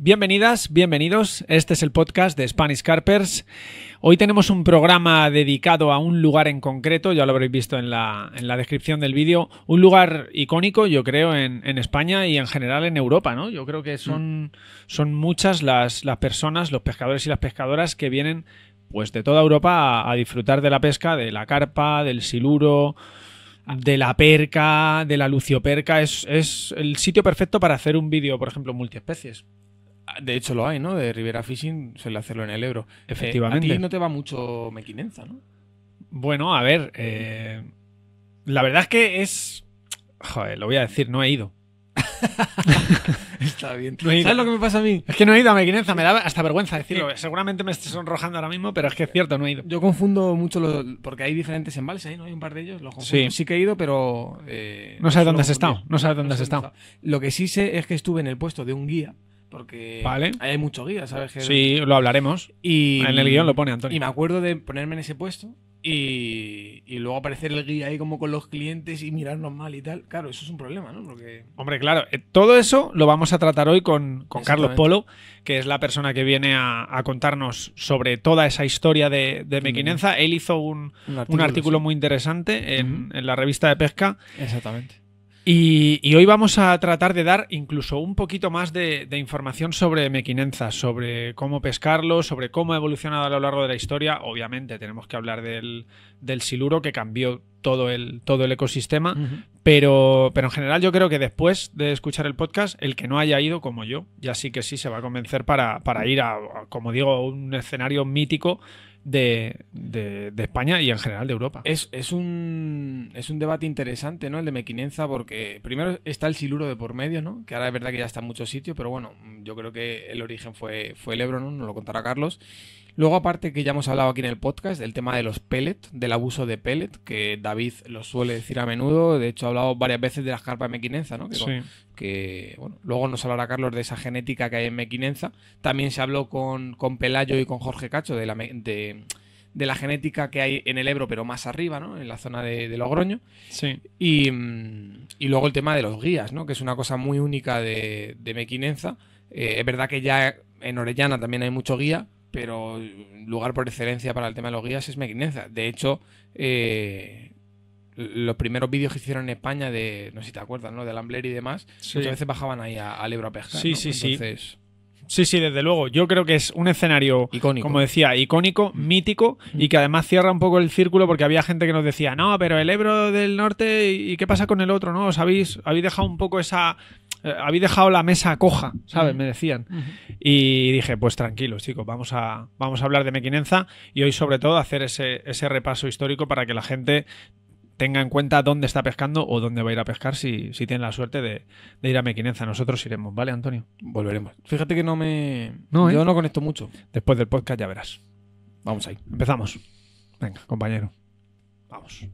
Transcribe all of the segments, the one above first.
Bienvenidas, bienvenidos. Este es el podcast de Spanish Carpers. Hoy tenemos un programa dedicado a un lugar en concreto, ya lo habréis visto en la, descripción del vídeo, un lugar icónico, yo creo, en, España y en general en Europa, ¿no? Yo creo que mm. son, son muchas las, personas, los pescadores y las pescadoras que vienen pues de toda Europa a, disfrutar de la pesca, de la carpa, del siluro, de la perca, de la lucioperca. Es, es el sitio perfecto para hacer un vídeo, por ejemplo, multiespecies. De hecho lo hay, ¿no? De Rivera Fishing suele hacerlo en el Ebro. Eh, Efectivamente. a no te va mucho Mequinenza, ¿no? Bueno, a ver. Eh, la verdad es que es. Joder, lo voy a decir, no he ido. Está bien. ¿Sabes lo que me pasa a mí? Es que no he ido a Mequinenza, me da hasta vergüenza decirlo. Seguramente me estoy sonrojando ahora mismo, pero es que es cierto, no he ido. Yo confundo mucho porque hay diferentes embalses ahí, ¿no? Hay un par de ellos, sí. sí. que he ido, pero. Eh, no sabes dónde has estado. No sabes dónde has estado. Lo que sí sé es que estuve en el puesto de un guía porque hay mucho guía, ¿sabes? sí, lo hablaremos. Y, en el guión lo pone Antonio. Y me acuerdo de ponerme en ese puesto y, luego aparecer el guía ahí como con los clientes y mirarnos mal y tal. Claro, eso es un problema, ¿no? Porque... Hombre, claro, eh, todo eso lo vamos a tratar hoy con, con Carlos Polo, que es la persona que viene a, contarnos sobre toda esa historia de, Mequinenza. Él hizo un, artículo, muy interesante en, en la revista de pesca. Exactamente y, hoy vamos a tratar de dar incluso un poquito más de, información sobre mequinenza, sobre cómo pescarlo, sobre cómo ha evolucionado a lo largo de la historia. Obviamente tenemos que hablar del, del siluro que cambió todo el, todo el ecosistema, pero, pero en general yo creo que después de escuchar el podcast, el que no haya ido como yo, ya sí que sí se va a convencer para, para ir a, a como digo, un escenario mítico de, de, España y en general de Europa. Es, es, un, debate interesante, ¿no? El de Mequinenza, porque primero está el siluro de por medio, ¿no? Que ahora es verdad que ya está en muchos sitios, pero bueno, yo creo que el origen fue, fue el Ebro, ¿no? Nos lo contará Carlos. Luego, aparte que ya hemos hablado aquí en el podcast, del tema de los pellets, del abuso de pellets, que David lo suele decir a menudo. De hecho, ha hablado varias veces de las carpas mequinenza, ¿no? Que, bueno, luego nos hablará Carlos de esa genética que hay en mequinenza. También se habló con, con Pelayo y con Jorge Cacho de la, de, de la genética que hay en el Ebro, pero más arriba, ¿no? En la zona de, Logroño. Sí. Mm, y, luego el tema de los guías, ¿no? Que es una cosa muy única de, Mequinenza. Eh, es verdad que ya en Orellana también hay mucho guía, pero lugar por excelencia para el tema de los guías es Mequinenza. De hecho, eh, los primeros vídeos que hicieron en España de, no sé si te acuerdas, ¿no? De Lambler y demás, muchas veces bajaban ahí al Ebro a pescar. Sí, sí, sí. Sí, sí, desde luego. Yo creo que es un escenario, icónico. como decía, icónico, mm. mítico y que además cierra un poco el círculo porque había gente que nos decía, no, pero el Ebro del Norte y qué pasa con el otro, ¿no? Os habéis, habéis dejado un poco esa, eh, había dejado la mesa coja, ¿sabes? Mm. Me decían. Y dije, pues tranquilos, chicos, vamos a, vamos a hablar de Mequinenza y hoy sobre todo hacer ese, repaso histórico para que la gente tenga en cuenta dónde está pescando o dónde va a ir a pescar si, tiene la suerte de, ir a Mequinenza. Nosotros iremos, ¿vale, Antonio? Volveremos. Fíjate que no me... No, ¿eh? Yo no conecto mucho. Después del podcast ya verás. Vamos ahí. Empezamos. Venga, compañero. Vamos.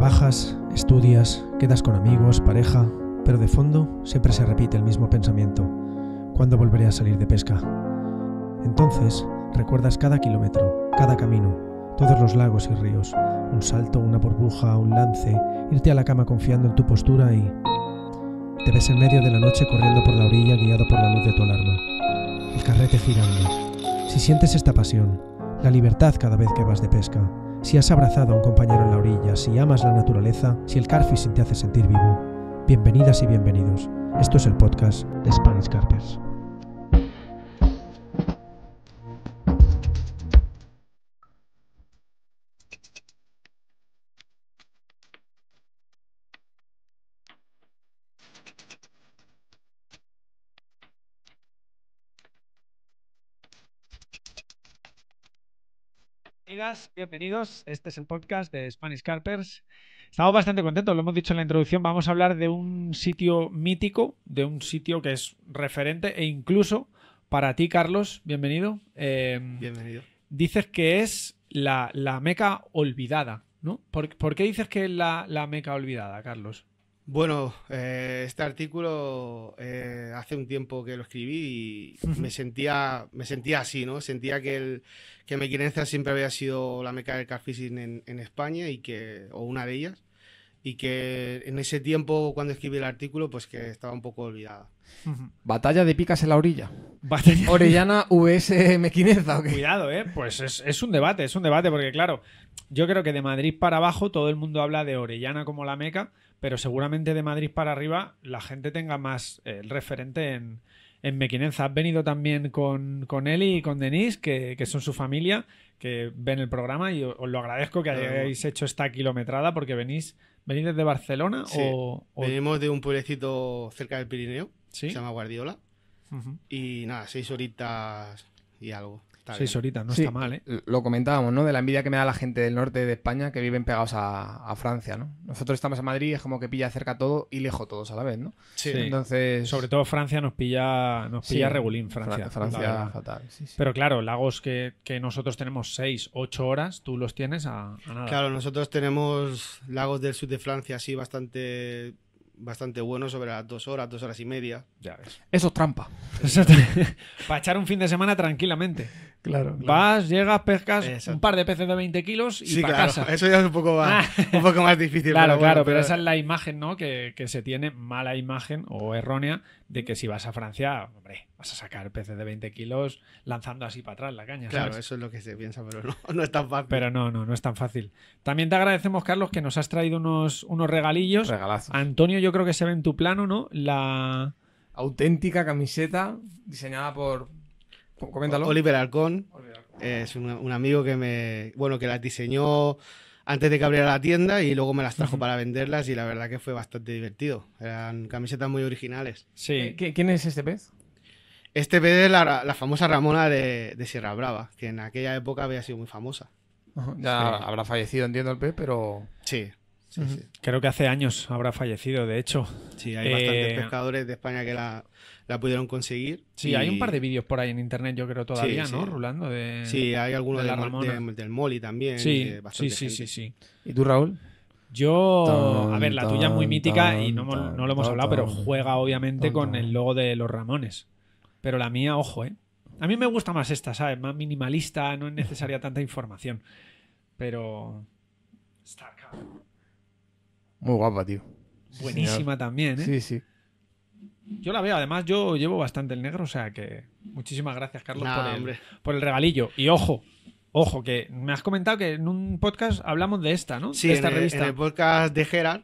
Trabajas, estudias, quedas con amigos, pareja, pero de fondo siempre se repite el mismo pensamiento. ¿Cuándo volveré a salir de pesca? Entonces, recuerdas cada kilómetro, cada camino, todos los lagos y ríos, un salto, una burbuja, un lance, irte a la cama confiando en tu postura y... Te ves en medio de la noche corriendo por la orilla guiado por la luz de tu alarma, el carrete girando. Si sientes esta pasión, la libertad cada vez que vas de pesca, si has abrazado a un compañero en la orilla, si amas la naturaleza, si el carfishing te hace sentir vivo, bienvenidas y bienvenidos. Esto es el podcast de Spanish Carpers. bienvenidos. Este es el podcast de Spanish Carpers. Estamos bastante contentos, lo hemos dicho en la introducción. Vamos a hablar de un sitio mítico, de un sitio que es referente e incluso para ti, Carlos, bienvenido. Em, bienvenido. Dices que es la, meca olvidada, ¿no? ¿Por, qué dices que es la meca olvidada, Carlos? Bueno, eh, este artículo eh, hace un tiempo que lo escribí y me sentía, me sentía así, ¿no? Sentía que el que siempre había sido la meca del carfishing en, en España y que, o una de ellas, y que en ese tiempo cuando escribí el artículo pues que estaba un poco olvidada. Batalla de picas en la orilla. Orellana vs Mequineza. Cuidado, ¿eh? Pues es, es, un debate, es un debate porque claro, yo creo que de Madrid para abajo todo el mundo habla de Orellana como la meca, pero seguramente de Madrid para arriba la gente tenga más eh, el referente en, en Mequinenza. Has venido también con, con Eli y con Denise, que, que, son su familia, que ven el programa y os lo agradezco que hayáis hecho esta kilometrada porque venís ¿Venís desde Barcelona o, Venimos de un pueblecito cerca del Pirineo, se llama Guardiola. Y nada, seis horitas y algo. Sí, no está mal, ¿eh? Lo comentábamos, ¿no? De la envidia que me da la gente del norte de España que viven pegados a, Francia, ¿no? Nosotros estamos en Madrid y es como que pilla cerca todo y lejos todos a la vez, ¿no? Sí. Entonces. Sobre todo Francia nos pilla, nos pilla regulín, Francia. Francia fatal. Pero claro, lagos que, nosotros tenemos 6, 8 horas, tú los tienes a, nada. Claro, nosotros tenemos lagos del sur de Francia así bastante bastante sobre las dos horas, dos horas y media. Ya ves. Eso trampa. Eso trampa. Para echar un fin de semana tranquilamente. Claro, Vas, llegas, pescas un par de peces de 20 kilos y sí, casa. Eso ya es un poco más, ah. un poco más difícil. Claro, claro, pero, esa es la imagen ¿no? Que, se tiene, mala imagen o errónea, de que si vas a Francia, hombre, vas a sacar peces de 20 kilos lanzando así para atrás la caña. Claro, eso es lo que se piensa, pero no, es tan fácil. Pero no, no, no es tan fácil. También te agradecemos, Carlos, que nos has traído unos, unos regalillos. Regalazo. Antonio, yo creo que se ve en tu plano, ¿no? La auténtica camiseta diseñada por, Oliver Alcón. Es un, amigo que me. Bueno, que las diseñó antes de que abriera la tienda y luego me las trajo para venderlas y la verdad que fue bastante divertido. Eran camisetas muy originales. Sí. ¿Quién es este pez? Este pez es la, famosa Ramona de, Sierra Brava, que en aquella época había sido muy famosa. Ya habrá fallecido, entiendo el pez, pero. Sí. Creo que hace años habrá fallecido, de hecho. Sí, hay bastantes eh, pescadores de España que la la pudieron conseguir. Sí, hay un par de vídeos por ahí en internet, yo creo todavía, ¿no? Rulando de. Sí, hay algunos de la del Moli también. Sí, sí, sí, sí, ¿Y tú, Raúl? Yo, a ver, la tuya es muy mítica y no, lo hemos hablado, pero juega obviamente con el logo de los Ramones. Pero la mía, ojo, ¿eh? A mí me gusta más esta, ¿sabes? Más minimalista, no es necesaria tanta información. Pero... Starcraft. Muy guapa, tío. Buenísima también, ¿eh? Sí, sí. Yo la veo, además yo llevo bastante el negro, o sea que muchísimas gracias Carlos por, el, por, el, regalillo. Y ojo, ojo, que me has comentado que en un podcast hablamos de esta, ¿no? Sí, esta revista. El, en el podcast de Gerard.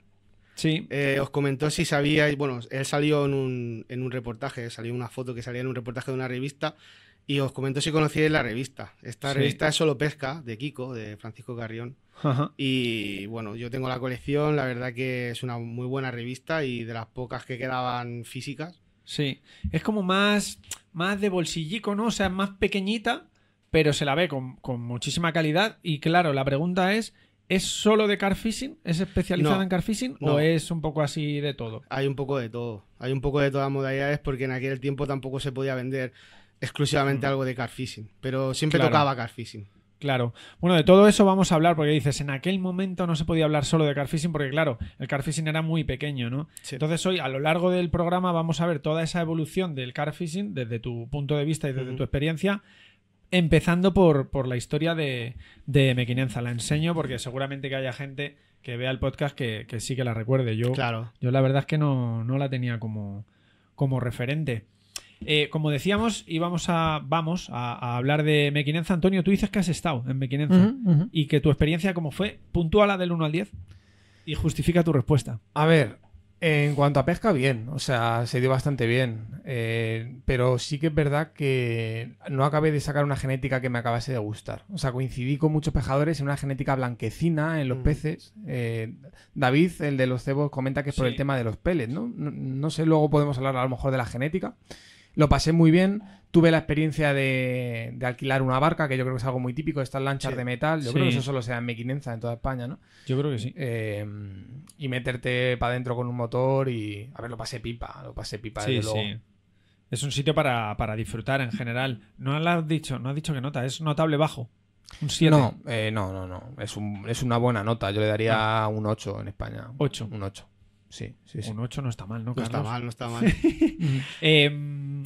Sí. Eh, os comentó si sabíais, bueno, él salió en un, en un reportaje, salió una foto que salía en un reportaje de una revista y os comentó si conocíais la revista. Esta revista es Solo Pesca, de Kiko, de Francisco Carrión. Y bueno, yo tengo la colección, la verdad que es una muy buena revista y de las pocas que quedaban físicas. Sí, es como más, más de bolsillico, ¿no? O sea, más pequeñita, pero se la ve con, muchísima calidad. Y claro, la pregunta es, ¿Es solo de Car Fishing? ¿Es especializada en Car Fishing? ¿O es un poco así de todo? Hay un poco de todo. Hay un poco de todas modalidades porque en aquel tiempo tampoco se podía vender exclusivamente mm. algo de Car Fishing Pero siempre tocaba Car Fishing Claro. Bueno, de todo eso vamos a hablar, porque dices, en aquel momento no se podía hablar solo de carfishing, porque claro, el carfishing era muy pequeño, ¿no? Entonces hoy, a lo largo del programa, vamos a ver toda esa evolución del carfishing desde tu punto de vista y desde tu experiencia, empezando por, la historia de, de Mequinenza. La enseño porque seguramente que haya gente que vea el podcast que, sí que la recuerde. Yo, claro. yo la verdad es que no, no la tenía como, como referente. Eh, como decíamos, íbamos a, vamos a, hablar de Mequinenza. Antonio, tú dices que has estado en Mequinenza y que tu experiencia como fue, puntúa la del 1 al 10 y justifica tu respuesta. A ver, en cuanto a pesca, bien, o sea, se dio bastante bien, eh, pero sí que es verdad que no acabé de sacar una genética que me acabase de gustar. O sea, coincidí con muchos pescadores en una genética blanquecina en los mm. peces. Eh, David, el de los cebos, comenta que es por el tema de los peles, ¿no? ¿no? sé, luego podemos hablar a lo mejor de la genética. Lo pasé muy bien. Tuve la experiencia de, alquilar una barca, que yo creo que es algo muy típico, estas lanchas de metal. Yo creo que eso solo se da en Mequinenza, en toda España, ¿no? Yo creo que sí. Eh, y meterte para adentro con un motor y. A ver, lo pasé pipa, lo pasé pipa, sí, desde Es un sitio para, disfrutar en general. No lo has dicho, no has dicho que nota, es notable bajo. Un 7. No, eh, no, no, no. Es, un, es, una buena nota. Yo le daría ah. un 8 en España. 8. Un 8. Sí, sí, Un 8 no está mal, ¿no? No está mal, no está mal. Eh,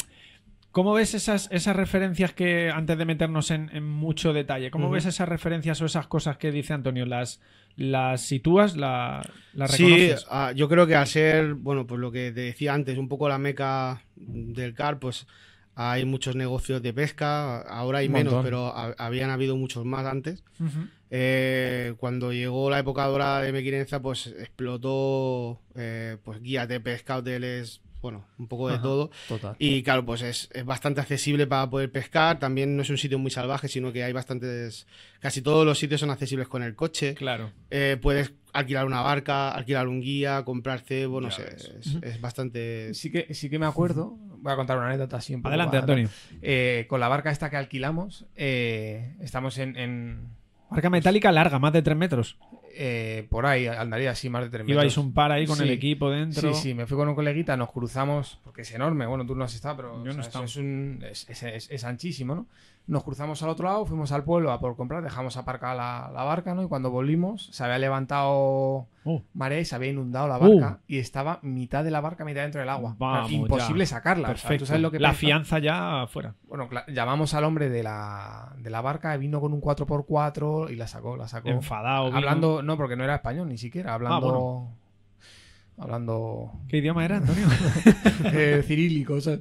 ¿Cómo ves esas, esas referencias que, antes de meternos en, mucho detalle, cómo ves esas referencias o esas cosas que dice Antonio? ¿Las, las sitúas? ¿Las reconoces? Sí, ah, yo creo que al ser, bueno, pues lo que decía antes, un poco la meca del CAR, pues hay muchos negocios de pesca, ahora hay menos, pero habían habido muchos más antes. Eh, cuando llegó la época dorada de Mequinenza, pues explotó eh, pues guía de pesca, hoteles bueno, un poco de todo. Y claro, pues es, bastante accesible para poder pescar. También no es un sitio muy salvaje, sino que hay bastantes. Casi todos los sitios son accesibles con el coche. Claro. Eh, puedes alquilar una barca, alquilar un guía, comprar cebo, no sé. Es, bastante. Sí que, sí que me acuerdo. Voy a contar una anécdota siempre. Adelante, Antonio. con la barca esta que alquilamos, estamos en, Marca pues metálica larga, más de 3 metros. Eh, por ahí andaría así más de 3 metros. Ibais un par ahí con el equipo dentro. Sí, sí, me fui con un coleguita, nos cruzamos, porque es enorme. Bueno, tú no has estado, pero es, es, anchísimo, ¿no? Nos cruzamos al otro lado, fuimos al pueblo a por comprar, dejamos aparcada la, barca, ¿no? Y cuando volvimos, se había levantado oh. marea y se había inundado la barca. Oh. Y estaba mitad de la barca, mitad dentro del agua. Imposible sacarla. lo que la fianza ya fuera. Bueno, llamamos al hombre de la, de la barca, vino con un 4x4 y la sacó, la sacó. Enfadado. Hablando, no, porque no era español ni siquiera, hablando... Ah, hablando. ¿Qué idioma era, Antonio? Eh, cirílico, o sea.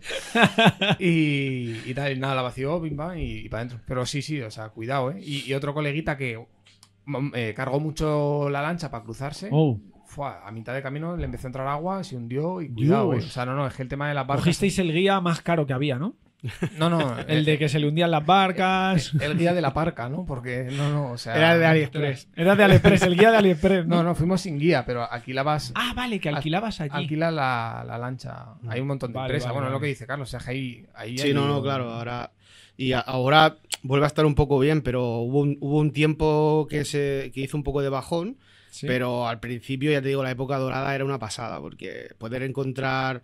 Y, tal, nada, la vació, pim, y, para adentro. Pero sí, sí, o sea, cuidado, ¿eh? Y, otro coleguita que mm, eh, cargó mucho la lancha para cruzarse. Oh. a mitad de camino le empezó a entrar agua, se hundió y cuidado, ¿eh? O sea, no, no, es que el tema de la barca. Cogisteis el guía más caro que había, ¿no? No, no. el eh, de que se le hundían las barcas. El, eh, el, guía de la parca, ¿no? Porque, no, no, o sea. Era de AliExpress. Era de AliExpress, el guía de AliExpress. ¿no? no, fuimos sin guía, pero alquilabas. Ah, vale, que alquilabas allí. Alquila la, lancha. Mm. Hay un montón de empresas. bueno, es lo que dice Carlos, o sea, ahí. ahí sí, no, no, claro, ahora. Y ahora vuelve a estar un poco bien, pero hubo un, tiempo que, se, que hizo un poco de bajón. Pero al principio, ya te digo, la época dorada era una pasada, porque poder encontrar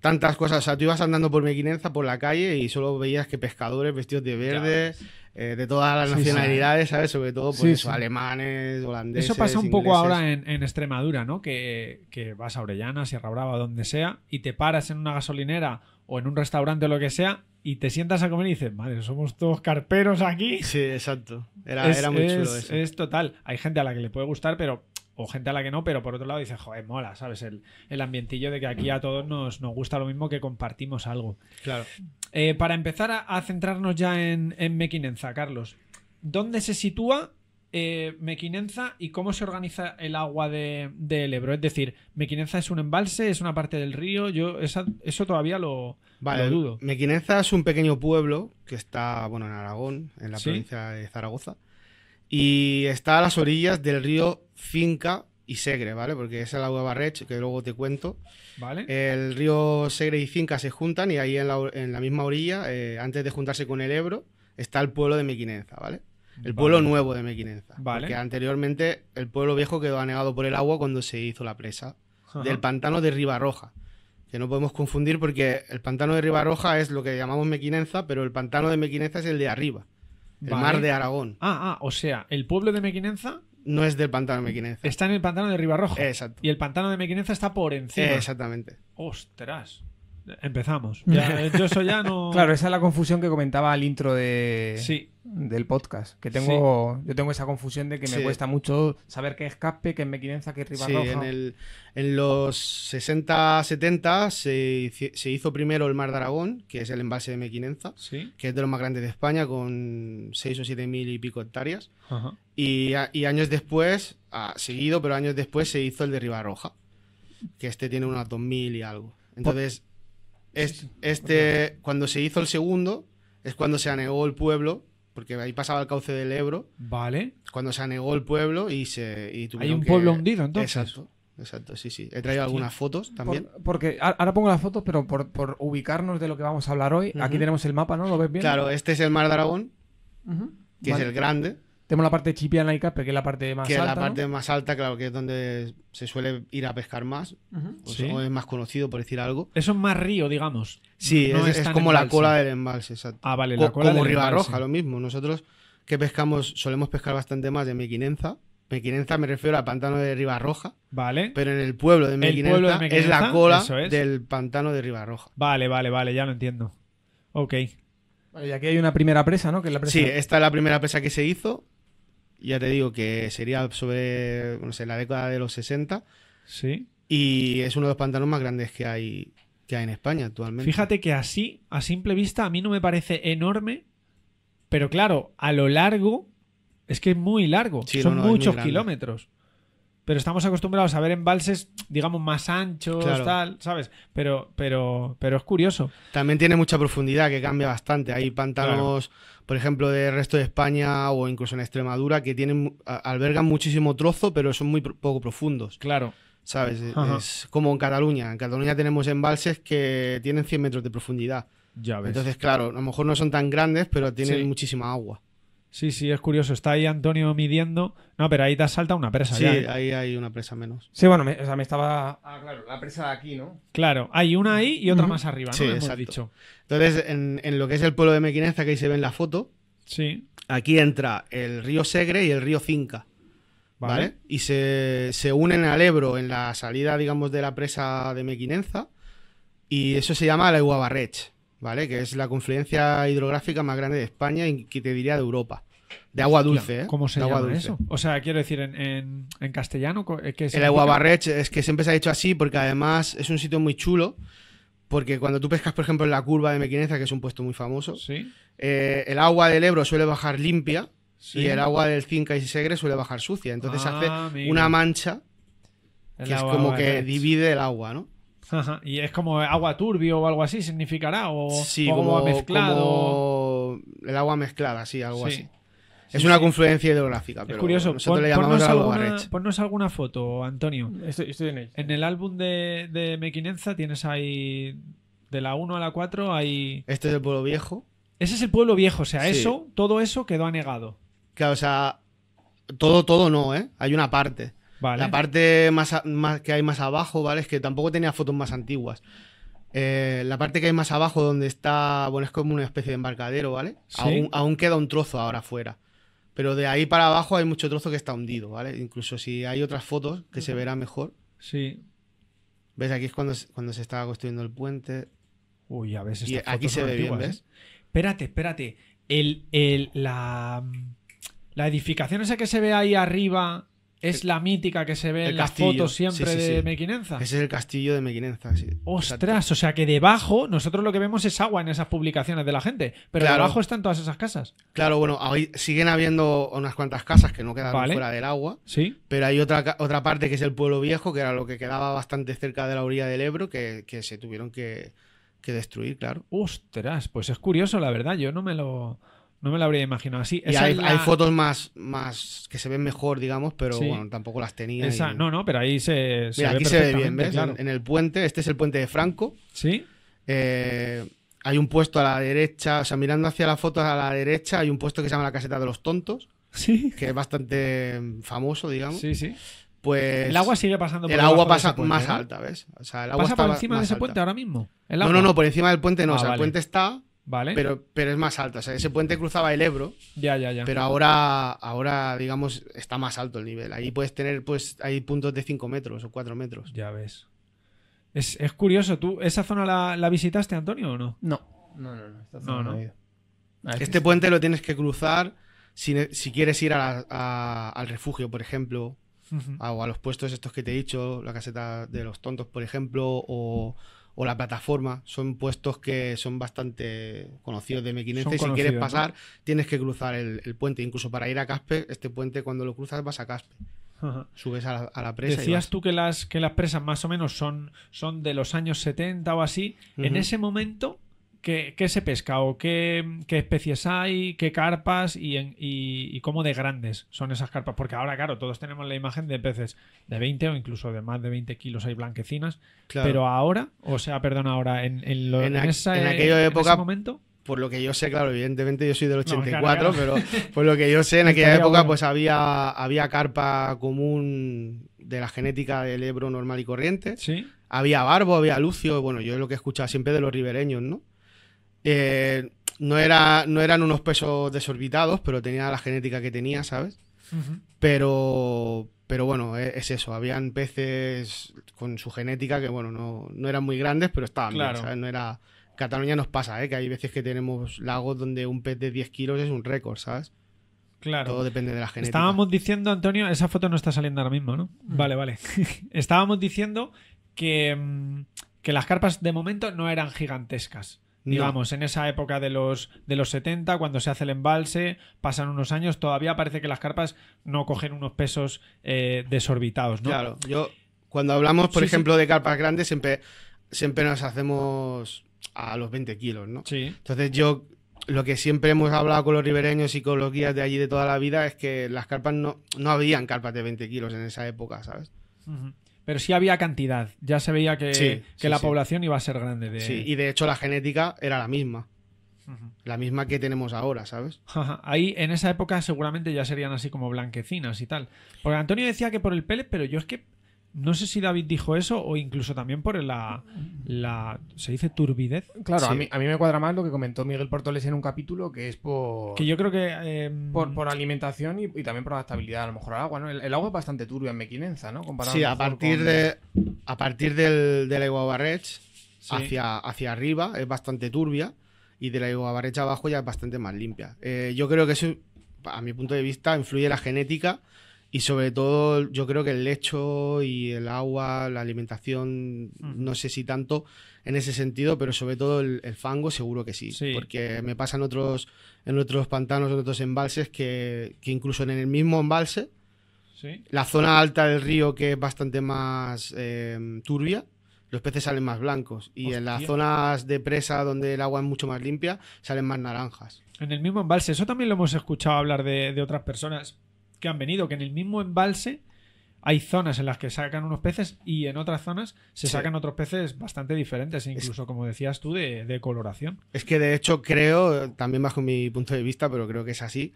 tantas cosas. O sea, tú ibas andando por Mequinenza, por la calle, y solo veías que pescadores vestidos de verde, eh, de todas las nacionalidades, ¿sabes? Sobre todo, pues alemanes, holandeses. Eso pasa un poco ahora en, Extremadura, ¿no? Que, vas a Orellana, Sierra Brava, donde sea, y te paras en una gasolinera o en un restaurante o lo que sea. Y te sientas a comer y dices, madre, somos todos carperos aquí. Sí, exacto. Era, era muy chulo eso. Es total. Hay gente a la que le puede gustar, pero o gente a la que no, pero por otro lado dices, joder, mola, ¿sabes? El, ambientillo de que aquí a todos nos, gusta lo mismo que compartimos algo. Claro. Eh, para empezar a, centrarnos ya en, Mequinenza, Carlos, ¿dónde se sitúa eh, Mequinenza y cómo se organiza el agua del de, Ebro. Es decir, Mequinenza es un embalse, es una parte del río. Yo eso todavía lo, vale, dudo. Mequinenza es un pequeño pueblo que está, bueno, en Aragón, en la provincia de Zaragoza. Y está a las orillas del río Finca y Segre, ¿vale? Porque esa es la agua Barrech, que luego te cuento. ¿Vale? El río Segre y Finca se juntan y ahí en la, misma orilla, eh, antes de juntarse con el Ebro, está el pueblo de Mequinenza, ¿vale? El pueblo nuevo de Mequinenza. Vale. Porque anteriormente el pueblo viejo quedó anegado por el agua cuando se hizo la presa del pantano de Ribarroja. Que no podemos confundir porque el pantano de Ribarroja es lo que llamamos Mequinenza, pero el pantano de Mequinenza es el de arriba, el mar de Aragón. Ah, ah, o sea, el pueblo de Mequinenza no es del pantano de Mequinenza. Está en el pantano de Ribarrojo. Exacto. Y el pantano de Mequinenza está por encima. Exactamente. Ostras empezamos. Ya, eh, yo eso ya no. Claro, esa es la confusión que comentaba al intro de... del podcast. Que tengo, yo tengo esa confusión de que me cuesta mucho saber qué es Caspe, qué es Mequinenza, qué es Ribarroja. En, en, los 60, 70 se, hizo primero el Mar de Aragón, que es el embalse de Mequinenza, que es de los más grandes de España, con 6 o 7 mil y pico hectáreas. Y, años después, ha seguido, pero años después se hizo el de Ribarroja, que este tiene unas 2.000 y algo. Entonces, este, cuando se hizo el segundo, es cuando se anegó el pueblo, porque ahí pasaba el cauce del Ebro. Vale. Cuando se anegó el pueblo y se. Hay un pueblo hundido, entonces. Exacto. Exacto, sí, sí. He traído algunas fotos también. porque ahora pongo las fotos, pero por, ubicarnos de lo que vamos a hablar hoy, aquí tenemos el mapa, ¿no? ¿Lo ves bien? Claro, este es el Mar de Aragón, que es el grande. Tenemos la parte chipianaica, que es la parte más alta. Que es la parte más alta, claro, que es donde se suele ir a pescar más. o es más conocido, por decir algo. Eso es más río, digamos. Sí, es, como la cola del embalse, exacto. Ah, vale, la cola Como Ribarroja, lo mismo. Nosotros que pescamos, solemos pescar bastante más de Mequinenza. Mequinenza me refiero al pantano de Ribarroja. Vale. Pero en el pueblo de Mequinenza, es la cola del pantano de Ribarroja. Vale, vale, vale, ya no entiendo. Ok. y aquí hay una primera presa, ¿no? Que Sí, esta es la primera presa que se hizo ya te digo que sería sobre, no sé, la década de los 60. Sí. Y es uno de los pantanos más grandes que hay, que hay en España actualmente. Fíjate que así, a simple vista, a mí no me parece enorme, pero claro, a lo largo, es que es muy largo, son muchos kilómetros pero estamos acostumbrados a ver embalses, digamos, más anchos, tal, ¿sabes? Pero, pero, pero es curioso. También tiene mucha profundidad, que cambia bastante. Hay pantanos, por ejemplo, del resto de España o incluso en Extremadura, que tienen albergan muchísimo trozo, pero son muy poco profundos. Claro. ¿Sabes? E-, es como en Cataluña. En Cataluña tenemos embalses que tienen 100 metros de profundidad. Ya Entonces, claro, a lo mejor no son tan grandes, pero tienen muchísima agua. Sí, sí, es curioso. Está ahí Antonio midiendo. No, pero ahí te salta una presa. Sí, ¿eh? ahí hay una presa menos. Sí, bueno, me, o sea, me estaba. Ah, claro, la presa de aquí, ¿no? Claro, hay una ahí y otra más arriba, ¿no? Sí, Hemos dicho. Entonces, en, lo que es el pueblo de Mequinenza, que ahí se ve en la foto. Aquí entra el río Segre y el río Cinca. Vale. Y se, se, unen al Ebro en la salida, digamos, de la presa de Mequinenza. Y eso se llama la Iguabarrech. ¿vale? Que es la confluencia hidrográfica más grande de España y que te diría de Europa. De agua dulce, ¿eh? ¿Cómo se de agua dulce. O sea, quiero decir, en, en, en castellano... Eh, el aguabarrech es que siempre se ha dicho así porque además es un sitio muy chulo porque cuando tú pescas, por ejemplo, en la curva de Mequineza, que es un puesto muy famoso, eh, el agua del Ebro suele bajar limpia y el agua del Cinca y Segre suele bajar sucia. Entonces hace ah, una mancha que es como que divide el agua, ¿no? Y es como agua turbio o algo así, significará, o, sí, como, mezclado. el agua mezclada, sí, algo así. Es una confluencia hidrográfica, es curioso. nosotros le llamamos alguna, Ponnos alguna foto, Antonio. Estoy, en, el álbum de, de Mequinenza tienes ahí de la 1 a la 4 hay... Este es el pueblo viejo. Ese es el pueblo viejo, o sea, eso, todo eso quedó anegado. Claro, o sea, todo, todo no, ¿eh? Hay una parte. La parte más, que hay más abajo, ¿vale? Es que tampoco tenía fotos más antiguas. Eh, la parte que hay más abajo, donde está, bueno, es como una especie de embarcadero, ¿vale? Aún, queda un trozo ahora afuera. Pero de ahí para abajo hay mucho trozo que está hundido, ¿vale? Incluso si hay otras fotos que se verá mejor. Sí. ¿Ves? Aquí es cuando, cuando se estaba construyendo el puente. Uy, a veces. Y aquí se ve bien, ¿ves? ¿eh? Espérate, espérate. El, la, la edificación esa que se ve ahí arriba, es la mítica que se ve en las fotos siempre de Mequinenza. Ese es el castillo de Mequinenza, sí. Ostras, o sea que debajo, nosotros lo que vemos es agua en esas publicaciones de la gente, pero debajo están todas esas casas. Claro, bueno, ahí siguen habiendo unas cuantas casas que no quedaron fuera del agua. Sí. Pero hay otra, otra parte que es el pueblo viejo, que era lo que quedaba bastante cerca de la orilla del Ebro, que, se tuvieron que, que destruir, claro. Ostras, pues es curioso, la verdad. Yo no me lo. No me lo habría imaginado así. hay, fotos más, más que se ven mejor, digamos, pero bueno, tampoco las tenía. No, no, pero ahí se, se ve aquí se ve bien, ¿ves? En, el puente, este es el puente de Franco. Sí. Eh, hay un puesto a la derecha, o sea, mirando hacia la foto a la derecha, hay un puesto que se llama la caseta de los tontos. Sí. Que es bastante famoso, digamos. Sí, sí. Pues. El agua sigue pasando por El agua pasa más alta, ¿ves? O sea, el agua ¿Pasa por encima de ese puente ahora mismo? No, no, no, por encima del puente no. Ah, o sea, el puente está pero, pero es más alto. O sea, ese puente cruzaba el Ebro. Ya, ya, ya. Pero ahora, ahora, digamos, está más alto el nivel. Ahí puedes tener, pues, hay puntos de 5 metros o 4 metros. Ya ves. Es, curioso. ¿Tú esa zona la, visitaste, Antonio, o no? No, no, no. no, ah, este puente lo tienes que cruzar si, quieres ir al refugio, por ejemplo. o a los puestos estos que te he dicho, la caseta de los tontos, por ejemplo, o o la plataforma son puestos que son bastante conocidos de Mequinense y si quieres pasar tienes que cruzar el, puente. Incluso para ir a Caspe, este puente cuando lo cruzas vas a Caspe. Subes a la, presa. Decías tú que las, que las presas más o menos son, son de los años 70 o así. En ese momento, qué, se pesca o qué, qué, especies hay, qué carpas y, y, cómo de grandes son esas carpas. Porque ahora, claro, todos tenemos la imagen de peces de 20 o incluso de más de 20 kilos hay blanquecinas. Pero ahora, o sea, perdón, ahora, en, en, en eh, aquella época, momento por lo que yo sé, claro, evidentemente yo soy del 84, pero por lo que yo sé, en aquella época pues había, había carpa común de la genética del Ebro normal y corriente. Sí. Había barbo, había lucio, bueno, yo es lo que he escuchado siempre de los ribereños, ¿no? Eh, no, era, no eran unos pesos desorbitados, pero tenía la genética que tenía, ¿sabes? Pero, pero bueno, e, es, eso. Habían peces con su genética que, bueno, no, eran muy grandes, pero estaban bien, No era... Cataluña nos pasa, ¿eh? Que hay veces que tenemos lagos donde un pez de 10 kilos es un récord, ¿sabes? Claro. Todo depende de la genética. Estábamos diciendo, Antonio, esa foto no está saliendo ahora mismo, ¿no? Mm. Vale, vale. Estábamos diciendo que, mm, que las carpas de momento no eran gigantescas digamos, en esa época de los, de los 70, cuando se hace el embalse, pasan unos años, todavía parece que las carpas no cogen unos pesos eh, desorbitados, ¿no? Claro, yo cuando hablamos, por ejemplo, de carpas grandes, siempre, siempre nos hacemos a los 20 kilos, ¿no? Sí. Entonces yo, lo que siempre hemos hablado con los ribereños y con los guías de allí de toda la vida es que las carpas no, no habían carpas de 20 kilos en esa época, ¿sabes? pero sí había cantidad. Ya se veía que, que la población iba a ser grande. Sí, y de hecho la genética era la misma. La misma que tenemos ahora, ¿sabes? Ahí en esa época seguramente ya serían así como blanquecinas y tal. Porque Antonio decía que por el pele pero yo es que no sé si David dijo eso o incluso también por la. ¿Se dice turbidez? Claro, a, mí, a, mí, me cuadra más lo que comentó Miguel Portoles en un capítulo, que es por. Que yo creo que. Em, por, por, alimentación y, también por adaptabilidad, a lo mejor al agua. ¿no? El, agua es bastante turbia en Mequinenza, ¿no? sí, a, partir, de, a partir del, agua hacia, hacia arriba es bastante turbia y de la agua abajo ya es bastante más limpia. Eh, yo creo que eso, a mi punto de vista, influye la genética y sobre todo, yo creo que el lecho y el agua, la alimentación, no sé si tanto en ese sentido, pero sobre todo el, fango seguro que sí, Porque me pasan otros, en otros pantanos, en otros embalses, que, que incluso en el mismo embalse, la zona alta del río que es bastante más em, turbia, los peces salen más blancos. Y en las zonas de presa donde el agua es mucho más limpia, salen más naranjas. En el mismo embalse, eso también lo hemos escuchado hablar de otras personas que han venido, que en el mismo embalse hay zonas en las que sacan unos peces y en otras zonas se sacan otros peces bastante diferentes, incluso como decías tú, de, de, coloración. Es que de hecho creo, también bajo mi punto de vista, pero creo que es así,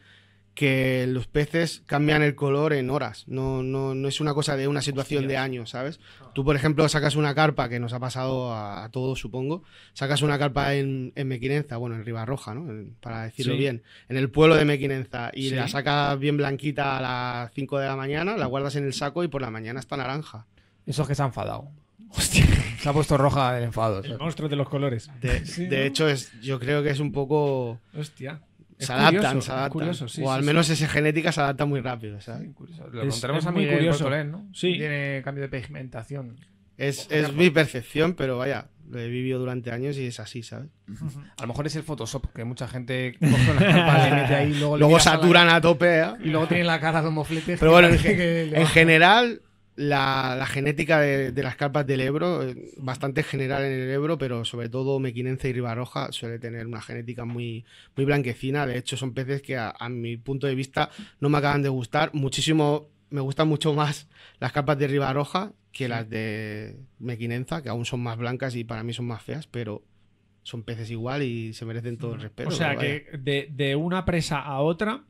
que los peces cambian el color en horas, no, no, no es una cosa de una situación de años, ¿sabes? Tú, por ejemplo, sacas una carpa, que nos ha pasado a, todos, supongo, sacas una carpa en, Mequinenza, bueno, en Ribarroja, ¿no? para decirlo bien, en el pueblo de Mequinenza, y la sacas bien blanquita a las 5 de la mañana, la guardas en el saco y por la mañana está naranja. Eso es que se ha enfadado. Hostia. Se ha puesto roja el enfado. El monstruo de los colores. De, hecho, es, yo creo que es un poco... Hostia se adaptan, se adaptan. o al menos esa genética se adapta muy rápido. ¿sabes? Lo encontramos a muy curioso. ¿no? Sí. Tiene cambio de pigmentación. Es, mi percepción, pero vaya, lo he vivido durante años y es así, ¿sabes? A lo mejor es el Photoshop, que mucha gente ahí, luego, saturan a, tope. ¿eh? Y luego tienen la cara de mofletes. Pero bueno, en general, la, genética de, las carpas del Ebro, eh, bastante general en el Ebro, pero sobre todo mequinenza y Ribarroja suele tener una genética muy, muy blanquecina. De hecho, son peces que a, mi punto de vista no me acaban de gustar. Muchísimo, me gustan mucho más las carpas de Ribarroja que las de Mequinenza, que aún son más blancas y para mí son más feas, pero son peces igual y se merecen todo el respeto. O sea que de una presa a otra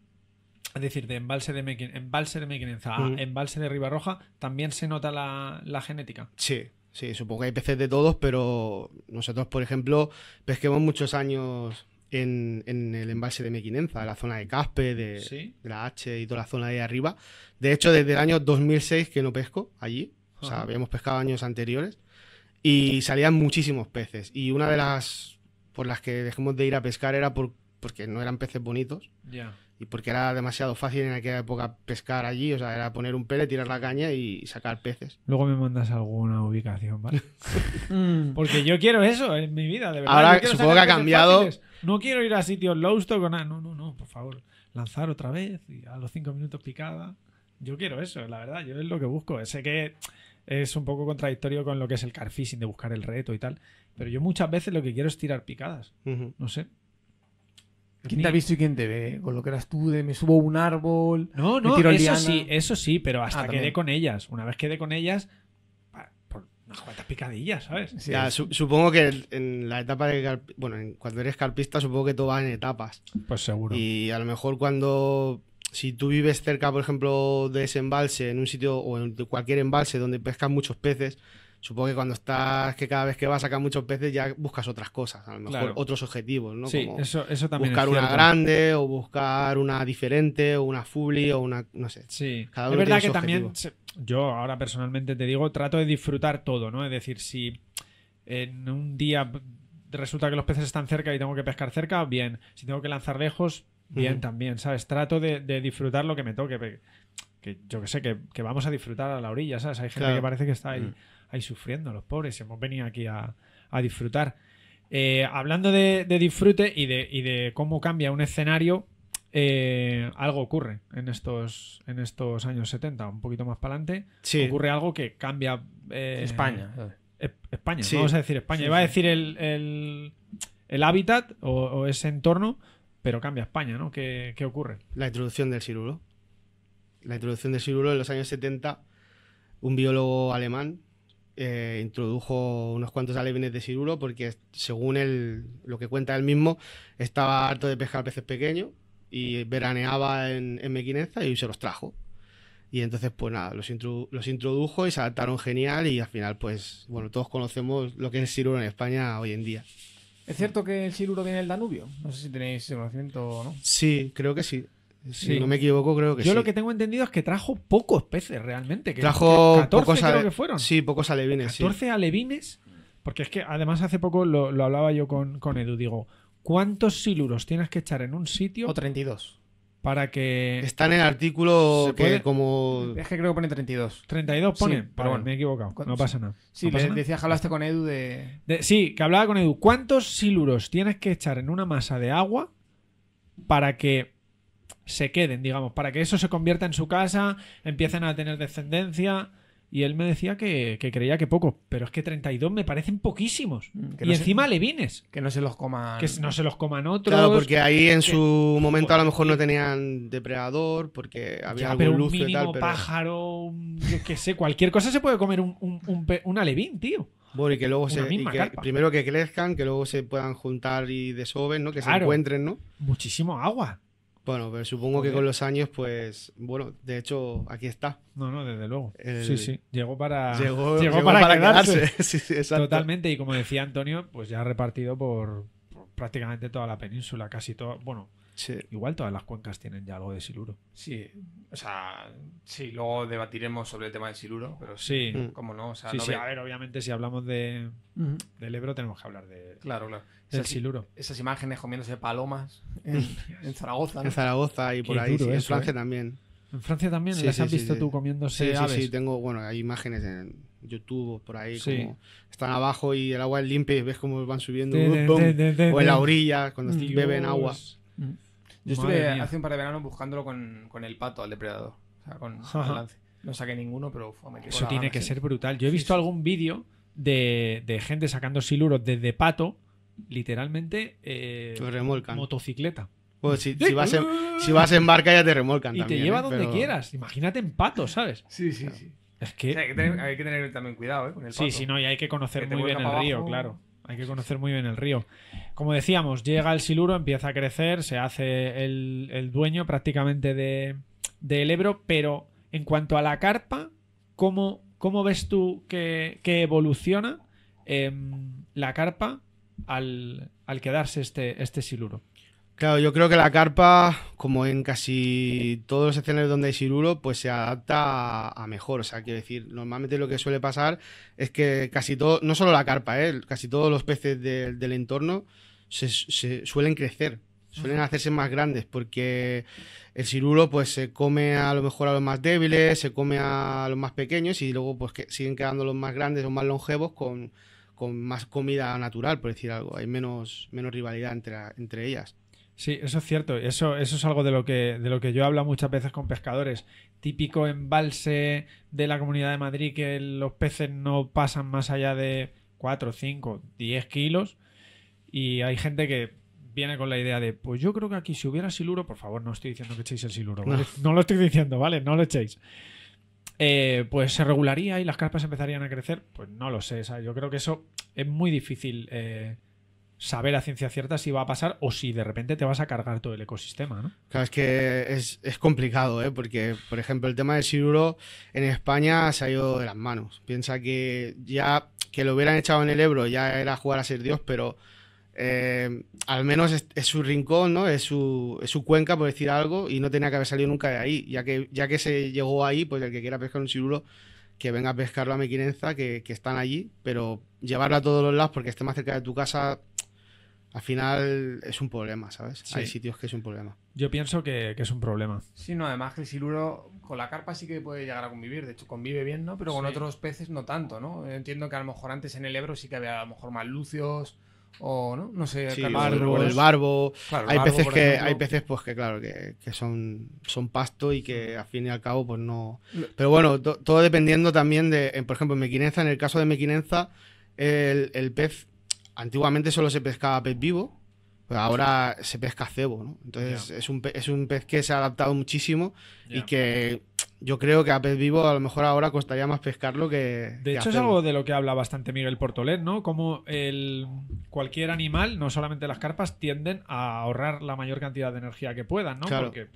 es decir, de embalse de Mequinenza, embalse de Mequinenza a embalse de Ribarroja, ¿también se nota la, genética? Sí, Sí, supongo que hay peces de todos, pero nosotros, por ejemplo, pesquemos muchos años en, el embalse de Mequinenza, la zona de Caspe, de, la H y toda la zona de arriba. De hecho, desde el año 2006 que no pesco allí, o sea, habíamos pescado años anteriores y salían muchísimos peces. Y una de las por las que dejamos de ir a pescar era porque no eran peces bonitos. Ya y porque era demasiado fácil en aquella época pescar allí, o sea, era poner un pele, tirar la caña y sacar peces. Luego me mandas alguna ubicación, ¿vale? Mm. porque yo quiero eso en mi vida, de verdad. Ahora supongo que ha cambiado. No quiero ir a sitios lowstock o ah, nada, no, no, no, por favor, lanzar otra vez y a los cinco minutos picada. Yo quiero eso, la verdad, yo es lo que busco. Sé que es un poco contradictorio con lo que es el carfishing de buscar el reto y tal, pero yo muchas veces lo que quiero es tirar picadas. No sé, ¿Quién te ha visto y quién te ve? Con lo que eras tú de me subo un árbol. No, no, eso sí, eso sí, pero hasta ah, que quedé con ellas. Una vez quedé con ellas, por unas cuantas picadillas, ¿sabes? supongo que en la etapa de. Bueno, cuando eres carpista, supongo que todo va en etapas. Pues seguro. Y a lo mejor cuando. Si tú vives cerca, por ejemplo, de ese embalse, en un sitio o en cualquier embalse donde pescan muchos peces, Supongo que cuando estás, que cada vez que vas a sacar muchos peces ya buscas otras cosas, a lo mejor otros objetivos, ¿no? Sí, eso, también. Buscar una grande o buscar una diferente o una fully o una, no sé. Sí, es verdad que también, yo ahora personalmente te digo, trato de disfrutar todo, ¿no? Es decir, si en un día resulta que los peces están cerca y tengo que pescar cerca, bien. Si tengo que lanzar lejos, bien también, ¿sabes? Trato de, disfrutar lo que me toque. Que yo que sé, que, vamos a disfrutar a la orilla, ¿sabes? Hay gente que parece que está ahí ahí sufriendo, los pobres. Hemos venido aquí a, disfrutar. Eh, hablando de, disfrute y de, cómo cambia un escenario, eh, algo ocurre en estos, en estos años 70, un poquito más para adelante. Ocurre algo que cambia. Eh, España. España, vamos a decir España. Iba a decir el, hábitat o, ese entorno, pero cambia España, ¿no? ¿Qué, ¿Qué, ocurre? La introducción del cirulo. La introducción del cirulo en los años 70, un biólogo alemán, eh, introdujo unos cuantos alevines de siluro porque según lo que cuenta él mismo, estaba harto de pescar peces pequeños y veraneaba en, en y se los trajo. Y entonces, pues nada, los, los, introdujo y se adaptaron genial y al final, pues, bueno, todos conocemos lo que es el en España hoy en día. ¿Es cierto que el siluro viene del Danubio? No sé si tenéis conocimiento o no. Sí, creo que sí. Si no me equivoco, creo que Yo sí. Yo lo que tengo entendido es que trajo pocos peces realmente. trajo 14 pocos creo que fueron. Sí, pocos alevines. 14 alevines. Porque es que además hace poco lo, hablaba yo con, Edu. Digo, ¿cuántos siluros tienes que echar en un sitio? O 32. Para que. Está en el artículo que como. Es que creo que pone 32. 32 pone. pero bueno, me he equivocado. No pasa nada. Sí, le hablaste con Edu de... de. Sí, que hablaba con Edu. ¿Cuántos siluros tienes que echar en una masa de agua para que se queden, digamos, para que eso se convierta en su casa, empiecen a tener descendencia. Y él me decía que, creía que poco, pero es que 32 me parecen poquísimos. Mm, y encima alevines levines. Que no se los coman. Que no se los coman otros. Claro, porque ahí en su momento a lo mejor no tenían depredador, porque había algún un y tal. pájaro, yo qué sé, cualquier cosa se puede comer un, un, alevín, tío. Bueno, y que luego se. primero que crezcan, que luego se puedan juntar y desoven, ¿no? Que se encuentren, ¿no? Muchísimo agua. Bueno, pero supongo que con los años, pues, bueno, de hecho, aquí está. No, no, desde luego. Sí, sí, llegó para, llegó, para, quedarse. sí, exacto. Totalmente, y como decía Antonio, pues ya ha repartido por, por prácticamente toda la península, casi todo, bueno, Igual todas las cuencas tienen ya algo de siluro. Sí, o sea, sí, luego debatiremos sobre el tema del siluro, pero sí, mm. como no. O sea, sí, a ver, obviamente, si hablamos de, del Ebro, tenemos que hablar de, claro, claro. del esas, siluro. Esas imágenes comiéndose palomas en, mm. Zaragoza. En Zaragoza y por ahí, sí, en Francia ¿eh? también. ¿En Francia también? ¿Las has visto tú comiéndose aves? Sí, sí, tengo, bueno, hay imágenes en YouTube por ahí, como están abajo y el agua es limpia y ves cómo van subiendo. o en la orilla, cuando mm. beben agua. Yo estuve hace un par de veranos buscándolo con, el pato, al depredador. O sea, con, No saqué ninguno, pero me Eso tiene que ser brutal. Yo he visto algún vídeo de, gente sacando siluros desde pato, literalmente. Eh, remolcan. Motocicleta. Pues si, vas en, barca ya te remolcan. Y te lleva ¿eh? donde quieras. Imagínate en pato, ¿sabes? Sí, sí, sí. Es que... hay, que tener, también cuidado, ¿eh? Con el pato. Sí, sí, no, y hay que conocer muy bien el río, claro. Hay que conocer muy bien el río. Como decíamos, llega el siluro, empieza a crecer, se hace el, dueño prácticamente de, del Ebro, pero en cuanto a la carpa, ¿cómo, ves tú que, evoluciona em, la carpa al, al quedarse este, este siluro? Claro, yo creo que la carpa, como en casi todos los escenarios donde hay cirulo, pues se adapta a, mejor. O sea, quiero decir, normalmente lo que suele pasar es que casi todo, no solo la carpa, ¿eh? casi todos los peces del entorno se, suelen crecer, suelen hacerse más grandes, porque el cirulo pues se come a lo mejor a los más débiles, se come a los más pequeños y luego pues que siguen quedando los más grandes o más longevos con, más comida natural, por decir algo. Hay menos, menos rivalidad entre ellas. Sí, eso es cierto. Eso, eso es algo de lo, que, de lo que yo hablo muchas veces con pescadores. Típico embalse de la Comunidad de Madrid que los peces no pasan más allá de 4, 5, 10 kilos. Y hay gente que viene con la idea de, pues yo creo que aquí si hubiera siluro, por favor, no estoy diciendo que echéis el siluro, no. lo estoy diciendo, ¿vale? No lo echéis. Eh, pues se regularía y las carpas empezarían a crecer. Pues no lo sé, yo creo que eso es muy difícil. Eh, ...sabe la ciencia cierta si va a pasar o si de repente te vas a cargar todo el ecosistema, ¿no? Claro, es que es, complicado, ¿eh? Porque, por ejemplo, el tema del siluro en España se ha ido de las manos. Piensa que ya que lo hubieran echado en el Ebro ya era jugar a ser Dios, pero eh, al menos es, su rincón, ¿no? Es su, su, cuenca, por decir algo, y no tenía que haber salido nunca de ahí. Ya que, ya que se llegó ahí, pues el que quiera pescar un siluro que venga a pescarlo a Mequinenza, que, que están allí, pero llevarlo a todos los lados porque esté más cerca de tu casa al final es un problema, ¿sabes? Hay sitios que es un problema. Yo pienso que, es un problema. Sí, no, además que el siluro con la carpa sí que puede llegar a convivir, de hecho convive bien, ¿no? Pero con otros peces no tanto, ¿no? Entiendo que a lo mejor antes en el Ebro sí que había a lo mejor más lucios o no, no sé, el barbo, el barbo. hay peces que hay peces pues que claro que, son son pasto y que al fin y al cabo pues no. Pero bueno, todo dependiendo también de, por ejemplo, en Mequinenza, en el caso de Mequinenza el, el pez antiguamente solo se pescaba pez vivo, pero ahora se pesca cebo, ¿no? Entonces es, un, pez que se ha adaptado muchísimo y que yo creo que a pez vivo a lo mejor ahora costaría más pescarlo que... De hecho es algo de lo que habla bastante Miguel Portolet, ¿no? Como el, cualquier animal, no solamente las carpas, tienden a ahorrar la mayor cantidad de energía que puedan, ¿no? Porque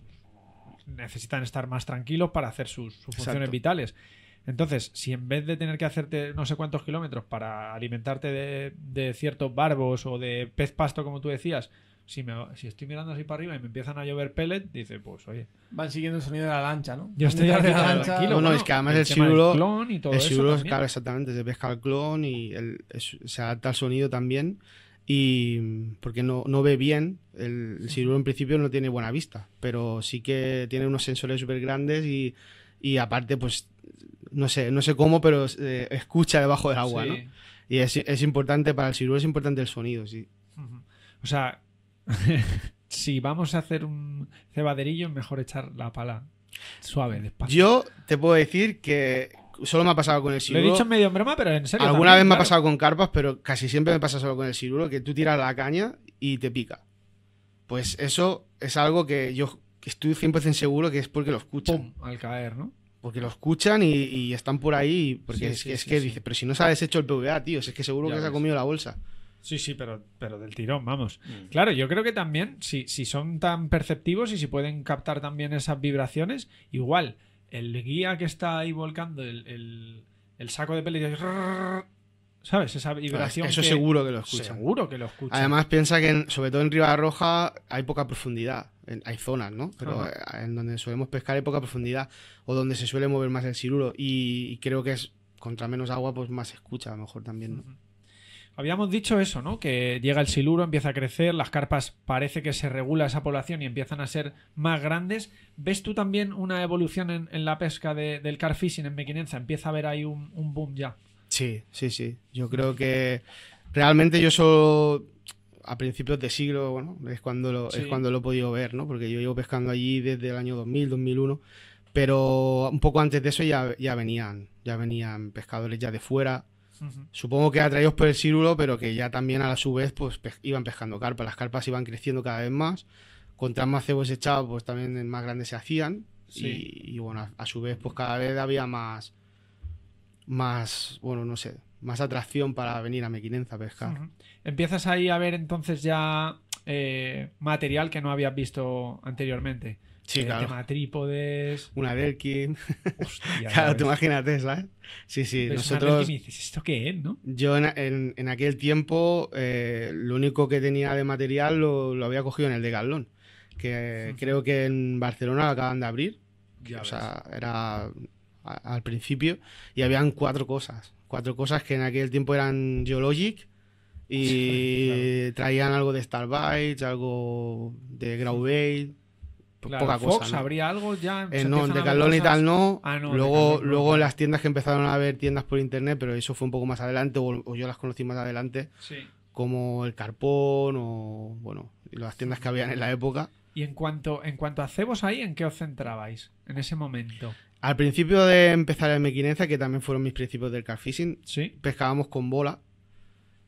necesitan estar más tranquilos para hacer sus, funciones vitales. Entonces, si en vez de tener que hacerte no sé cuántos kilómetros para alimentarte de, ciertos barbos o de pez pasto, como tú decías, si, si estoy mirando así para arriba y me empiezan a llover pellets, dice, pues oye. Van siguiendo el sonido de la lancha, ¿no? Yo estoy de la lancha. No, no, es que además el, el el claro, exactamente, se pesca el clon y se adapta al sonido también. Y porque no, no ve bien, el, el en principio no tiene buena vista, pero sí que tiene unos sensores súper grandes y, y aparte, pues no sé, no sé cómo, pero eh, escucha debajo del agua, Y es, importante para el ciruelo, es importante el sonido, sí. O sea, si vamos a hacer un cebaderillo, es mejor echar la pala suave, despacio. Yo te puedo decir que solo me ha pasado con el ciruelo. Lo he dicho en medio en broma, pero en serio. Alguna vez me ha pasado con carpas, pero casi siempre me pasa solo con el ciruelo, que tú tiras la caña y te pica. Pues eso es algo que yo estoy 100% seguro que es porque lo escucho. al caer, ¿no? porque lo escuchan y, están por ahí. Porque es, que dice, pero si no sabes hecho el PVA, tío, es que seguro que se ha comido la bolsa. Sí, sí, pero, pero del tirón, vamos. Mm. Claro, yo creo que también, si, si son tan perceptivos y si pueden captar también esas vibraciones, igual el guía que está ahí volcando el, el, saco de peli ¿Sabes? Esa vibración. Eso seguro que lo escucha. Seguro que lo escucha. Además, piensa que, sobre todo en Riva Roja, hay poca profundidad hay zonas, ¿no? Pero eh, en donde solemos pescar hay poca profundidad o donde se suele mover más el siluro y, creo que es contra menos agua, pues más escucha a lo mejor también, Habíamos dicho eso, ¿no? Que llega el siluro, empieza a crecer, las carpas parece que se regula esa población y empiezan a ser más grandes. ¿Ves tú también una evolución en, la pesca del carfishing en Mequinenza? ¿Empieza a haber ahí un, un boom ya? Sí, sí, sí. Yo creo que realmente yo solo a principios de siglo, bueno, es cuando lo, es cuando lo he podido ver, ¿no? Porque yo llevo pescando allí desde el año 2000, 2001, pero un poco antes de eso ya, ya venían, ya venían pescadores ya de fuera. Supongo que atraídos por el círculo, pero que ya también a la su vez pues iban pescando carpas. Las carpas iban creciendo cada vez más. Contra más cebos echados, pues también más grandes se hacían. Y, bueno, a, a, su vez, pues cada vez había más. Más. Bueno, no sé más atracción para venir a Mequinenza a pescar. Empiezas ahí a ver entonces ya eh, material que no habías visto anteriormente. Sí, claro. Tema trípodes. Una Delkin. Hostia, claro, tú imagínate, ¿sabes? ¿eh? Sí, sí. nosotros. ¿esto qué es, no? Yo en, aquel tiempo, eh, lo único que tenía de material lo, había cogido en el de Galón, que creo que en Barcelona lo acaban de abrir. o sea, era al principio y habían cuatro cosas cuatro cosas que en aquel tiempo eran Geologic y traían algo de Star algo de Graubate. Pues poca cosa. ¿Habría algo ya? Eh, ah, no, de Calón y tal no. luego, luego las tiendas que empezaron a haber tiendas por internet, pero eso fue un poco más adelante, o, yo las conocí más adelante, como el Carpón o bueno, las tiendas que habían en la época. Y en cuanto, en cuanto a cebos ahí, ¿en qué os centrabais en ese momento? Al principio de empezar el mequinenza, que también fueron mis principios del car fishing, pescábamos con bola,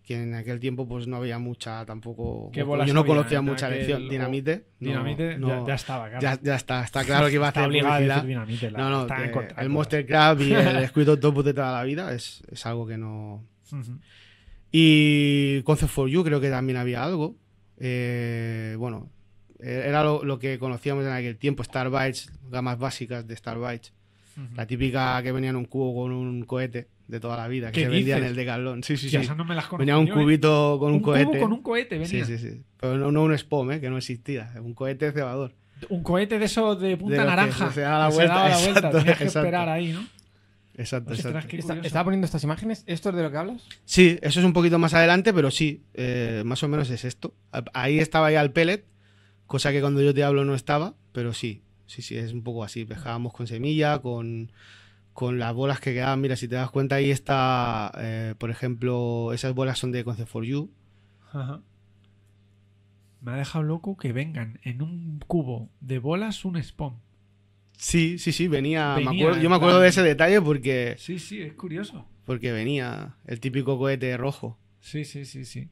que en aquel tiempo pues no había mucha tampoco... ¿Qué yo no conocía mucha lección. Dinamite. Dinamite ya, estaba, claro. Ya, está, está claro que iba a hacer obligado dinamite. no, no, eh, el Monster Crab y el escudo Octopus de toda la vida es, es algo que no... Y Concept for You creo que también había algo. Eh, bueno, e-, era lo, lo, que conocíamos en aquel tiempo, Star Bites, gamas básicas de Star Bites. La típica que venía en un cubo con un cohete de toda la vida, que se vendía en el decalón Sí, sí, sí. venía un ¿eh? cubito con un, un cohete. Cubo con un cohete venía. Sí, sí, sí. Pero no, un SPOM, ¿eh? que no existía. Un cohete cebador. Un cohete de eso de punta naranja. se da la vuelta. Se la vuelta. Exacto, esperar ahí, ¿no? Exacto, exacto. ¿Estaba poniendo estas imágenes? ¿Esto es de lo que hablas? Sí, eso es un poquito más adelante, pero sí, eh, más o menos es esto. Ahí estaba ya el pellet, cosa que cuando yo te hablo no estaba, pero sí sí, sí, es un poco así. Pescábamos con semilla, con, las bolas que quedaban. Mira, si te das cuenta, ahí está, eh, por ejemplo, esas bolas son de Concept for You. Ajá. Me ha dejado loco que vengan en un cubo de bolas un spawn. Sí, sí, sí, venía. yo me acuerdo de ese detalle porque. Sí, sí, es curioso. Porque venía el típico cohete rojo. Sí, sí, sí, sí.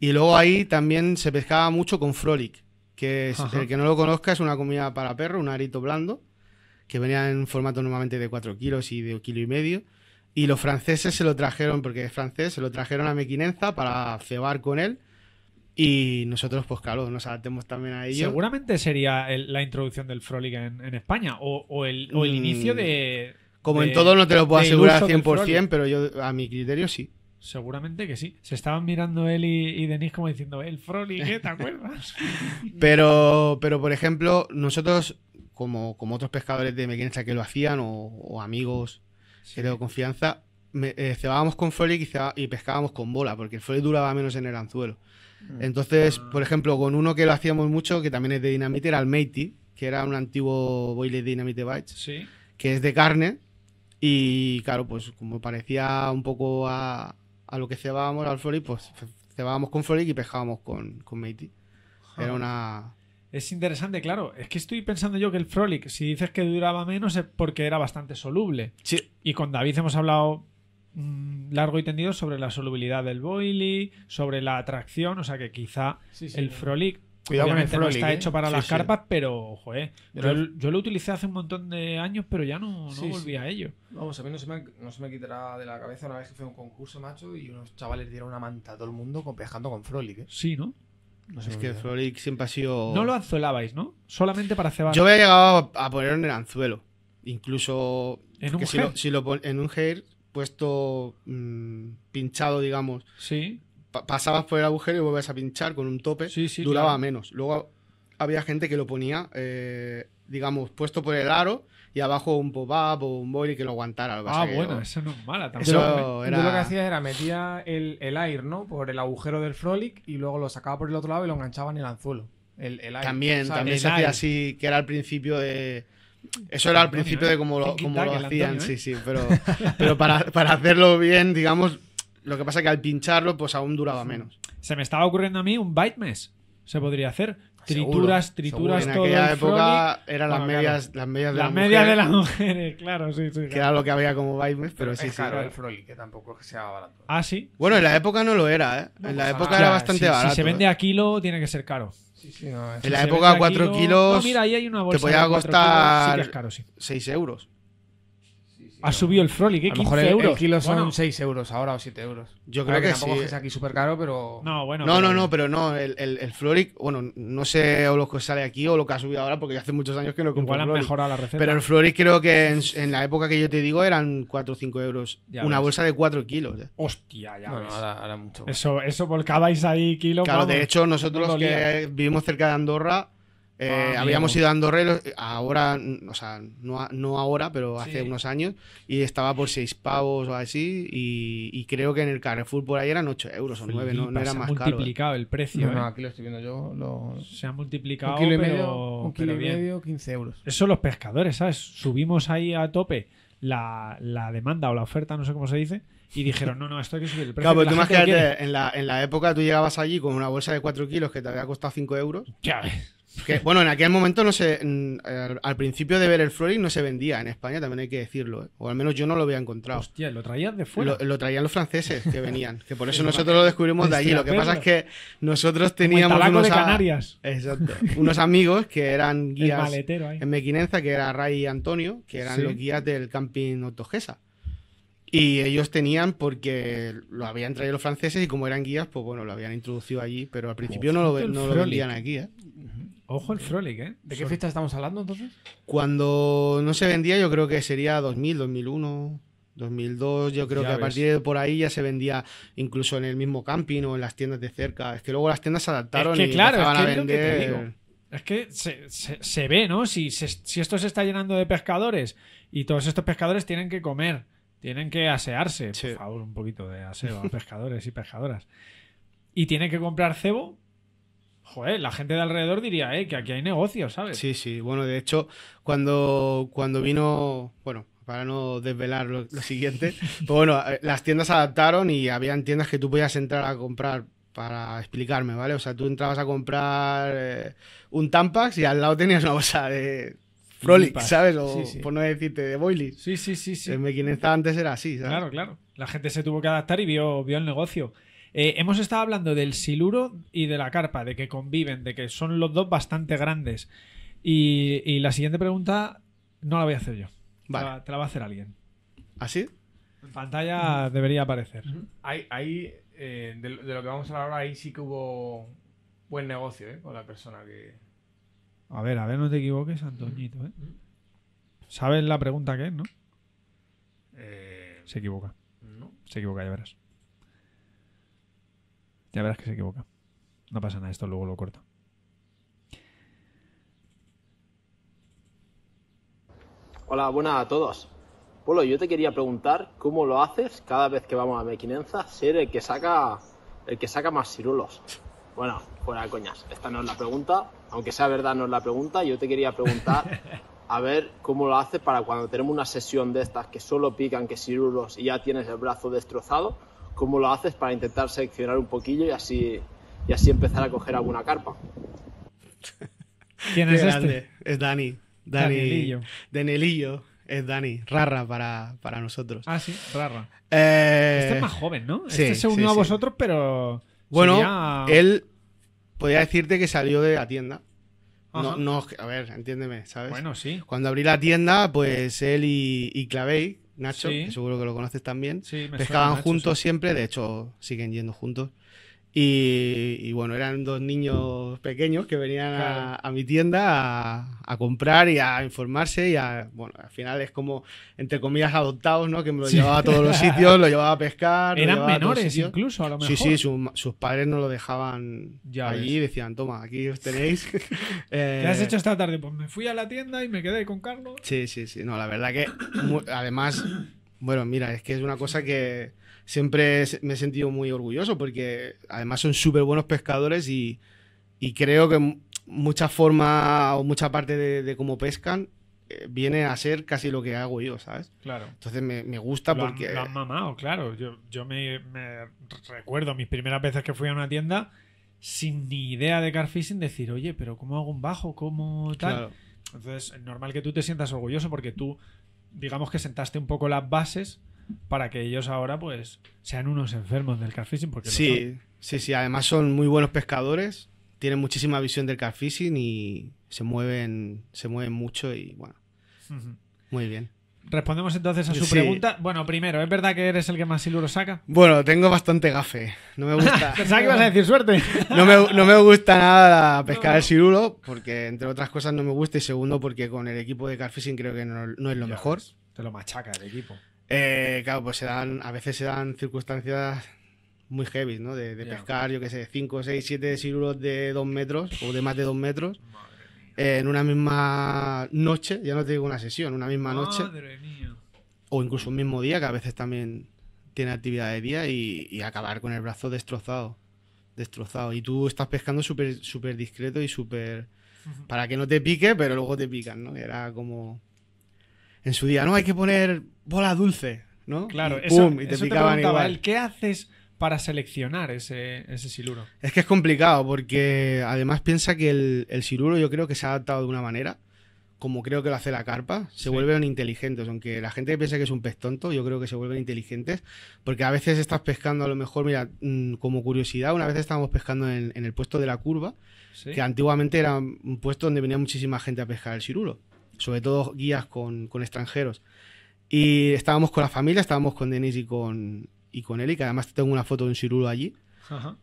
Y luego ahí también se pescaba mucho con Frolic que el que no lo conozca es una comida para perro, un arito blando, que venía en formato normalmente de 4 kilos y de kilo y medio. Y los franceses se lo trajeron, porque es francés, se lo trajeron a Mequinenza para cebar con él. Y nosotros, pues claro, nos adaptemos también a ello. Seguramente sería la introducción del Frolic en, España, o, el, el, mm. inicio de. Como en todo, no te lo puedo asegurar 100%, pero yo, a mi criterio, sí. Seguramente que sí. Se estaban mirando él y, Denis como diciendo, el Froli, te acuerdas? pero, pero, por ejemplo, nosotros, como, como otros pescadores de Mequensa que lo hacían, o, amigos que tengo confianza, eh, cebábamos con Froli y, pescábamos con bola, porque el Froli duraba menos en el anzuelo. Mm. Entonces, ah. por ejemplo, con uno que lo hacíamos mucho, que también es de dinamite, era el Matey, que era un antiguo boiler de Dinamite Bites, que es de carne. Y claro, pues como parecía un poco a, a lo que cebábamos al Frolic, pues cebábamos con Frolic y pescábamos con, con Era una... Es interesante, claro. Es que estoy pensando yo que el Frolic, si dices que duraba menos es porque era bastante soluble. Sí. Y con David hemos hablado mm, largo y tendido sobre la solubilidad del boily, sobre la atracción, o sea que quizá el Frolic Cuidado con el no está ¿eh? hecho para las carpas, pero joder, yo, lo utilicé hace un montón de años, pero ya no, volví a ello. Vamos, a mí no se, me, quitará de la cabeza una vez que fue un concurso, macho, y unos chavales dieron una manta a todo el mundo viajando con Frolic. ¿eh? Sí, ¿no? es que Frolic siempre ha sido. No lo anzuelabais, ¿no? Solamente para cebar. Yo había llegado a ponerlo en el anzuelo. Incluso. ¿En un si En un hair puesto mm, pinchado, digamos. Sí pasabas por el agujero y volvías a pinchar con un tope, duraba menos. Luego había gente que lo ponía, eh, digamos, puesto por el aro y abajo un pop-up o un que lo aguantara. ah, bueno, eso no es mala tampoco. Eso era... lo que hacías era metía el, aire ¿no? Por el agujero del frolic y luego lo sacaba por el otro lado y lo enganchaba en el anzuelo. El, también, también se hacía así, que era al principio de... Mm. Eso era al principio de cómo lo, hacían, sí, ¿eh? sí, pero, pero para, para hacerlo bien, digamos, lo que pasa es que al pincharlo, pues aún duraba menos. Se me estaba ocurriendo a mí un bite mes Se podría hacer. Trituras, trituras todo. En aquella época eran las, medias, las medias de las, medias de las mujeres, claro, sí, sí. Que era lo que había como bite pero, sí sí, es el que tampoco es que sea barato. Ah, sí. Bueno, en la época no lo era, ¿eh? en la época era bastante barato. Si se vende a kilo, tiene que ser caro. Sí, sí, no, en la época 4 kilos mira, ahí hay una bolsa te podía costar seis sí euros. Ha subido el Froli, ¿qué? ¿eh? A mejor el, euros. kilo son 6 euros ahora o 7 euros. Yo creo, que, tampoco es aquí súper caro, pero. No, bueno. No, no, no, pero no. El, el, Floric, bueno, no sé o lo que sale aquí o lo que ha subido ahora, porque hace muchos años que no compro. Igual han la receta. Pero el Floric creo que en, la época que yo te digo eran 4 o 5 euros. una bolsa de 4 kilos. Hostia, ya. Bueno, ves. Ahora, mucho. Eso, eso volcabais ahí kilos. Claro, de hecho, nosotros los que vivimos cerca de Andorra eh, ah, habíamos ido a Andorra eh, ahora, o sea, no, no ahora, pero hace unos años, y estaba por 6 pavos o así, y, creo que en el Carrefour por ahí eran 8 euros o 9, no, era más caro. Se ¿eh? ha multiplicado el precio. aquí lo estoy yo. Se ha multiplicado. Un kilo y medio, un kilo y medio 15 euros. Eso los pescadores, ¿sabes? Subimos ahí a tope la, la demanda o la oferta, no sé cómo se dice, y dijeron, no, no, esto hay que subir el precio. Claro, tú en la, en la época tú llegabas allí con una bolsa de 4 kilos que te había costado 5 euros. Ya bueno, en aquel momento no se. Al principio de ver el flooring no se vendía en España, también hay que decirlo. ¿eh? O al menos yo no lo había encontrado. Hostia, ¿lo traían de fuera? Lo, traían los franceses que venían. Que por eso nosotros lo descubrimos de allí. Lo que pasa es que nosotros teníamos. unos exacto, unos amigos que eran guías. En Mequinenza, que era Ray y Antonio, que eran los guías del camping Otogesa. Y ellos tenían, porque lo habían traído los franceses y como eran guías, pues bueno, lo habían introducido allí. Pero al principio no lo, no lo vendían aquí, ¿eh? Ojo el Frolic, ¿eh? ¿De qué fiesta estamos hablando entonces? Cuando no se vendía, yo creo que sería 2000, 2001. 2002, yo creo que a partir de por ahí ya se vendía incluso en el mismo camping o en las tiendas de cerca. Es que luego las tiendas se adaptaron es que, y claro, es que a Es, que es que se, ve, ¿no? Si, si esto se está llenando de pescadores y todos estos pescadores tienen que comer, tienen que asearse. Por favor, un poquito de aseo a pescadores y pescadoras. Y tienen que comprar cebo joder, la gente de alrededor diría, eh, que aquí hay negocios, ¿sabes? Sí, sí, bueno, de hecho, cuando, cuando vino, bueno, para no desvelar lo, siguiente, pues bueno, eh, las tiendas adaptaron y habían tiendas que tú podías entrar a comprar para explicarme, ¿vale? O sea, tú entrabas a comprar eh, un Tampax y al lado tenías una bolsa de Frolic, ¿sabes? O por no decirte de Boily Sí, sí, sí, sí. En antes era así, ¿sabes? Claro, claro. La gente se tuvo que adaptar y vio, vio el negocio. Eh, hemos estado hablando del siluro y de la carpa, de que conviven, de que son los dos bastante grandes. Y, la siguiente pregunta no la voy a hacer yo. Te, la, va a hacer alguien. ¿Así? ¿Ah, en pantalla debería aparecer. Ahí, eh, de, lo que vamos a hablar ahí sí que hubo buen negocio ¿eh? con la persona que. A ver, a ver, no te equivoques, Antoñito. ¿eh? ¿Sabes la pregunta que es, no? Eh, Se equivoca. Se equivoca, ya verás. Ya verás que se equivoca. No pasa nada, esto luego lo corto. Hola, buenas a todos. Polo, yo te quería preguntar cómo lo haces cada vez que vamos a Mequinenza ser el que saca el que saca más cirulos. Bueno, fuera de coñas, esta no es la pregunta, aunque sea verdad no es la pregunta, yo te quería preguntar a ver cómo lo haces para cuando tenemos una sesión de estas que solo pican que cirulos y ya tienes el brazo destrozado, cómo lo haces para intentar seleccionar un poquillo y así, y así empezar a coger alguna carpa. ¿Quién es este? Es Dani. Dani Danielillo. Danielillo. Es Dani, rara para, nosotros. Ah, sí, rara. Eh, este es más joven, ¿no? este se unió a vosotros, pero. Bueno, él podría decirte que salió de la tienda. No, no, a ver, entiéndeme, ¿sabes? Bueno, sí. Cuando abrí la tienda, pues él y, y Clavey, Nacho, que seguro que lo conoces también. Sí, Pescaban juntos siempre, de hecho siguen yendo juntos. Y, bueno, eran dos niños pequeños que venían a, mi tienda a, comprar y a informarse y a, bueno, al final es como, entre comillas, adoptados, ¿no? Que me lo llevaba a todos los sitios, lo llevaba a pescar. Eran menores incluso, a lo mejor. Sí, sí, sus padres no lo dejaban ya allí y decían, toma, aquí os tenéis. Eh, ¿Qué has hecho esta tarde? Pues me fui a la tienda y me quedé con Carlos. Sí, sí, sí. No, la verdad que, además, bueno, mira, es que es una cosa que siempre me he sentido muy orgulloso porque además son súper buenos pescadores y, creo que mucha forma o mucha parte de, cómo pescan eh, viene a ser casi lo que hago yo, ¿sabes? Claro. Entonces me, gusta porque... Han, lo han mamado, claro. Yo, me, recuerdo mis primeras veces que fui a una tienda sin ni idea de fishing, decir, oye, pero ¿cómo hago un bajo? ¿Cómo tal? Entonces, es normal que tú te sientas orgulloso porque tú, digamos que sentaste un poco las bases para que ellos ahora pues sean unos enfermos del carfishing. Porque sí, sí, sí, además son muy buenos pescadores, tienen muchísima visión del carfishing y se mueven, se mueven mucho y bueno, muy bien. Respondemos entonces a su pregunta. Bueno, primero, ¿es verdad que eres el que más siluro saca? Bueno, tengo bastante gafe. No me gusta. Pensaba que ibas a decir suerte. no, me, gusta nada pescar el siluro, porque entre otras cosas no me gusta. Y segundo, porque con el equipo de Carfishing creo que no, es lo mejor. te lo machaca el equipo. Eh, claro, pues se dan, a veces se dan circunstancias muy heavy, ¿no? De, pescar, yo qué sé, 5, 6, 7 siluros de 2 metros o de más de 2 metros en una misma noche, ya no te digo una sesión, una misma Madre noche. Mía. O incluso un mismo día, que a veces también tiene actividad de día y, y acabar con el brazo destrozado. Destrozado. Y tú estás pescando súper súper discreto y súper. Para que no te pique, pero luego te pican, ¿no? Era como en su día, no hay que poner bola dulce, ¿no? Claro, y eso, te picaban ¿Qué haces para seleccionar ese, siluro? Es que es complicado porque además piensa que el, el, siluro yo creo que se ha adaptado de una manera, como creo que lo hace la carpa, se vuelven inteligentes, aunque la gente piensa que es un pez tonto, yo creo que se vuelven inteligentes, porque a veces estás pescando a lo mejor, mira, mm, como curiosidad, una vez estábamos pescando en, el puesto de la curva, que antiguamente era un puesto donde venía muchísima gente a pescar el siluro sobre todo guías con, extranjeros. Y estábamos con la familia, estábamos con Denis y con, y con Eli, que además tengo una foto de un cirulo allí.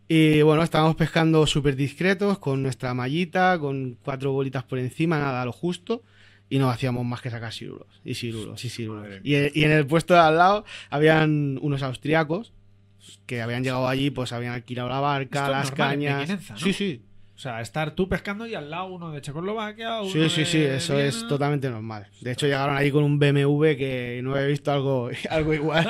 Y bueno, estábamos pescando súper discretos, con nuestra mallita, con cuatro bolitas por encima, nada, lo justo. Y no hacíamos más que sacar cirulos y cirulos y cirulos. Y, en el puesto de al lado habían unos austriacos que habían llegado allí, pues habían alquilado la barca, las ¿eh? cañas. Sí, sí, o sea, estar tú pescando y al lado uno de Checoslovaquia. sí, sí, sí, eso es totalmente normal. De hecho, llegaron ahí con un BMW que no he visto algo, algo igual.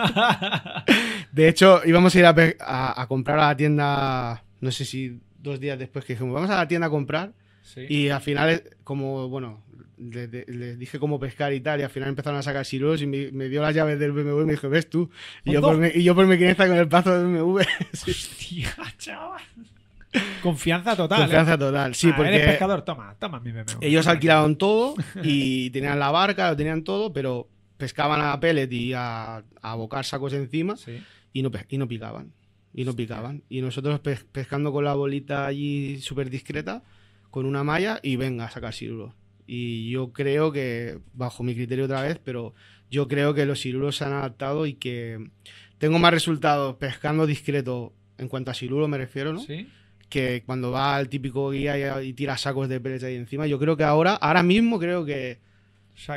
de hecho, íbamos a ir a, comprar a la tienda, no sé si dos días después que dijimos, vamos a la tienda a comprar. Y al final, eh, como, bueno, les, dije cómo pescar y tal, y al final empezaron a sacar silos y me, dio las llaves del BMW y me dijo, ¿ves tú? Y yo, por, y mi quinesta con el paso del BMW. Hostia, chaval. Confianza total. ¿eh? Confianza total, sí, ah, pescador, toma, toma mi Ellos alquilaron todo y tenían la barca, lo tenían todo, pero pescaban a pellet y a, a bocar sacos encima y, no, y no picaban. Y no picaban. Y nosotros pescando con la bolita allí súper discreta, con una malla y venga a sacar siluros. Y yo creo que, bajo mi criterio otra vez, pero yo creo que los siluros se han adaptado y que tengo más resultados pescando discreto en cuanto a siluro me refiero, ¿no? Sí que cuando va al típico guía y, tira sacos de pellets ahí encima. Yo creo que ahora, ahora mismo creo que,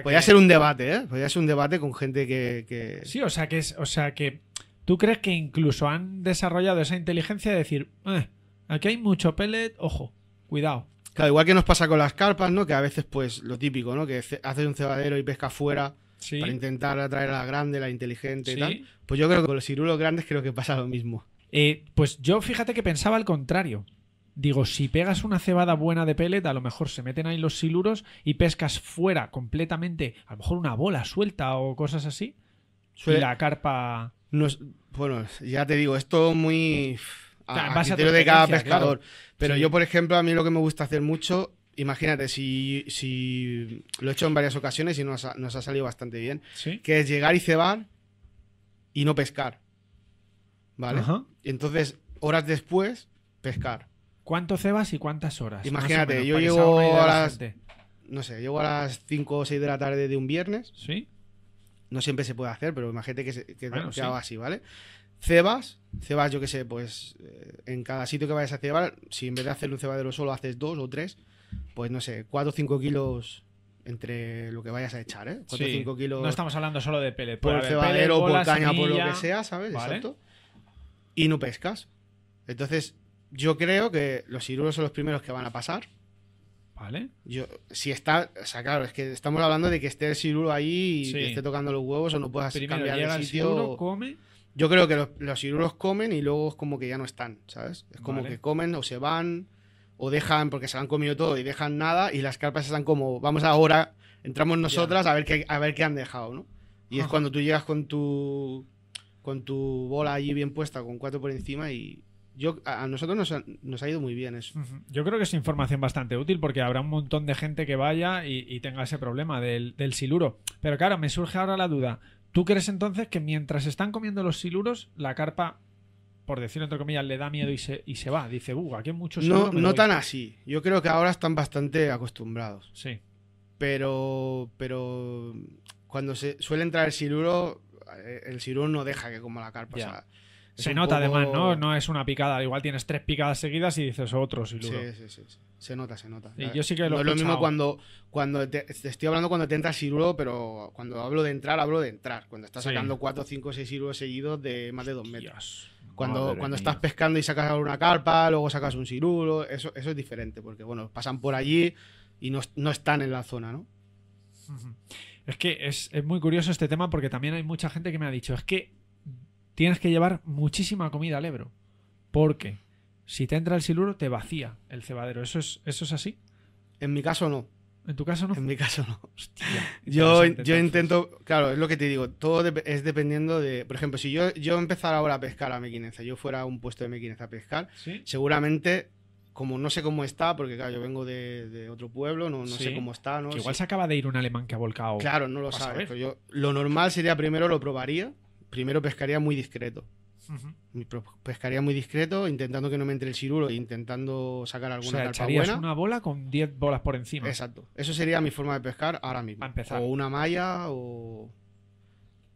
podría ser un debate, ¿eh? Podría ser un debate con gente que, Sí, o sea que es, o sea que tú crees que incluso han desarrollado esa inteligencia de decir, eh, aquí hay mucho pellet, ojo, cuidado. Claro, igual que nos pasa con las carpas, ¿no? Que a veces, pues, lo típico, ¿no? Que haces un cebadero y pesca fuera para intentar atraer a la grande, la inteligente y tal. Pues yo creo que con los cirulos grandes creo que pasa lo mismo. Eh, pues yo fíjate que pensaba al contrario. Digo, si pegas una cebada buena de pellet, a lo mejor se meten ahí los siluros y pescas fuera completamente, a lo mejor una bola suelta o cosas así. Y la carpa. Bueno, ya te digo, esto muy. A, criterio de cada pescador. Pero yo, por ejemplo, a mí lo que me gusta hacer mucho imagínate, si, si, lo he hecho en varias ocasiones y nos ha, ha salido bastante bien, que es llegar y cebar y no pescar. ¿Vale? entonces, horas después, pescar. ¿Cuánto cebas y cuántas horas? Imagínate, yo llego a las. no sé, llego a las 5 o 6 de la tarde de un viernes. Sí. No siempre se puede hacer, pero imagínate que, se, haga así, ¿vale? Cebas, cebas, yo qué sé, pues eh, en cada sitio que vayas a cebar, si en vez de hacer un cebadero solo haces dos o tres, pues no sé, cuatro o 5 kilos entre lo que vayas a echar, ¿eh? 4 o 5 kilos. No estamos hablando solo de pele, por, cebadero, o por caña, por lo que sea, ¿sabes? Exacto y no pescas. Entonces, yo creo que los ciruros son los primeros que van a pasar. ¿Vale? Yo, si está, o sea, claro, es que estamos hablando de que esté el cirulo ahí y esté tocando los huevos o no puedas cambiar de sitio. El come. Yo creo que los, los, comen y luego es como que ya no están, ¿sabes? Es como que comen o se van o dejan porque se han comido todo y dejan nada y las carpas están como, vamos ahora, entramos nosotras a ver qué, a ver qué han dejado, ¿no? Y es cuando tú llegas con tu con tu bola allí bien puesta, con cuatro por encima y, yo, a nosotros nos ha, ido muy bien eso. Yo creo que es información bastante útil porque habrá un montón de gente que vaya y, tenga ese problema del, siluro. Pero claro, me surge ahora la duda. ¿Tú crees entonces que mientras están comiendo los siluros, la carpa, por decirlo entre comillas, le da miedo y se, y se va? Dice, uh, aquí hay muchos No, no tan así. Yo creo que ahora están bastante acostumbrados. Sí. Pero, pero cuando se suele entrar el siluro, eh, el sirulo no deja que como la carpa. se nota además, ¿no? No es una picada. Igual tienes tres picadas seguidas y dices otro siluro. Sí, sí, sí, Se nota, se nota. yo sí que lo no es lo mismo cuando, cuando te, estoy hablando cuando te entra siluro, pero cuando hablo de entrar, hablo de entrar. Cuando estás sacando cuatro, cinco, seis siluros seguidos de más de dos metros. Cuando, cuando estás pescando y sacas una carpa, luego sacas un siluro, eso, eso es diferente, porque bueno, pasan por allí y no, están en la zona, ¿no? Es que es, muy curioso este tema porque también hay mucha gente que me ha dicho, es que tienes que llevar muchísima comida al Ebro. Porque si te entra el siluro, te vacía el cebadero. ¿Eso es, eso es así? En mi caso no. ¿En tu caso no? En mi caso no. Hostia, yo, yo intento, claro, es lo que te digo, todo es dependiendo de, por ejemplo, si yo, yo empezara ahora a pescar a Mequinenza, yo fuera a un puesto de Mequinenza a pescar, seguramente como no sé cómo está, porque claro, yo vengo de, otro pueblo, no, sé cómo está. ¿no? igual se acaba de ir un alemán que ha volcado. Claro, no lo sabe yo, lo normal sería primero lo probaría, primero pescaría muy discreto. Pescaría muy discreto, intentando que no me entre el cirulo e intentando sacar alguna o una bola con 10 bolas por encima. Exacto. Eso sería mi forma de pescar ahora mismo. empezar. O una malla o.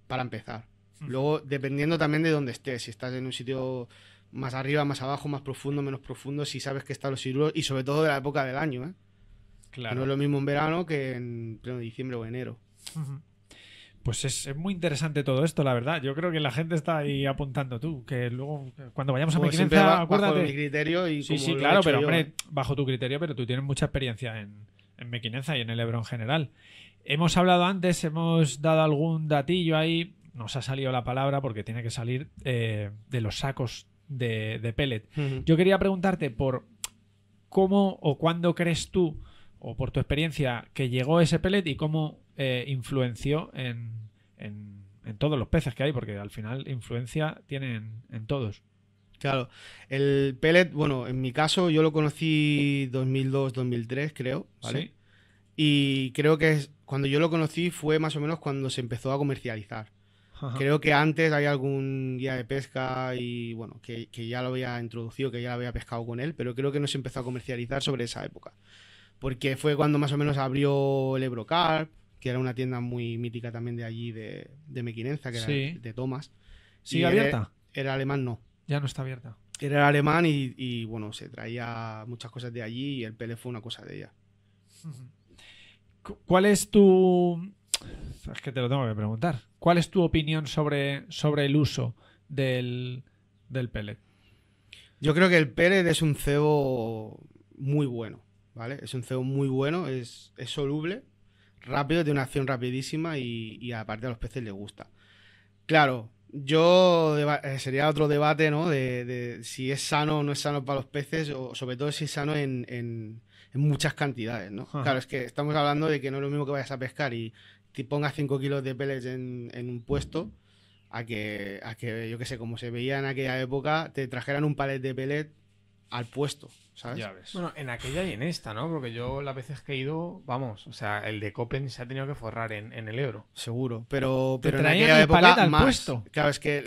Para empezar. Luego, dependiendo también de dónde estés, si estás en un sitio más arriba, más abajo, más profundo, menos profundo, si sabes que están los siglos, y sobre todo de la época del año. ¿eh? Claro. no es lo mismo en verano que en pleno diciembre o enero. Pues es, muy interesante todo esto, la verdad. Yo creo que la gente está ahí apuntando tú, que luego cuando vayamos a pues Mequinenza, acuérdate. Bajo mi criterio y sí, sí, claro, pero hombre, ¿eh? bajo tu criterio, pero tú tienes mucha experiencia en, Mequinenza y en el Ebro en general. Hemos hablado antes, hemos dado algún datillo ahí, nos ha salido la palabra porque tiene que salir eh, de los sacos de, pellet. Yo quería preguntarte por cómo o cuándo crees tú, o por tu experiencia, que llegó ese pellet y cómo eh, influenció en, todos los peces que hay, porque al final influencia tienen en todos. Claro, el pellet, bueno, en mi caso yo lo conocí 2002-2003, creo, ¿vale? Y creo que cuando yo lo conocí fue más o menos cuando se empezó a comercializar. Creo que antes había algún guía de pesca y bueno, que, ya lo había introducido, que ya lo había pescado con él, pero creo que no se empezó a comercializar sobre esa época. Porque fue cuando más o menos abrió el Ebrocarp, que era una tienda muy mítica también de allí, de, Mequinenza, que era de, Tomás. ¿Sigue abierta? Era, alemán, no. Ya no está abierta. Era alemán y, y, bueno, se traía muchas cosas de allí y el pele fue una cosa de ella. ¿Cuál es tu, es que te lo tengo que preguntar. ¿Cuál es tu opinión sobre, sobre el uso del, del pellet? Yo creo que el pellet es un cebo muy bueno, ¿vale? Es un cebo muy bueno, es, soluble, rápido, tiene una acción rapidísima y, aparte a los peces les gusta. Claro, yo eh, sería otro debate, ¿no? De, si es sano o no es sano para los peces, o sobre todo si es sano en, muchas cantidades, ¿no? Claro, es que estamos hablando de que no es lo mismo que vayas a pescar y pongas 5 kilos de pellets en, un puesto a que, a que, yo sé, como se veía en aquella época, te trajeran un palet de pellets al puesto, ¿sabes? Bueno, en aquella y en esta, ¿no? Porque yo las veces que he ido, vamos, o sea, el de Copen se ha tenido que forrar en, el euro. Seguro, pero, pero en aquella época más. Puesto. que...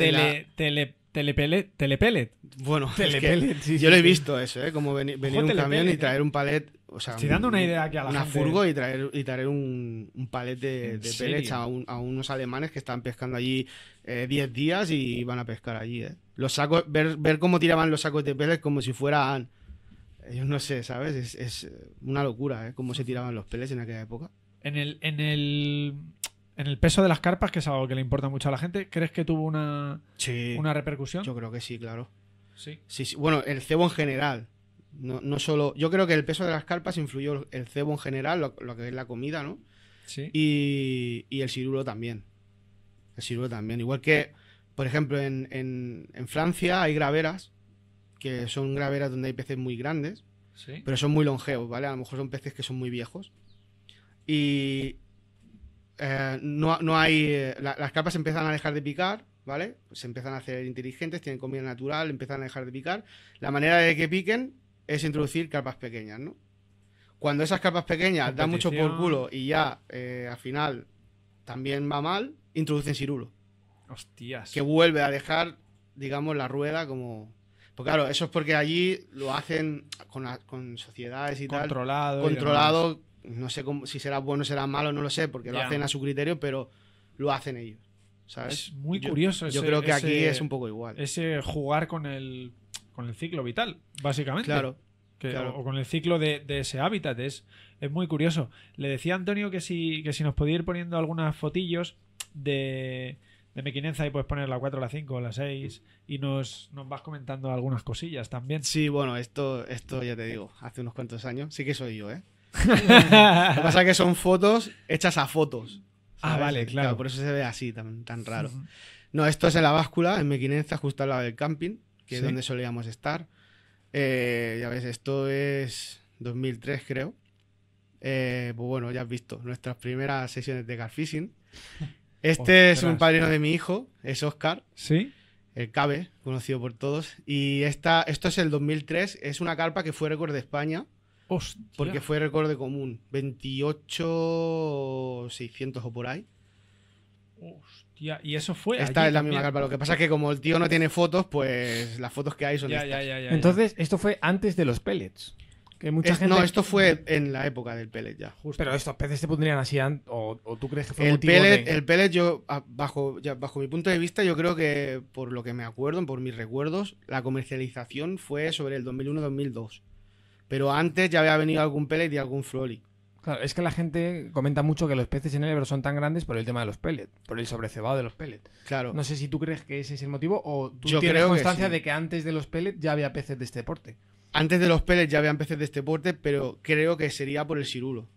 tele, telepellet, Bueno, yo lo he visto eso, ¿eh? Como venir, un camión y traer un palet Estoy dando una idea aquí a una furgo y traer, y un, un palet de, de a, unos alemanes que están pescando allí 10 eh, días y van a pescar allí. Eh. Los sacos, ver, ver cómo tiraban los sacos de peles como si fueran. Yo no sé, ¿sabes? Es, eh, una locura, ¿eh? Cómo se tiraban los peles en aquella época. En el, en en el peso de las carpas, que es algo que le importa mucho a la gente, ¿crees que tuvo una, una repercusión? Yo creo que sí, claro. sí. Bueno, el cebo en general. No, no solo. Yo creo que el peso de las carpas influyó el cebo en general, lo, que es la comida, ¿no? Sí. Y, el cirulo también. El cirulo también. Igual que, por ejemplo, en, Francia hay graveras, que son graveras donde hay peces muy grandes, pero son muy longevos, ¿vale? A lo mejor son peces que son muy viejos. Y eh, no, hay. Eh, las carpas empiezan a dejar de picar, ¿vale? Se empiezan a hacer inteligentes, tienen comida natural, empiezan a dejar de picar. La manera de que piquen es introducir capas pequeñas, ¿no? Cuando esas capas pequeñas dan mucho por culo y ya eh, al final también va mal, introducen cirulo. Hostias. Que vuelve a dejar, digamos, la rueda como. Pues claro, eso es porque allí lo hacen con, sociedades y tal. controlado. Controlado. No sé si será bueno, o será malo, no lo sé, porque lo hacen a su criterio, pero lo hacen ellos. ¿Sabes? Es muy curioso. Yo, yo creo que aquí es un poco igual. Ese jugar con el con el ciclo vital, básicamente. Claro. O, con el ciclo de, ese hábitat. Es, es, muy curioso. Le decía Antonio que si, que si nos podía ir poniendo algunas fotillos de, Mequinenza y puedes poner la 4, la 5, la 6 y nos, vas comentando algunas cosillas también. Sí, bueno, esto, esto ya te digo, hace unos cuantos años. Sí que soy yo, ¿eh? Lo que pasa es que son fotos hechas a fotos. Ah, vale, claro. Por eso se ve así, tan, tan raro. No, esto es en la báscula, en Mequinenza, justo al lado del camping que es donde solíamos estar. Eh, ya ves, esto es 2003 creo. Eh, pues bueno, ya has visto nuestras primeras sesiones de carfishing. Este es un padrino de mi hijo, es Oscar. Sí. El Cabe, conocido por todos. Y esta, esto es el 2003, es una carpa que fue récord de España. Porque fue récord de común, 28.600 o por ahí. Hostia y eso fue. Esta es la misma carpa. Lo que pasa es que como el tío no tiene fotos, pues las fotos que hay son. estas. Entonces, esto fue antes de los pellets. Que mucha No, esto fue en la época del pellet ya. Pero estos peces se pondrían así, o, o tú crees que fue el pellet, de... El pellet, yo, bajo, bajo mi punto de vista, yo creo que, por lo que me acuerdo, por mis recuerdos, la comercialización fue sobre el 2001-2002. Pero antes ya había venido algún pellet y algún floric. Claro, es que la gente comenta mucho que los peces en el Ebro son tan grandes por el tema de los pellets, por el sobrecebado de los pellets. Claro. No sé si tú crees que ese es el motivo o tú Yo tienes constancia de que antes de los pellets ya había peces de este porte. Antes de los pellets ya había peces de este porte, pero creo que sería por el cirulo.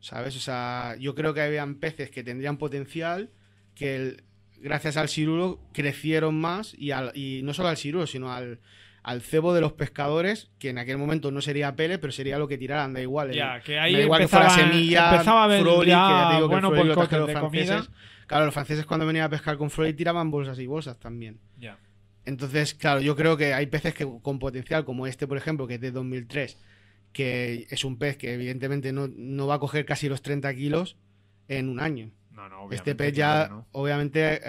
¿Sabes? O sea, yo creo que habían peces que tendrían potencial, que gracias al cirulo crecieron más y, y no solo al cirulo, sino al, al cebo de los pescadores, que en aquel momento no sería Pele, pero sería lo que tiraran, da igual. Ya, eh. que ahí da semilla, empezaba a que ah, digo que bueno, Froli pues los franceses. Claro, los franceses cuando venían a pescar con Froli tiraban bolsas y bolsas también. Ya. Entonces, claro, yo creo que hay peces que con potencial, como este, por ejemplo, que es de 2003, que es un pez que evidentemente no, no va a coger casi los 30 kilos en un año. Este pez ya, obviamente,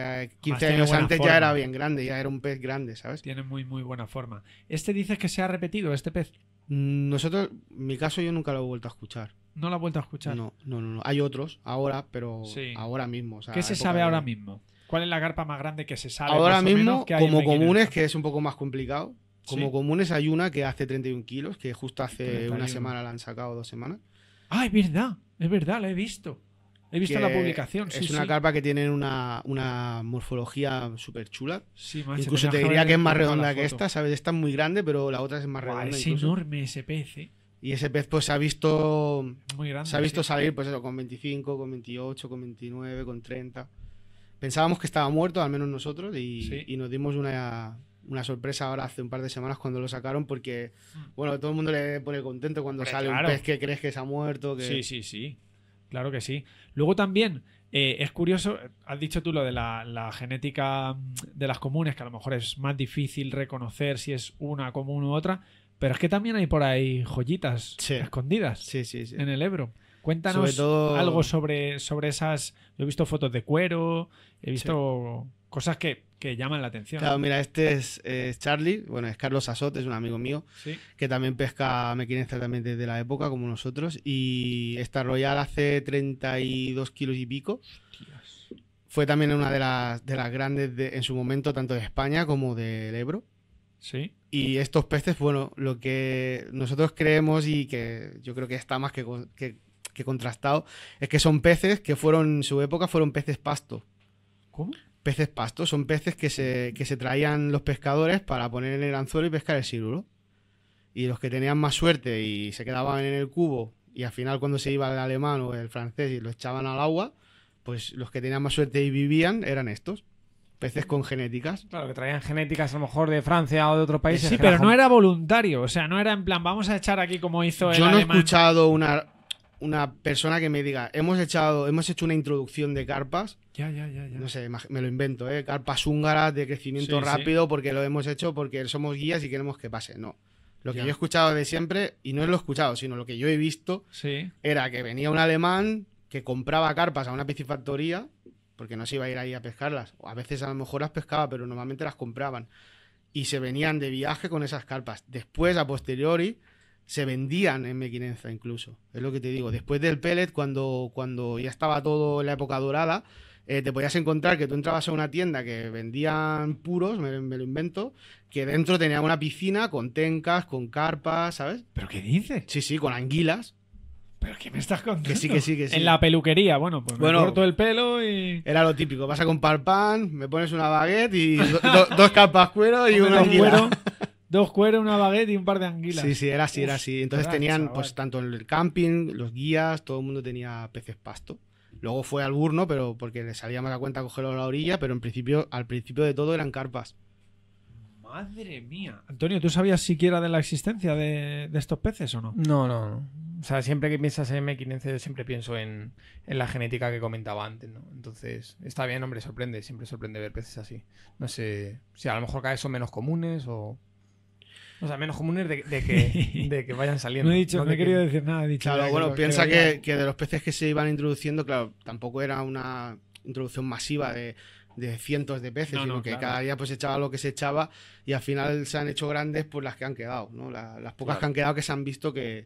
15 eh, años antes ya era bien grande, ya era un pez grande, ¿sabes? Tiene muy, muy buena forma. ¿Este dices que se ha repetido, este pez? Mm, nosotros, en mi caso, yo nunca lo he vuelto a escuchar. ¿No lo he vuelto a escuchar? No, no, no. Hay otros ahora, pero ahora mismo. ¿Qué se sabe ahora mismo? ¿Cuál es la garpa más grande que se sabe? Ahora mismo, como comunes, que es un poco más complicado. Como comunes hay una que hace 31 kilos, que justo hace una semana la han sacado, dos semanas. Ah, es verdad, es verdad, la he visto. He visto la publicación. es una carpa que tiene una, una morfología súper chula. incluso te diría que es más redonda que esta, ¿sabes? Esta es muy grande, pero la otra es más redonda. Es enorme ese pez, eh. Y ese pez pues se ha visto, se ha visto salir pues con 25, con 28, con 29, con 30. Pensábamos que estaba muerto, al menos nosotros, y, nos dimos una, una sorpresa ahora hace un par de semanas cuando lo sacaron porque, mm. bueno, todo el mundo le pone contento cuando sale un pez que crees que se ha muerto. Que... Sí, sí, sí. Claro que sí. Luego también eh, es curioso, has dicho tú lo de la, genética mm, de las comunes, que a lo mejor es más difícil reconocer si es una común u otra, pero es que también hay por ahí joyitas escondidas sí, sí, en el Ebro. Cuéntanos algo sobre, sobre esas. Yo he visto fotos de cuero, he visto cosas que, llaman la atención. Claro, mira, este es, Charlie, bueno, es Carlos Asot, es un amigo mío, que también pesca mequinenza también desde la época, como nosotros, y esta Royal hace 32 kilos y pico. Fue también una de las, de las grandes en su momento, tanto de España como del Ebro. Sí. Y estos peces, bueno, lo que nosotros creemos y que yo creo que está más que, que contrastado, es que son peces que fueron, en su época fueron peces pasto. ¿Cómo? peces pastos, son peces que se, traían los pescadores para poner en el anzuelo y pescar el siluro. Y los que tenían más suerte y se quedaban en el cubo, y al final cuando se iba el alemán o el francés y lo echaban al agua, pues los que tenían más suerte y vivían eran estos peces con genéticas. Claro, que traían genéticas a lo mejor de Francia o de otros países. Sí, pero no era voluntario, o sea, no era en plan, vamos a echar aquí como hizo el Yo no he escuchado una, una persona que me diga, hemos, echado, hemos hecho una introducción de carpas. Ya, ya, ya, ya. No sé, me lo invento, ¿eh? Carpas húngaras de crecimiento rápido porque lo hemos hecho porque somos guías y queremos que pase. No. Lo que yo he escuchado de siempre, y no es lo escuchado, sino lo que yo he visto, era que venía un alemán que compraba carpas a una piscifactoría, porque no se iba a ir ahí a pescarlas. O a veces a lo mejor las pescaba, pero normalmente las compraban. Y se venían de viaje con esas carpas. Después, a posteriori, se vendían en Mequinenza incluso. Es lo que te digo. Después del pellet, cuando, cuando ya estaba todo en la época dorada, eh, te podías encontrar que tú entrabas a una tienda que vendían puros, me, lo invento, que dentro tenía una piscina con tencas, con carpas, ¿sabes? ¿Pero qué dices? Sí, sí, con anguilas. ¿Pero qué me estás contando? Que sí, que sí, que sí. En la peluquería, bueno, pues bueno, corto el pelo y. Era lo típico. Vas a comprar pan, me pones una baguette y dos carpas cuero y una anguila. Cuero. Dos cueros, una baguette y un par de anguilas. Sí, sí, era así, era así. Entonces tenían, pues, tanto el camping, los guías, todo el mundo tenía peces pasto. Luego fue al burno, pero porque le salía más a cuenta cogerlo a la orilla, pero en principio, al principio de todo eran carpas. Madre mía. Antonio, ¿tú sabías siquiera de la existencia de, estos peces o no? No, no, O sea, siempre que piensas en M15, siempre pienso en, en, la genética que comentaba antes, ¿no? Entonces, está bien, hombre, sorprende, siempre sorprende ver peces así. No sé si a lo mejor cada vez son menos comunes o o sea, menos comunes de, que, vayan saliendo. no he dicho, no, he querido decir nada. dicho claro, bueno, piensa que, de los peces que se iban introduciendo, claro, tampoco era una introducción masiva de, cientos de peces, sino que cada día pues echaba lo que se echaba y al final se han hecho grandes pues las que han quedado, ¿no? las, pocas que han quedado que se han visto que,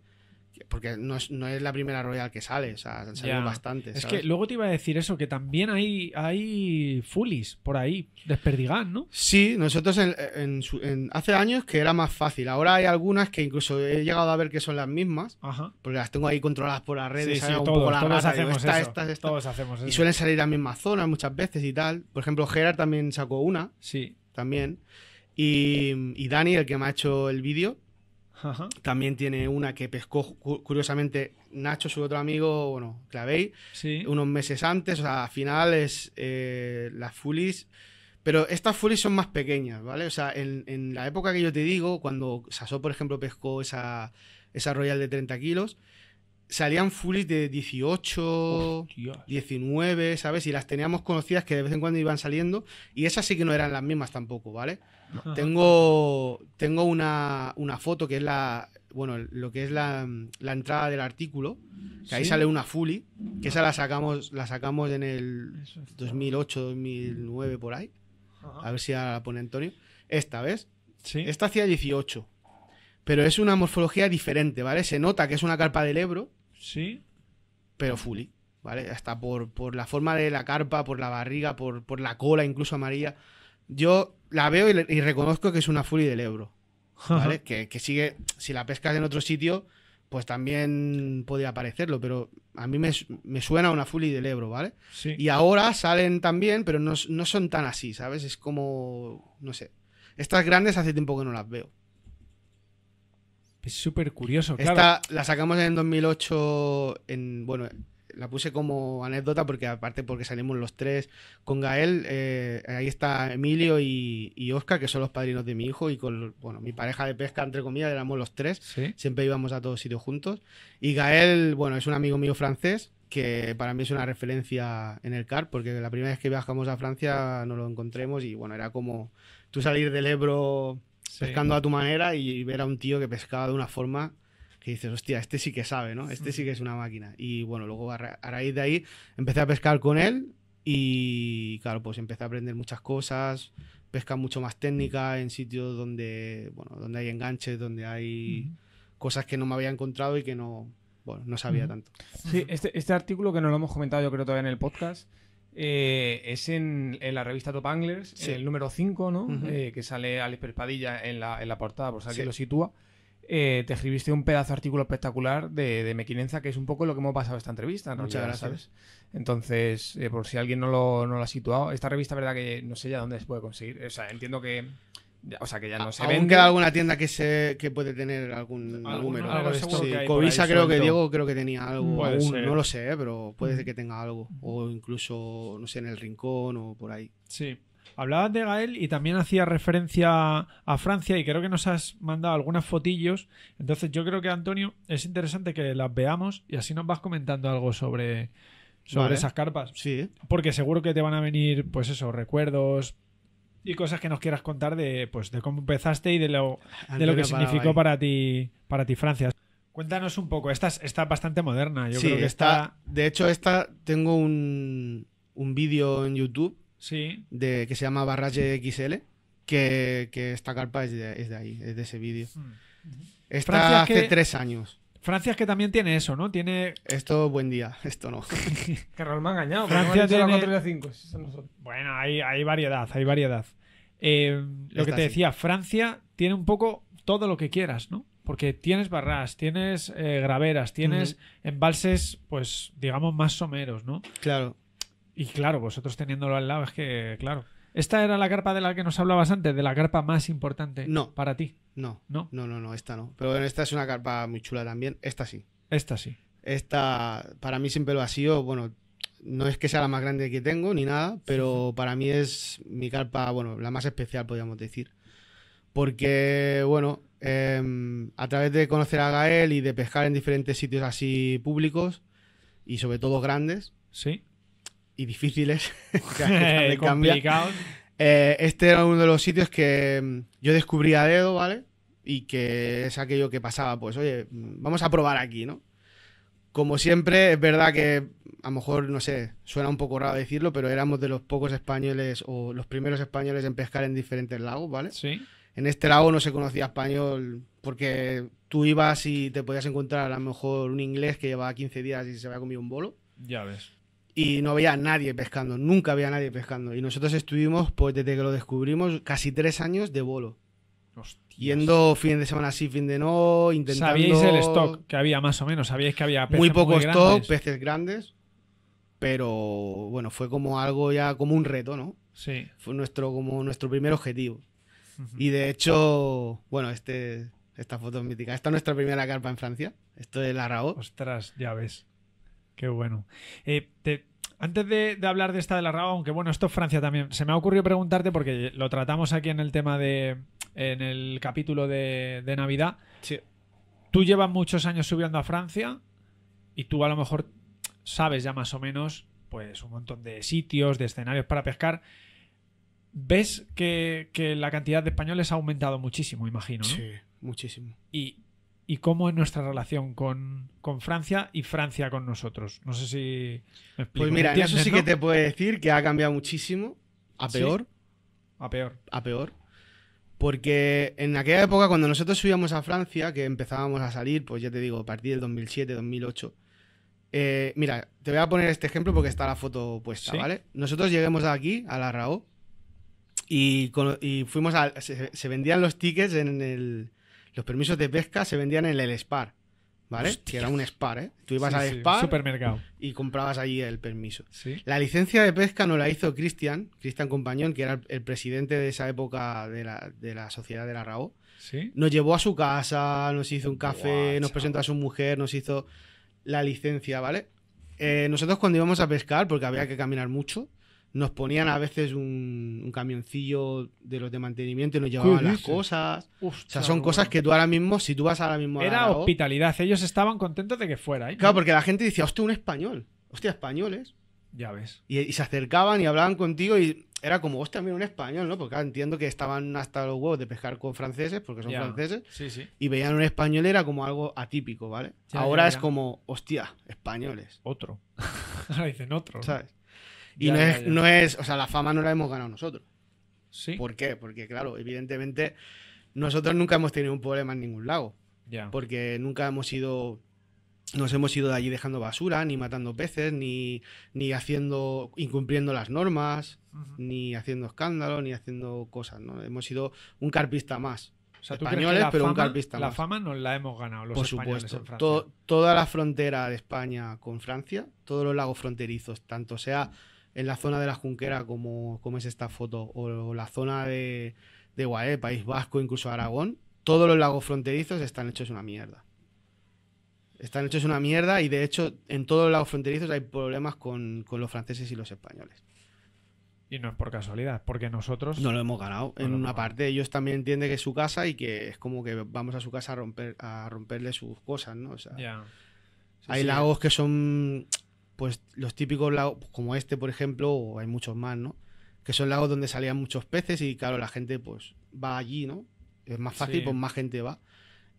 porque no es, la primera Royal que sale, o sea, han salido bastantes. Es que luego te iba a decir eso, que también hay, hay fullies por ahí, Desperdigadas, ¿no? Sí, nosotros hace años que era más fácil, ahora hay algunas que incluso he llegado a ver que son las mismas, porque las tengo ahí controladas por las redes, hacemos Y suelen salir a las mismas zonas muchas veces y tal. Por ejemplo, Gerard también sacó una, sí. también. Y, y Dani, el que me ha hecho el vídeo, también tiene una que pescó, curiosamente, Nacho, su otro amigo, bueno, Clavey, unos meses antes, o sea, eh, las Fulis. Pero estas Fulis son más pequeñas, ¿vale? O sea, en, la época que yo te digo, cuando Sasó, por ejemplo, pescó esa, esa Royal de 30 kilos, salían Fulis de 18, 19, ¿sabes? Y las teníamos conocidas que de vez en cuando iban saliendo. Y esas sí que no eran las mismas tampoco, ¿vale? Tengo, tengo una, foto que es la. Bueno, lo que es la, entrada del artículo, que ahí sale una Fully, que esa la sacamos, la sacamos en el 2008, 2009, por ahí. A ver si la pone Antonio. Esta, ¿ves? Sí. Esta hacía 18. Pero es una morfología diferente, ¿vale? Se nota que es una carpa del Ebro. Sí. Pero Fully. ¿vale? Hasta por, por, la forma de la carpa, por la barriga, por, por, la cola, incluso amarilla. Yo la veo y, reconozco que es una fully del Ebro, ¿vale? que, sigue, si la pescas en otro sitio, pues también podría aparecerlo, pero a mí me, suena una fully del Ebro, ¿vale? Sí. Y ahora salen también, pero no, no son tan así, ¿sabes? Es como, no sé. Estas grandes hace tiempo que no las veo. Es súper curioso, claro. Esta la sacamos en 2008 en, bueno, la puse como anécdota porque aparte porque salimos los tres con Gael, eh, ahí está Emilio y, y, Oscar, que son los padrinos de mi hijo, y con bueno, mi pareja de pesca, entre comillas, éramos los tres, siempre íbamos a todos sitios juntos. Y Gael, bueno, es un amigo mío francés, que para mí es una referencia en el CAR, porque la primera vez que viajamos a Francia no lo encontremos y bueno, era como tú salir del Ebro pescando a tu manera y ver a un tío que pescaba de una forma que dices, hostia, este sí que sabe, ¿no? Este sí que es una máquina. Y bueno, luego a, raíz de ahí empecé a pescar con él y claro, pues empecé a aprender muchas cosas, pesca mucho más técnica en sitios donde, bueno, donde hay enganches, donde hay cosas que no me había encontrado y que no, bueno, no sabía tanto. Sí, este, este artículo que nos lo hemos comentado yo creo todavía en el podcast. Eh, es en, la revista Top Anglers, el número 5, ¿no? Eh, que sale Alex Perpadilla en la, en la portada, por si alguien lo sitúa. Eh, te escribiste un pedazo de artículo espectacular de, Mequinenza, que es un poco lo que hemos pasado esta entrevista. Entonces, eh, por si alguien no lo, ha situado, esta revista, verdad que no sé ya dónde se puede conseguir. O sea, entiendo que... O sea, que ya no se vende. Aún queda alguna tienda que se puede tener algún número. Algo Covisa creo que Diego creo que tenía algo. no lo sé, pero puede ser que tenga algo. O incluso, no sé, en el rincón o por ahí. Sí. Hablabas de Gael y también hacía referencia a Francia y creo que nos has mandado algunas fotillos. Entonces yo creo que Antonio es interesante que las veamos y así nos vas comentando algo sobre, sobre esas carpas. Sí. Porque seguro que te van a venir, pues eso, recuerdos y cosas que nos quieras contar de, pues, de cómo empezaste y de lo, de lo que significó para ti, para ti Francia. Cuéntanos un poco, esta está bastante moderna, De hecho, esta tengo un, un vídeo en YouTube sí. de, que se llama Barrage XL, que, que esta carpa es de, ahí, es de ese vídeo. Hmm. Esta hace tres años. Francia es que también tiene eso, ¿no? Tiene... Esto, buen día, esto no. que me ha engañado. Francia tiene... bueno, hay, variedad, hay variedad. Eh, lo que te decía, Francia tiene un poco todo lo que quieras, ¿no? Porque tienes barras, tienes eh, graveras, tienes embalses, pues digamos, más someros, ¿no? Claro. Y claro, vosotros teniéndolo al lado es que, claro. ¿Esta era la carpa de la que nos hablabas antes? ¿De la carpa más importante no, para ti? No, no. No, no, no, esta no. Pero esta es una carpa muy chula también. Esta sí. Esta sí. Esta, para mí siempre lo ha sido, bueno, no es que sea la más grande que tengo ni nada, pero para mí es mi carpa, bueno, la más especial, podríamos decir. Porque, bueno, em, a través de conocer a Gael y de pescar en diferentes sitios así públicos y sobre todo grandes, ¿Sí? y difíciles. Complicados. Eh, este era uno de los sitios que mm, yo descubría a dedo, ¿vale? Y que es aquello que pasaba, pues, oye, mm, vamos a probar aquí, ¿no? Como siempre, es verdad que a lo mejor, no sé, suena un poco raro decirlo, pero éramos de los pocos españoles o los primeros españoles en pescar en diferentes lagos, ¿vale? Sí. En este lago no se conocía español porque tú ibas y te podías encontrar a lo mejor un inglés que llevaba 15 días y se había comido un bolo. Ya ves y no había nadie pescando, nunca había nadie pescando. Y nosotros estuvimos, pues desde que lo descubrimos, casi tres años de bolo. Yendo fin de semana sí, fin de no, intentando... Sabíais el stock que había más o menos, sabíais que había peces Muy poco stock, peces grandes, pero bueno, fue como algo ya, como un reto, ¿no? Sí. Fue nuestro, como nuestro primer objetivo. Y de hecho, bueno, este, esta foto es mítica. Esta es nuestra primera carpa en Francia. Esto es la Raó. Ostras, ya ves. Qué bueno. Eh, antes de, hablar de esta de la RAO, aunque bueno, esto es Francia también, se me ha ocurrido preguntarte, porque lo tratamos aquí en el tema de. en el capítulo de, Navidad. Sí. Tú llevas muchos años subiendo a Francia y tú a lo mejor sabes ya más o menos pues un montón de sitios, de escenarios para pescar. ¿Ves que, la cantidad de españoles ha aumentado muchísimo, imagino? Sí, muchísimo. Y y cómo es nuestra relación con, Francia y Francia con nosotros. No sé si me explico. Pues mira, eso sí que te puede decir que ha cambiado muchísimo, a peor. A peor. A peor. Porque en aquella época, cuando nosotros subíamos a Francia, que empezábamos a salir, pues ya te digo, a partir del 2007, 2008. Eh, mira, te voy a poner este ejemplo porque está la foto puesta, ¿vale? Nosotros lleguemos aquí, a la RAO, y, fuimos a. se vendían los tickets en el los permisos de pesca se vendían en el SPAR, ¿vale? Que era un SPAR, ¿eh? Tú ibas al SPAR y comprabas allí el permiso. ¿Sí? La licencia de pesca nos la hizo Cristian, Cristian Compañón, que era el presidente de esa época de la, sociedad de la RAO. Sí. Nos llevó a su casa, nos hizo un café, nos presentó a su mujer, nos hizo la licencia, ¿vale? Eh, nosotros cuando íbamos a pescar, porque había que caminar mucho, nos ponían a veces un, camioncillo de los de mantenimiento y nos llevaban las cosas. o sea, son cosas que tú ahora mismo, si tú vas ahora mismo Era a Era hospitalidad, ellos estaban contentos de que fuera. ¿eh? Claro, porque la gente decía, hostia, un español. Hostia, españoles. Ya ves. Y, se acercaban y hablaban contigo y era como, hostia, mira, un español, ¿no? Porque entiendo que estaban hasta los huevos de pescar con franceses, porque son franceses. Sí, sí. Y veían un español era como algo atípico, ¿vale? ahora es como, hostia, españoles. Otro. ahora dicen otro. ¿Sabes? Y no, es, no es, o sea, la fama no la hemos ganado nosotros. ¿Sí? ¿Por qué? Porque, claro, evidentemente, nosotros nunca hemos tenido un problema en ningún lago. Ya. Porque nunca hemos ido nos hemos ido de allí dejando basura, ni matando peces, ni, ni haciendo, incumpliendo las normas, ni haciendo escándalos, ni haciendo cosas, ¿no? Hemos sido un carpista más. O sea, españoles, pero un carpista más. La fama nos la hemos ganado, los Por españoles supuesto. toda la frontera de España con Francia, todos los lagos fronterizos, tanto sea en la zona de la Junquera, como, como es esta foto, o la zona de, de Guaé, País Vasco, incluso Aragón, todos los lagos fronterizos están hechos una mierda. Están hechos una mierda y de hecho en todos los lagos fronterizos hay problemas con, los franceses y los españoles. Y no es por casualidad, porque nosotros... No lo hemos ganado. en una parte ellos también entienden que es su casa y que es como que vamos a su casa a, romper, a romperle sus cosas, ¿no? O sea, hay lagos que son pues los típicos lagos, como este, por ejemplo, o hay muchos más, ¿no? Que son lagos donde salían muchos peces y claro, la gente pues va allí, ¿no? Es más fácil, pues más gente va.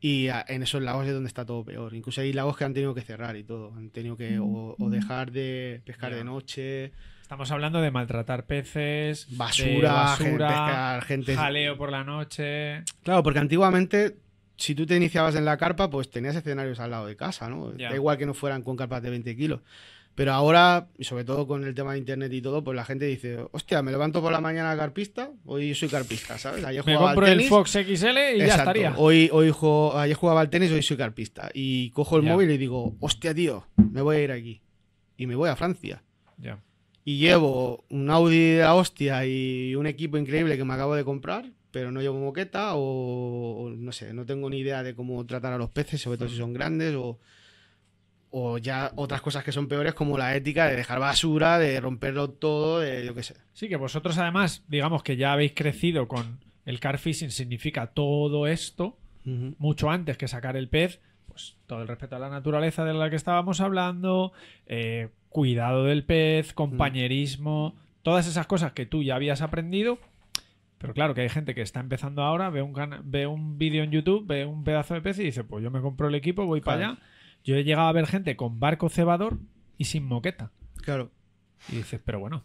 Y ah, en esos lagos es donde está todo peor. Incluso hay lagos que han tenido que cerrar y todo. Han tenido que o, mm. dejar de pescar de noche. Estamos hablando de maltratar peces, basura, gente, pescar, gente... jaleo por la noche. Claro, porque antiguamente si tú te iniciabas en la carpa, pues tenías escenarios al lado de casa, ¿no? Da igual que no fueran con carpas de 20 kilos. Pero ahora, y sobre todo con el tema de internet y todo, pues la gente dice, hostia, me levanto por la mañana carpista, hoy soy carpista, ¿sabes? Ayer me al tenis, el Fox XL y ya estaría. Hoy, hoy ayer jugaba al tenis, hoy soy carpista. Y cojo el móvil y digo, hostia, tío, me voy a ir aquí. Y me voy a Francia. Ya. Y llevo un Audi de la hostia y un equipo increíble que me acabo de comprar, pero no llevo moqueta o, o no sé, no tengo ni idea de cómo tratar a los peces, sobre todo si son grandes o o ya otras cosas que son peores como la ética de dejar basura, de romperlo todo, de yo qué sé. Sí, que vosotros además, digamos que ya habéis crecido con el carfishing, significa todo esto, mucho antes que sacar el pez, pues todo el respeto a la naturaleza de la que estábamos hablando, eh, cuidado del pez, compañerismo, todas esas cosas que tú ya habías aprendido. Pero claro que hay gente que está empezando ahora, ve un, ve un vídeo en YouTube, ve un pedazo de pez y dice, pues yo me compro el equipo, voy para allá yo he llegado a ver gente con barco cebador y sin moqueta. Claro. Y dices, pero bueno.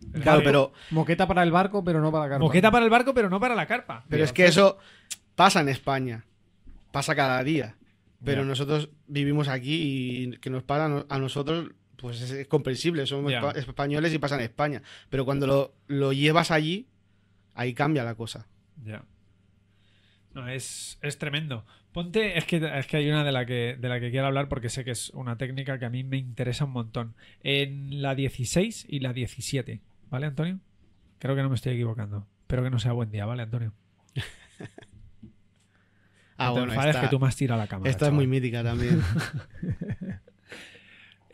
claro, pero. Moqueta para el barco, pero no para la carpa. Moqueta para el barco, pero no para la carpa. Pero es que eso pasa en España. Pasa cada día. Pero nosotros vivimos aquí y que nos para a nosotros, pues es, comprensible. Somos españoles y pasa en España. Pero cuando lo, llevas allí, ahí cambia la cosa. Ya. No, es, es tremendo. Ponte, es que, es que hay una de la que, de la que quiero hablar porque sé que es una técnica que a mí me interesa un montón. En la 16 y la 17, ¿vale, Antonio? Creo que no me estoy equivocando. Espero que no sea buen día, ¿vale, Antonio? ah, bueno, esta, que tú más tira la cámara. Esta es muy mítica también.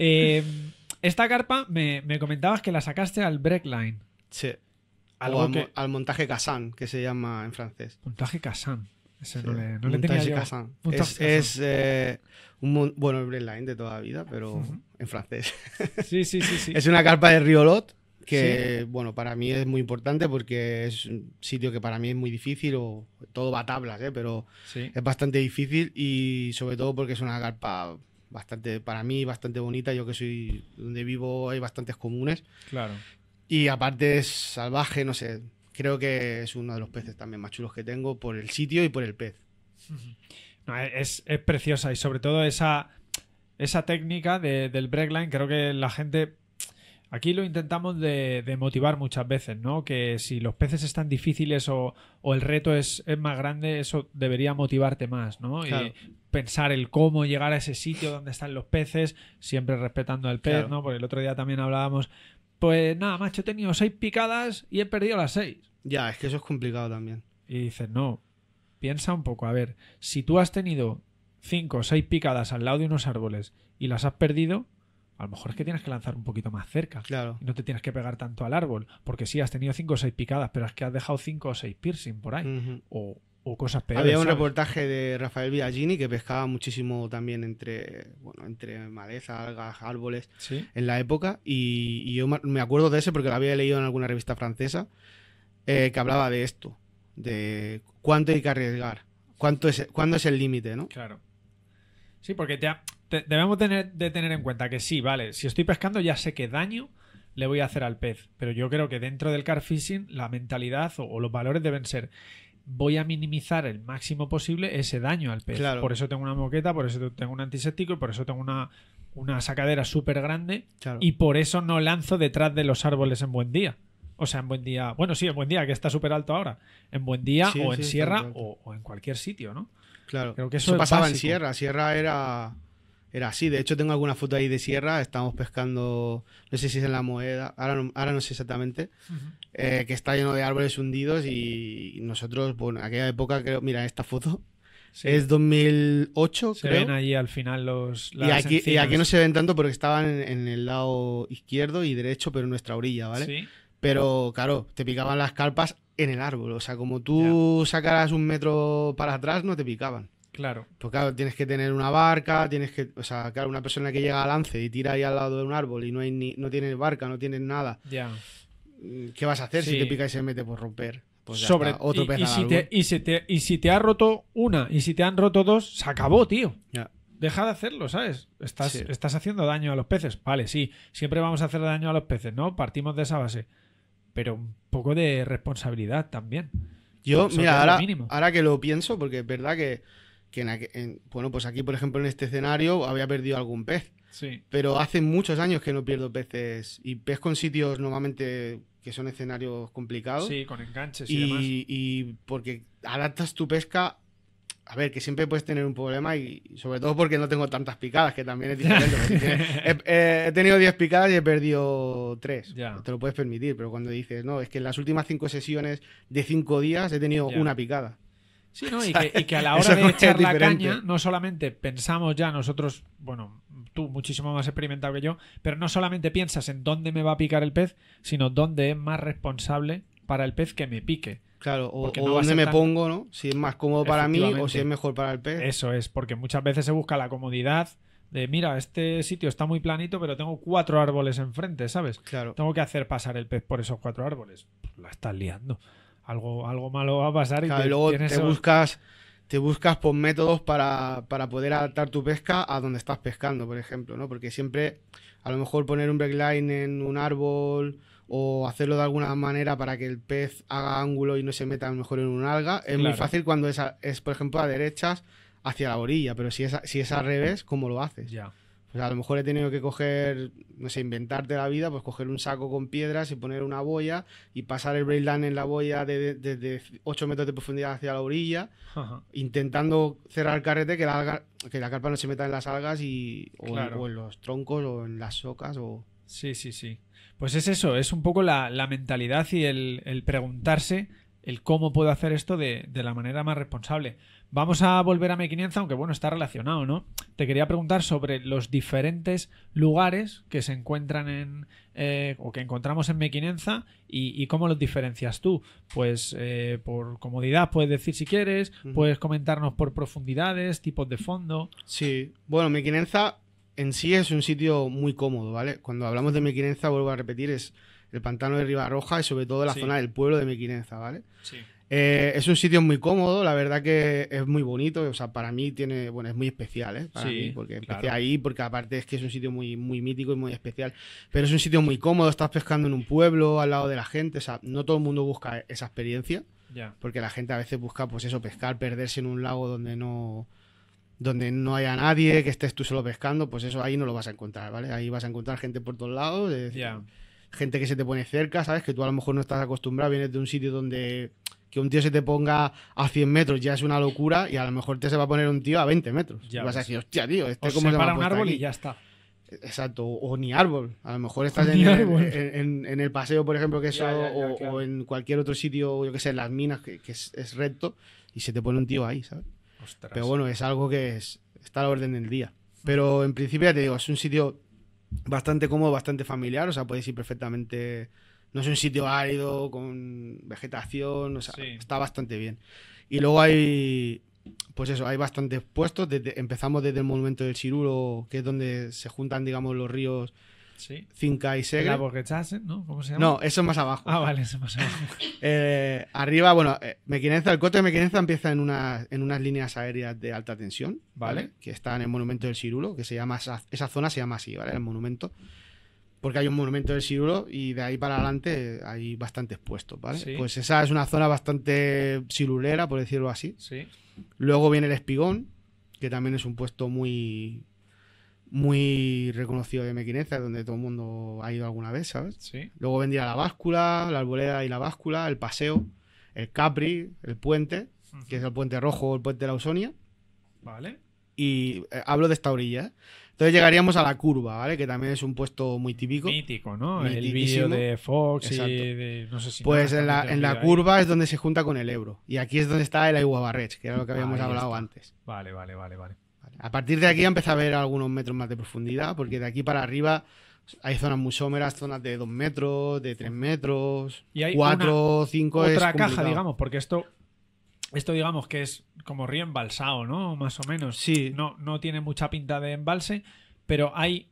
Eh, esta carpa me, comentabas que la sacaste al breakline. Sí. al, montaje Kazan, que se llama en francés. Montaje Kazan no le, Es, eh, un, bueno, el de toda la vida, pero en francés. es una carpa de Riolot que, bueno, para mí es muy importante porque es un sitio que para mí es muy difícil, o todo va a tablas, eh, pero es bastante difícil y sobre todo porque es una carpa bastante, para mí, bastante bonita. Yo que soy donde vivo hay bastantes comunes. Claro. Y aparte es salvaje, no sé, creo que es uno de los peces también más chulos que tengo por el sitio y por el pez. E-, es, preciosa y sobre todo esa, esa técnica de, del breakline, creo que la gente... Aquí lo intentamos de, motivar muchas veces, ¿no? Que si los peces están difíciles o, el reto es, más grande, eso debería motivarte más, ¿no? Y pensar el cómo llegar a ese sitio donde están los peces, siempre respetando al pez, ¿no? Porque el otro día también hablábamos, pues nada, macho, he tenido seis picadas y he perdido las seis. Ya, es que eso es complicado también. Y dices, no, piensa un poco, a ver, si tú has tenido cinco o seis picadas al lado de unos árboles y las has perdido, a lo mejor es que tienes que lanzar un poquito más cerca. Claro. no te tienes que pegar tanto al árbol. Porque sí, has tenido cinco o seis picadas, pero es que has dejado cinco o seis piercing por ahí. o, o, cosas peores. Había un reportaje de Rafael Villagini que pescaba muchísimo también entre, bueno, entre maleza, algas, árboles en la época. Y, y, yo me acuerdo de ese porque lo había leído en alguna revista francesa. Eh, que hablaba de esto, de cuánto hay que arriesgar, cuánto es, cuándo es el límite, ¿no? Claro. Sí, porque te debemos tener, de tener en cuenta que sí, vale, si estoy pescando ya sé qué daño le voy a hacer al pez, pero yo creo que dentro del car fishing la mentalidad o, los valores deben ser voy a minimizar el máximo posible ese daño al pez. Por eso tengo una moqueta, por eso tengo un antiséptico y por eso tengo una, una sacadera súper grande y por eso no lanzo detrás de los árboles en buen día. O sea, en buen día. Bueno, sí, en buen día, que está súper alto ahora. En buen día o en sierra o, en cualquier sitio, ¿no? Claro. Creo que eso, pasaba en sierra. Sierra era, era así. De hecho, tengo alguna foto ahí de sierra. Estamos pescando, no sé si es en la moeda, ahora no, ahora no sé exactamente, eh, que está lleno de árboles hundidos y nosotros, bueno, aquella época creo, mira, esta foto. Es 2008, se ven allí al final los. Las y, aquí, y, aquí, no se ven tanto porque estaban en, en, el lado izquierdo y derecho, pero en nuestra orilla, ¿vale? Sí. Pero claro, te picaban las carpas en el árbol. O sea, como tú sacaras un metro para atrás, no te picaban. Claro. Pues claro, tienes que tener una barca, tienes que. O sea, claro, una persona que llega al lance y tira ahí al lado de un árbol y no hay ni, no barca, no tiene nada. Ya. Mm, ¿Qué vas a hacer si te pica y se mete por romper? Pues Sobre otro y, y, si te, y, si te, ha roto una y si te han roto dos, se acabó, tío. Deja de hacerlo, ¿sabes? Estás, estás haciendo daño a los peces. Vale, sí, siempre vamos a hacer daño a los peces, ¿no? Partimos de esa base pero un poco de responsabilidad también. Yo, mira, ahora, que lo pienso, porque es verdad que, bueno, pues aquí, por ejemplo, en este escenario había perdido algún pez. Sí. Pero hace muchos años que no pierdo peces y pesco en sitios normalmente que son escenarios complicados. Sí, con enganches y, y Y porque adaptas tu pesca a ver, que siempre puedes tener un problema y, sobre todo porque no tengo tantas picadas, que también es diferente. Eh, he, tenido 10 picadas y he perdido 3. No Te lo puedes permitir, pero cuando dices, no, es que en las últimas 5 sesiones de 5 días he tenido una picada. Sí, ¿no? y, que, a la hora de echar la caña, no solamente pensamos ya nosotros, bueno, tú muchísimo más experimentado que yo, pero no solamente piensas en dónde me va a picar el pez, sino dónde es más responsable para el pez que me pique. Claro, o, no dónde me pongo, ¿no? Si es más cómodo para mí o si es mejor para el pez. Eso es, porque muchas veces se busca la comodidad de, mira, este sitio está muy planito, pero tengo cuatro árboles enfrente, ¿sabes? Claro. Tengo que hacer pasar el pez por esos cuatro árboles. La estás liando. Algo, algo malo va a pasar y, luego te buscas te buscas por métodos para, para, poder adaptar tu pesca a donde estás pescando, por ejemplo, ¿no? Porque siempre, a lo mejor poner un line en un árbol o hacerlo de alguna manera para que el pez haga ángulo y no se meta a lo mejor en un alga. Es muy fácil cuando es, es, por ejemplo, a derechas hacia la orilla, pero si es, si es al revés, ¿cómo lo haces? Ya. Pues a lo mejor he tenido que coger, no sé, inventarte la vida, pues coger un saco con piedras y poner una boya y pasar el line en la boya desde de, 8 metros de profundidad hacia la orilla, intentando cerrar el carrete que la, que la carpa no se meta en las algas y, o, en, los troncos o en las socas. O... Sí, sí, sí. Pues es eso, es un poco la, mentalidad y el, preguntarse el cómo puedo hacer esto de, la manera más responsable. Vamos a volver a Mequinenza, aunque bueno, está relacionado, ¿no? Te quería preguntar sobre los diferentes lugares que se encuentran en, eh, o que encontramos en Mequinenza y, cómo los diferencias tú. Pues eh, por comodidad puedes decir si quieres, puedes comentarnos por profundidades, tipos de fondo. Sí, bueno, Mequinenza en sí es un sitio muy cómodo, ¿vale? Cuando hablamos de Mequinenza, vuelvo a repetir, es el pantano de Ribarroja y sobre todo la zona del pueblo de Mequinenza, ¿vale? Sí. Eh, es un sitio muy cómodo, la verdad que es muy bonito, o sea, para mí tiene, bueno, es muy especial, ¿eh? sí, porque empecé ahí, porque aparte es que es un sitio muy, muy mítico y muy especial, pero es un sitio muy cómodo, estás pescando en un pueblo, al lado de la gente, o sea, no todo el mundo busca esa experiencia, porque la gente a veces busca, pues eso, pescar, perderse en un lago donde no, donde no haya nadie, que estés tú solo pescando, pues eso ahí no lo vas a encontrar, ¿vale? Ahí vas a encontrar gente por todos lados, gente que se te pone cerca, ¿sabes? Que tú a lo mejor no estás acostumbrado, vienes de un sitio donde que un tío se te ponga a 100 metros ya es una locura y a lo mejor te se va a poner un tío a 20 metros. y vas a decir, hostia, tío, este como se, para un árbol y ya está. Exacto, o, ni árbol. A lo mejor estás en, el paseo, por ejemplo, que eso, o, en cualquier otro sitio, yo que sé, en las minas, que, es recto, y se te pone un tío ahí, ¿sabes? Pero bueno, es algo que está a la orden del día. Pero en principio ya te digo, es un sitio bastante cómodo, bastante familiar, o sea, podéis ir perfectamente. No es un sitio árido, con vegetación, o sea, está bastante bien. Y luego hay, pues eso, hay bastantes puestos. empezamos desde el monumento del Chiruro, que es donde se juntan, digamos, los ríos ¿Cinca y Segre. ¿no? se No, eso es más abajo. Ah, vale, eso es más abajo. Eh, arriba, bueno, eh, Mequinenza, el cote de Mequinenza empieza en, en unas líneas aéreas de alta tensión, ¿vale? Que están en el monumento del Cirulo, que se llama, esa zona se llama así, ¿vale? El monumento. Porque hay un monumento del Cirulo y de ahí para adelante hay bastantes puestos, ¿vale? Pues esa es una zona bastante cirulera, por decirlo así. Sí. Luego viene el Espigón, que también es un puesto muy, muy reconocido de Mequineza, donde todo el mundo ha ido alguna vez, ¿sabes? Sí. Luego vendría la báscula, la arboleda y la báscula, el paseo, el Capri, el puente, que es el puente rojo, el puente de la Ausonia. Vale. Y eh, hablo de esta orilla. ¿eh? Entonces llegaríamos a la curva, ¿vale? Que también es un puesto muy típico. Mítico, ¿no? El vídeo de Fox y de no sé si Pues en la, en la curva es donde se junta con el Ebro. Y aquí es donde está el Aiguabarrech, que era lo que habíamos hablado antes. Vale, vale, vale, vale. A partir de aquí empieza a ver algunos metros más de profundidad, porque de aquí para arriba hay zonas muy someras, zonas de 2 metros, de 3 metros, 4, 5 Otra caja, digamos, porque esto, esto digamos que es como río embalsado, ¿no? Más o menos. Sí. No, no tiene mucha pinta de embalse, pero hay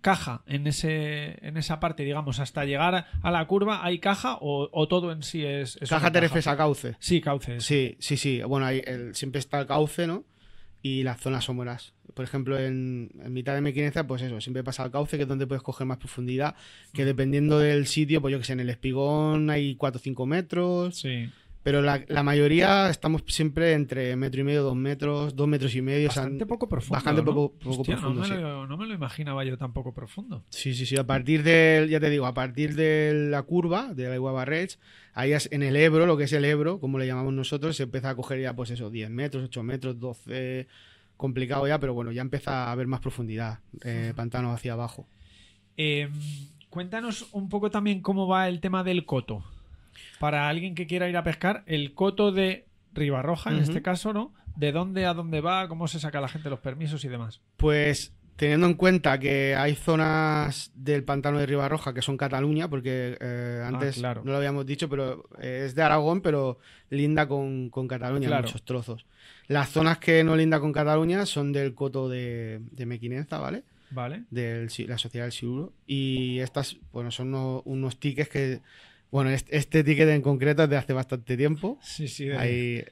caja en, ese, en esa parte, digamos, hasta llegar a la curva, ¿hay caja o, todo en sí es... caja te refieres cauce. Sí, cauce. Sí, sí, sí. Bueno, hay siempre está el cauce, ¿no? y las zonas sombras. Por ejemplo, en, mitad de Mequinenza, pues eso, siempre pasa al cauce, que es donde puedes coger más profundidad, que dependiendo del sitio, pues yo que sé, en el espigón hay 4 o 5 metros. Sí. Pero la, mayoría estamos siempre entre metro y medio, dos metros, dos metros y medio. Bastante poco profundo. Bastante ¿no? poco, profundo. No me, lo, imaginaba yo tampoco profundo. Sí, sí, sí. A partir del, ya te digo, a partir de la curva de la Reds, ahí en el Ebro, lo que es el Ebro, como le llamamos nosotros, se empieza a coger ya, pues eso, 10 metros, 8 metros, 12. Complicado ya, pero bueno, ya empieza a haber más profundidad. Eh, pantanos hacia abajo. Em, cuéntanos un poco también cómo va el tema del coto para alguien que quiera ir a pescar, el coto de Ribarroja, en este caso, ¿no? ¿De dónde a dónde va? ¿Cómo se saca la gente los permisos y demás? Pues teniendo en cuenta que hay zonas del pantano de Ribarroja que son Cataluña, porque eh, antes ah, no lo habíamos dicho, pero eh, es de Aragón, pero linda con, Cataluña en muchos trozos. Las zonas que no linda con Cataluña son del coto de, de ¿vale? Vale. De la Sociedad del Siluro. Y estas, bueno, son unos, unos tickets que bueno, este, este, ticket en concreto es de hace bastante tiempo. Sí, sí. Ahí...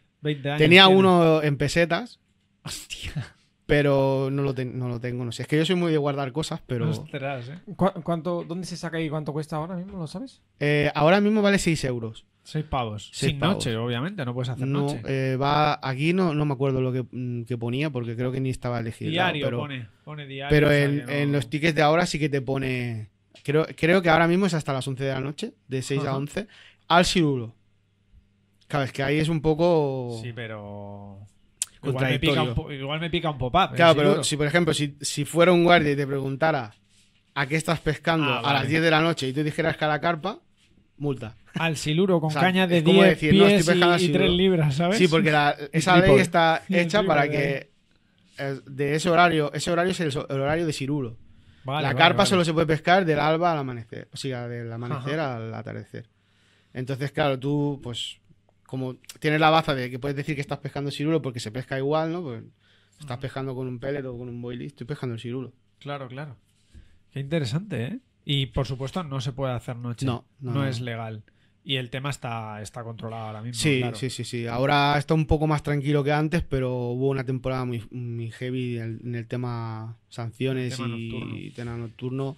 Tenía uno en pesetas. Hostia. Pero no lo, tengo, no sé. Es que yo soy muy de guardar cosas, pero. Ostras, eh. cuánto, ¿Dónde se saca y cuánto cuesta ahora mismo? ¿Lo sabes? Eh, ahora mismo vale 6 euros. 6 pavos. Sin noche, obviamente, no puedes hacer noche. Eh, va, aquí no, no me acuerdo lo mm, que, ponía porque creo que ni estaba elegido. Diario, pone, pone diario. Pero en, los tickets de ahora sí que te pone Creo, que ahora mismo es hasta las 11 de la noche, de 6 a 11, al siluro Claro, es que ahí es un poco. Sí, pero. Igual me pica un, igual pop-up. Claro, pero si, por ejemplo, si, fuera un guardia y te preguntara a qué estás pescando ah, a las 10 de la noche y tú dijeras que a la carpa, multa. Al siluro con caña de 10 y, 3 libras, ¿sabes? Sí, porque esa ley está hecha para que de ese horario, ese horario es el, el horario de siluro la carpa solo se puede pescar del alba al amanecer, o sea, del amanecer al atardecer. Entonces, claro, tú, pues, como tienes la baza de que puedes decir que estás pescando cirulo porque se pesca igual, ¿no? Pues estás pescando con un pellet o con un boilie, estoy pescando el cirulo. Claro, claro. Qué interesante, ¿eh? Y por supuesto no se puede hacer noche. No, no, no es legal. Y el tema está, está controlado ahora mismo. Sí, sí, sí, sí. Ahora está un poco más tranquilo que antes, pero hubo una temporada muy, muy heavy en el, tema sanciones y, nocturno. tema nocturno,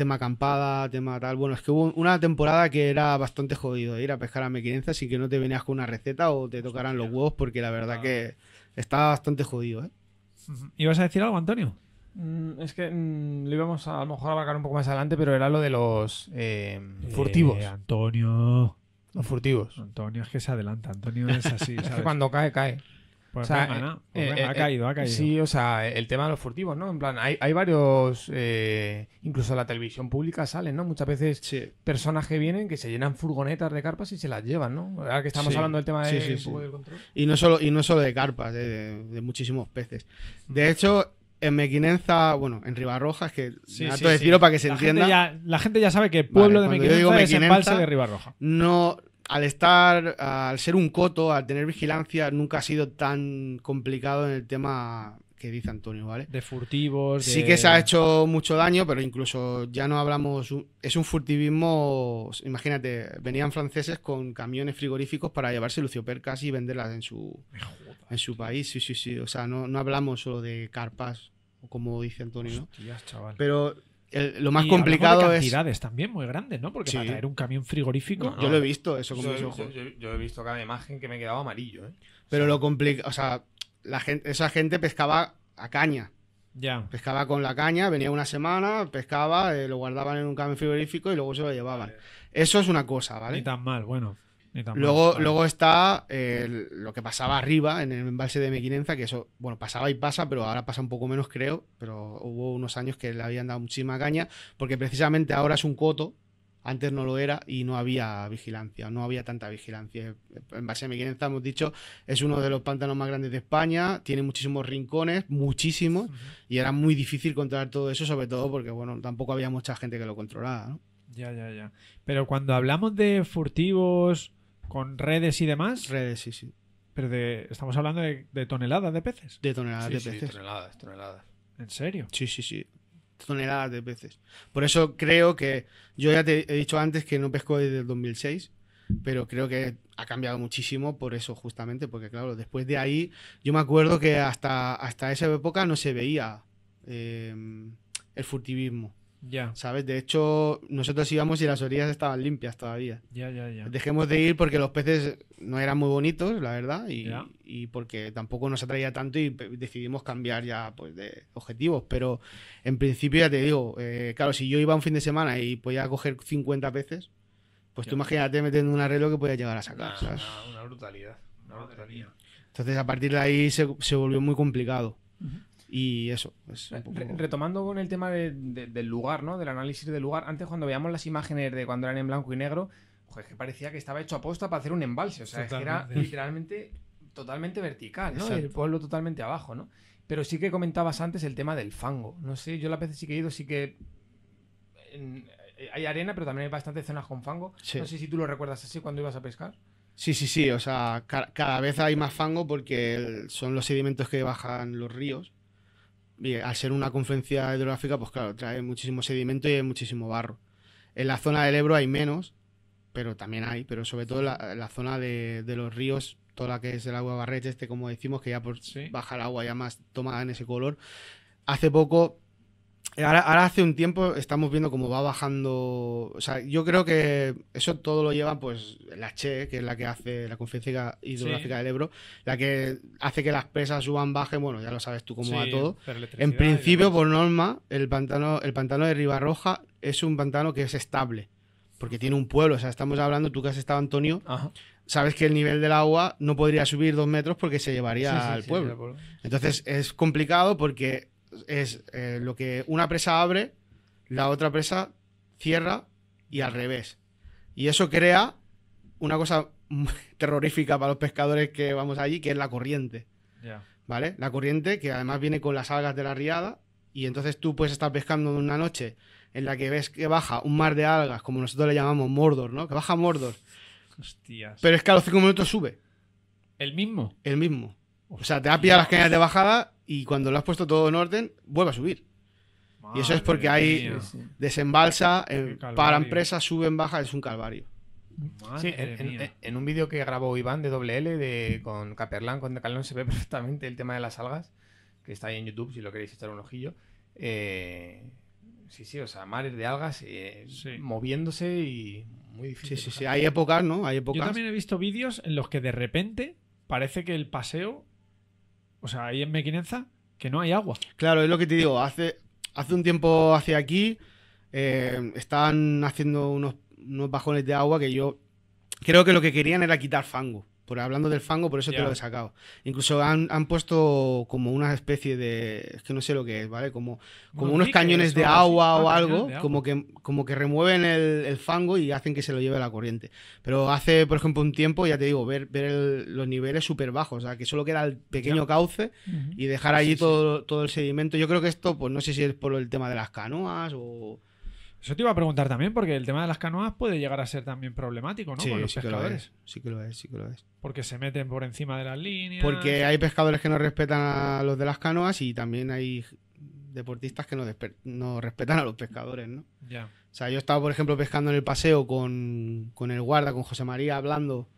tema, acampada, tema tal. Bueno, es que hubo una temporada que era bastante jodido ¿eh? ir a pescar a Mequinenza y que no te venías con una receta o te tocaran los huevos, porque la verdad ah. que estaba bastante jodido. ¿eh? ¿Ibas a decir algo, Antonio? Mm, es que le mm, lo íbamos a, lo mejor a abarcar un poco más adelante, pero era lo de los em, eh, furtivos. Antonio. Los furtivos. Antonio es que se adelanta. Antonio es así. cuando cae, cae. ha caído, ha caído. Sí, o sea, el tema de los furtivos, ¿no? En plan, hay, varios. Eh, incluso la televisión pública salen, ¿no? Muchas veces personas que vienen que se llenan furgonetas de carpas y se las llevan, ¿no? Ahora que estamos hablando del tema de, del control. Y no solo, y no solo de carpas, de muchísimos peces. De mm. hecho en Mequinenza, bueno, en Ribarroja, es que sí, para que se entienda. la gente ya sabe que pueblo de Mequinenza, es es balsa de Ribarroja. No, al estar, al ser un coto, al tener vigilancia, nunca ha sido tan complicado en el tema que dice Antonio, ¿vale? De furtivos. Sí que se ha hecho mucho daño, pero incluso ya no hablamos. Es un furtivismo. Imagínate, venían franceses con camiones frigoríficos para llevarse luciopercas y venderlas en su. En su país, sí, sí, sí. O sea, no, hablamos solo de carpas, como dice Antonio, ¿no? chaval. Pero lo más complicado de cantidades es. también muy grandes, ¿no? Porque para traer un camión frigorífico. yo lo he visto, eso como yo, yo, yo, he visto cada imagen que me quedaba amarillo, ¿eh? Pero lo complicado. O sea, la gente, esa gente pescaba a caña. Ya. Pescaba con la caña, venía una semana, pescaba, eh, lo guardaban en un camión frigorífico y luego se lo llevaban. Eso es una cosa, ¿vale? Ni tan mal, bueno. Luego, luego está eh, lo que pasaba arriba en el embalse de Mequinenza, que eso, bueno, pasaba y pasa, pero ahora pasa un poco menos, creo. Pero hubo unos años que le habían dado muchísima caña, porque precisamente ahora es un coto, antes no lo era y no había vigilancia, no había tanta vigilancia. El embalse de Mequinenza, hemos dicho, es uno de los pantanos más grandes de España, tiene muchísimos rincones, muchísimos, y era muy difícil controlar todo eso, sobre todo porque, bueno, tampoco había mucha gente que lo controlaba, Ya, ya, ya. Pero cuando hablamos de furtivos ¿Con redes y demás? Redes, sí, sí. Pero estamos hablando de, toneladas de peces. De toneladas de sí, peces. toneladas, toneladas. ¿En serio? Sí, sí, sí. Toneladas de peces. Por eso creo que. Yo ya te he dicho antes que no pesco desde el 2006, pero creo que ha cambiado muchísimo por eso, justamente, porque claro, después de ahí, yo me acuerdo que hasta, hasta esa época no se veía eh, el furtivismo. Ya. ¿Sabes? De hecho, nosotros íbamos y las orillas estaban limpias todavía. Dejemos de ir porque los peces no eran muy bonitos, la verdad, y, y porque tampoco nos atraía tanto y decidimos cambiar ya pues, de objetivos. Pero en principio, ya te digo, eh, claro, si yo iba un fin de semana y podía coger 50 peces, pues tú imagínate metiendo un arreglo que podía llegar a sacar. Una, brutalidad, una brutalidad. Entonces, a partir de ahí se, volvió muy complicado. Y eso. retomando con el tema del lugar, ¿no? Del análisis del lugar. Antes, cuando veíamos las imágenes de cuando eran en blanco y negro, que parecía que estaba hecho aposta para hacer un embalse. O sea, que era literalmente totalmente vertical, El pueblo totalmente abajo, ¿no? Pero sí que comentabas antes el tema del fango. No sé, yo la vez sí que he ido, sí que. Eh, hay arena, pero también hay bastantes zonas con fango. No sé si tú lo recuerdas así cuando ibas a pescar. Sí, sí, sí. O sea, cada vez hay más fango porque son los sedimentos que bajan los ríos al ser una confluencia hidrográfica, pues claro, trae muchísimo sedimento y hay muchísimo barro. En la zona del Ebro hay menos, pero también hay, pero sobre todo en la, zona de, los ríos, toda la que es el agua barrete, este como decimos, que ya por bajar baja el agua ya más toma en ese color. Hace poco eh, ahora, hace un tiempo estamos viendo cómo va bajando. O sea, yo creo que eso todo lo lleva pues la Che, que es la que hace la conferencia hidrográfica del Ebro, la que hace que las presas suban, bajen, bueno, ya lo sabes tú cómo va todo. En principio, por norma, el pantano, el pantano de Ribarroja es un pantano que es estable, porque tiene un pueblo. O sea, estamos hablando, tú que has estado, Antonio, sabes que el nivel del agua no podría subir dos metros porque se llevaría al pueblo. Entonces es complicado porque es eh, lo que una presa abre, la otra presa cierra y al revés. Y eso crea una cosa terrorífica para los pescadores que vamos allí, que es la corriente. ¿Vale? La corriente que además viene con las algas de la riada y entonces tú puedes estar pescando en una noche en la que ves que baja un mar de algas, como nosotros le llamamos Mordor, ¿no? Que baja Mordor. Pero es que a los cinco minutos sube. ¿El mismo? El mismo. O sea, te ha pillado las cañas de bajada y cuando lo has puesto todo en orden, vuelve a subir. y eso es porque hay desembalsa, eh, para empresas, suben, baja, es un calvario. en, un vídeo que grabó Iván de WL de, con Caperlán, con Decalón se ve perfectamente el tema de las algas, que está ahí en YouTube si lo queréis echar un ojillo. Eh, sí, sí, o sea, mares de algas eh, moviéndose y muy difícil. Sí, sí, sí, hay épocas, ¿no? Hay épocas. Yo también he visto vídeos en los que de repente parece que el paseo o sea, ahí en Mequinenza, que no hay agua. Claro, es lo que te digo. Hace, hace un tiempo hacia aquí eh, estaban haciendo unos bajones de agua que yo creo que lo que querían era quitar fango hablando del fango, por eso te lo he sacado. Incluso han, han, puesto como una especie de. Es que no sé lo que es, ¿vale? Como, como unos cañones de agua o algo, Como, que, como que remueven el, fango y hacen que se lo lleve la corriente. Pero hace, por ejemplo, un tiempo, ya te digo, ver, ver los niveles súper bajos, o sea, que solo queda el pequeño cauce y dejar allí todo, todo el sedimento. Yo creo que esto, pues no sé si es por el tema de las canoas o eso te iba a preguntar también, porque el tema de las canoas puede llegar a ser también problemático, ¿no? Sí, Con los pescadores. Que lo es, sí que lo es, sí que lo es. Porque se meten por encima de las líneas. Porque hay pescadores que no respetan a los de las canoas y también hay deportistas que no, respetan a los pescadores, ¿no? Ya. O sea, yo estaba, por ejemplo, pescando en el paseo con, con el guarda, con José María, hablando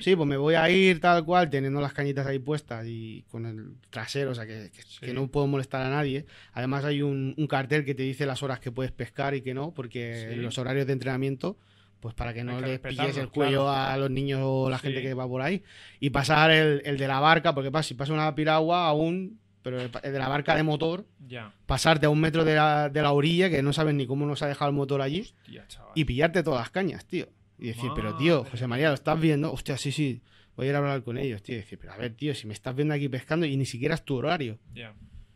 ¿Sí? pues me voy a ir tal cual, teniendo las cañitas ahí puestas y con el trasero, o sea, que, no puedo molestar a nadie. Además hay un, cartel que te dice las horas que puedes pescar y que no, porque los horarios de entrenamiento, pues para que no les pilles el cuello a los niños o la gente que va por ahí. Y pasar el, de la barca, porque pasa, si pasa una piragua aún pero de la barca de motor, ya. pasarte a un metro de la, orilla que no sabes ni cómo nos ha dejado el motor allí y pillarte todas las cañas, tío. Y decir, pero tío, José María, ¿lo estás viendo? Hostia, sí, sí, voy a ir a hablar con ellos, tío. Y decir, pero a ver, tío, si me estás viendo aquí pescando y ni siquiera es tu horario. Ya.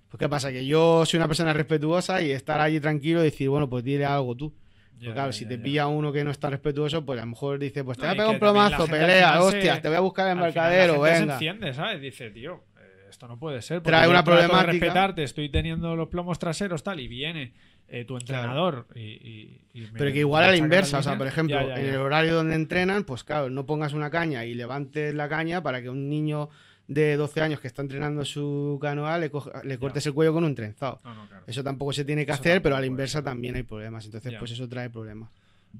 Pues qué pasa, que yo soy una persona respetuosa y estar allí tranquilo y decir, bueno, pues dile algo tú. Porque, claro, si te pilla uno que no está respetuoso, pues a lo mejor dice, pues te voy a pegar un plomazo, pelea, hostia, te voy a buscar en el mercadero, la gente venga. se enciende, ¿sabes? Dice, tío, eh, esto no puede ser. Trae una problemática. respetarte, estoy teniendo los plomos traseros, tal, y viene eh, tu entrenador. Pero que igual a la inversa, o sea, por ejemplo, en el horario donde entrenan, pues claro, no pongas una caña y levantes la caña para que un niño de 12 años que está entrenando su canoa le, cortes el cuello con un trenzado. Eso tampoco se tiene que hacer, pero a la inversa también hay problemas. Entonces, pues eso trae problemas.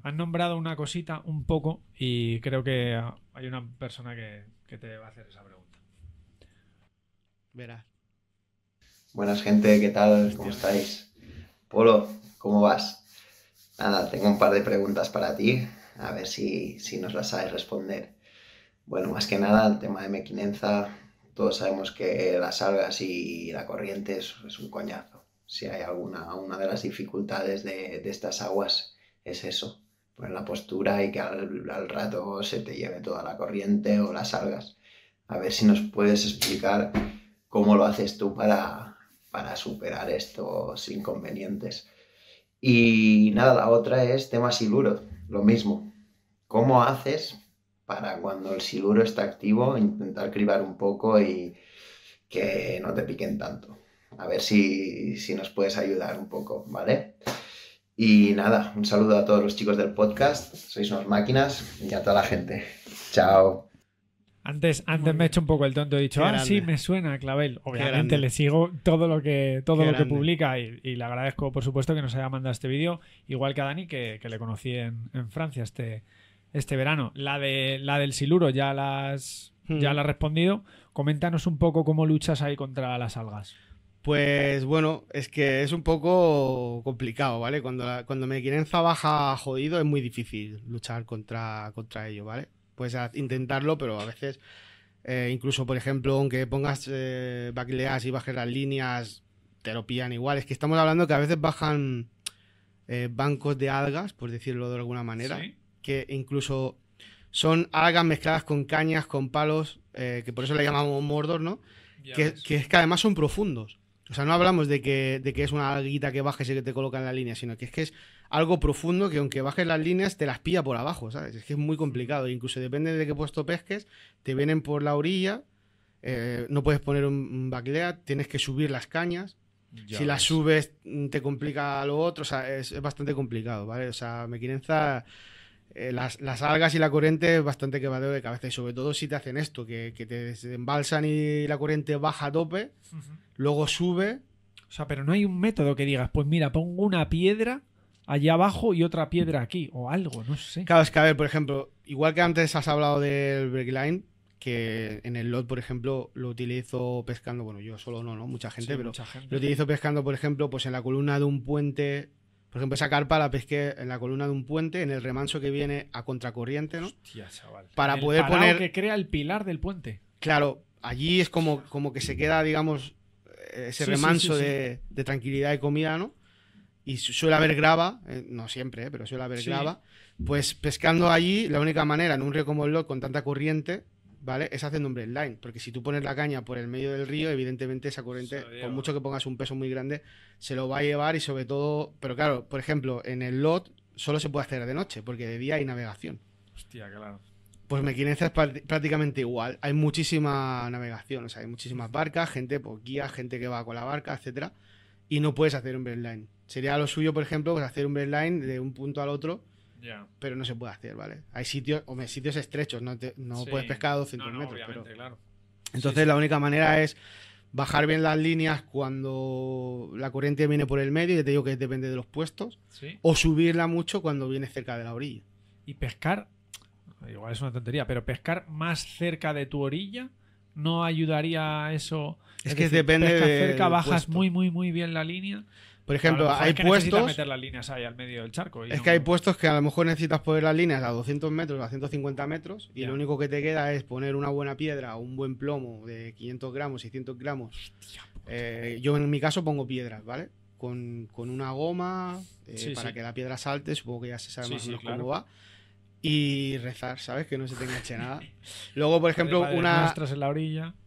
Has nombrado una cosita un poco y creo que ah, hay una persona que, que te va a hacer esa pregunta. Verás. Buenas gente, ¿qué tal? ¿Cómo estáis? Polo, ¿cómo vas? Nada, tengo un par de preguntas para ti, a ver si, si nos las sabes responder. Bueno, más que nada, el tema de Mequinenza, todos sabemos que las algas y la corriente es, un coñazo. Si hay alguna, una de las dificultades de, estas aguas es eso, poner pues la postura y que al, al, rato se te lleve toda la corriente o las algas. A ver si nos puedes explicar cómo lo haces tú para, para superar estos inconvenientes. Y nada, la otra es tema siluro, lo mismo. ¿Cómo haces para cuando el siluro está activo intentar cribar un poco y que no te piquen tanto? A ver si, si nos puedes ayudar un poco, ¿vale? Y nada, un saludo a todos los chicos del podcast, sois unas máquinas y a toda la gente. Chao. Antes, antes me he hecho un poco el tonto, he dicho, ah, sí, me suena Clavel. Obviamente le sigo todo lo que, todo lo que publica y, le agradezco, por supuesto, que nos haya mandado este vídeo, igual que a Dani, que, le conocí en, en, Francia este, este verano. La, de, la del siluro ya, las, ya hmm. la has respondido. Coméntanos un poco cómo luchas ahí contra las algas. Pues bueno, es que es un poco complicado, ¿vale? Cuando, la, cuando Mequirenza baja jodido es muy difícil luchar contra, contra ello, ¿vale? puedes intentarlo, pero a veces, eh, incluso por ejemplo, aunque pongas eh, bacleas y bajes las líneas, te lo pillan igual. Es que estamos hablando que a veces bajan eh, bancos de algas, por decirlo de alguna manera, que incluso son algas mezcladas con cañas, con palos, que por eso le llamamos mordor, ¿no? Que, es que además son profundos. O sea, no hablamos de que, de que, es una alguita que bajes y que te coloca en la línea, sino que es que es algo profundo que aunque bajes las líneas te las pilla por abajo, ¿sabes? Es que es muy complicado. E incluso depende de qué puesto pesques, te vienen por la orilla, eh, no puedes poner un backlead tienes que subir las cañas. si las subes mm, te complica lo otro, o sea, es, bastante complicado, ¿vale? O sea, Mequinenza... Eh, las, algas y la corriente es bastante va de cabeza. Y sobre todo si te hacen esto, que, te embalsan y la corriente baja a tope, luego sube. O sea, pero no hay un método que digas, pues mira, pongo una piedra allí abajo y otra piedra aquí, o algo, no sé. Claro, es que a ver, por ejemplo, igual que antes has hablado del break line, que en el lot, por ejemplo, lo utilizo pescando, bueno, yo solo no, ¿no? Mucha gente, pero lo utilizo pescando, por ejemplo, pues en la columna de un puente, por ejemplo, esa carpa la pesqué en la columna de un puente, en el remanso que viene a contracorriente, ¿no? Hostia, chaval. Para poder poner... que crea el pilar del puente. Claro, allí es como, como que se queda, digamos, eh, ese remanso de tranquilidad y comida, ¿no? y suele haber grava, eh, no siempre, eh, pero suele haber grava, pues pescando allí, la única manera en un río como el Lot con tanta corriente, ¿vale? Es haciendo un line porque si tú pones la caña por el medio del río, evidentemente esa corriente, por mucho que pongas un peso muy grande, se lo va a llevar y sobre todo, pero claro, por ejemplo, en el Lot solo se puede hacer de noche, porque de día hay navegación. Hostia, claro. Pues Mequinenza es prácticamente igual. Hay muchísima navegación, o sea, hay muchísimas barcas, gente por pues guía, gente que va con la barca, etcétera, y no puedes hacer un line Sería lo suyo, por ejemplo, pues, hacer un line de un punto al otro. Pero no se puede hacer, ¿vale? Hay sitios, sitios estrechos, no, no puedes pescar a 200 metros. Claro. Entonces la única manera es bajar bien las líneas cuando la corriente viene por el medio, y te digo que depende de los puestos, o subirla mucho cuando viene cerca de la orilla. Y pescar, igual es una tontería, pero pescar más cerca de tu orilla no ayudaría a eso. Es, que depende. de cerca, bajas muy, muy, muy bien la línea. Por ejemplo, hay puestos. las líneas al medio del charco. es que hay puestos que a lo mejor necesitas poner las líneas a 200 metros, a 150 metros, y lo único que te queda es poner una buena piedra, o un buen plomo de 500 gramos, 600 gramos. Eh, yo en mi caso pongo piedras, ¿vale? Con, una goma eh, para que la piedra salte, supongo que ya se sabe más o menos cómo va. Y rezar, ¿sabes? Que no se te enganche nada. Luego, por ejemplo, una.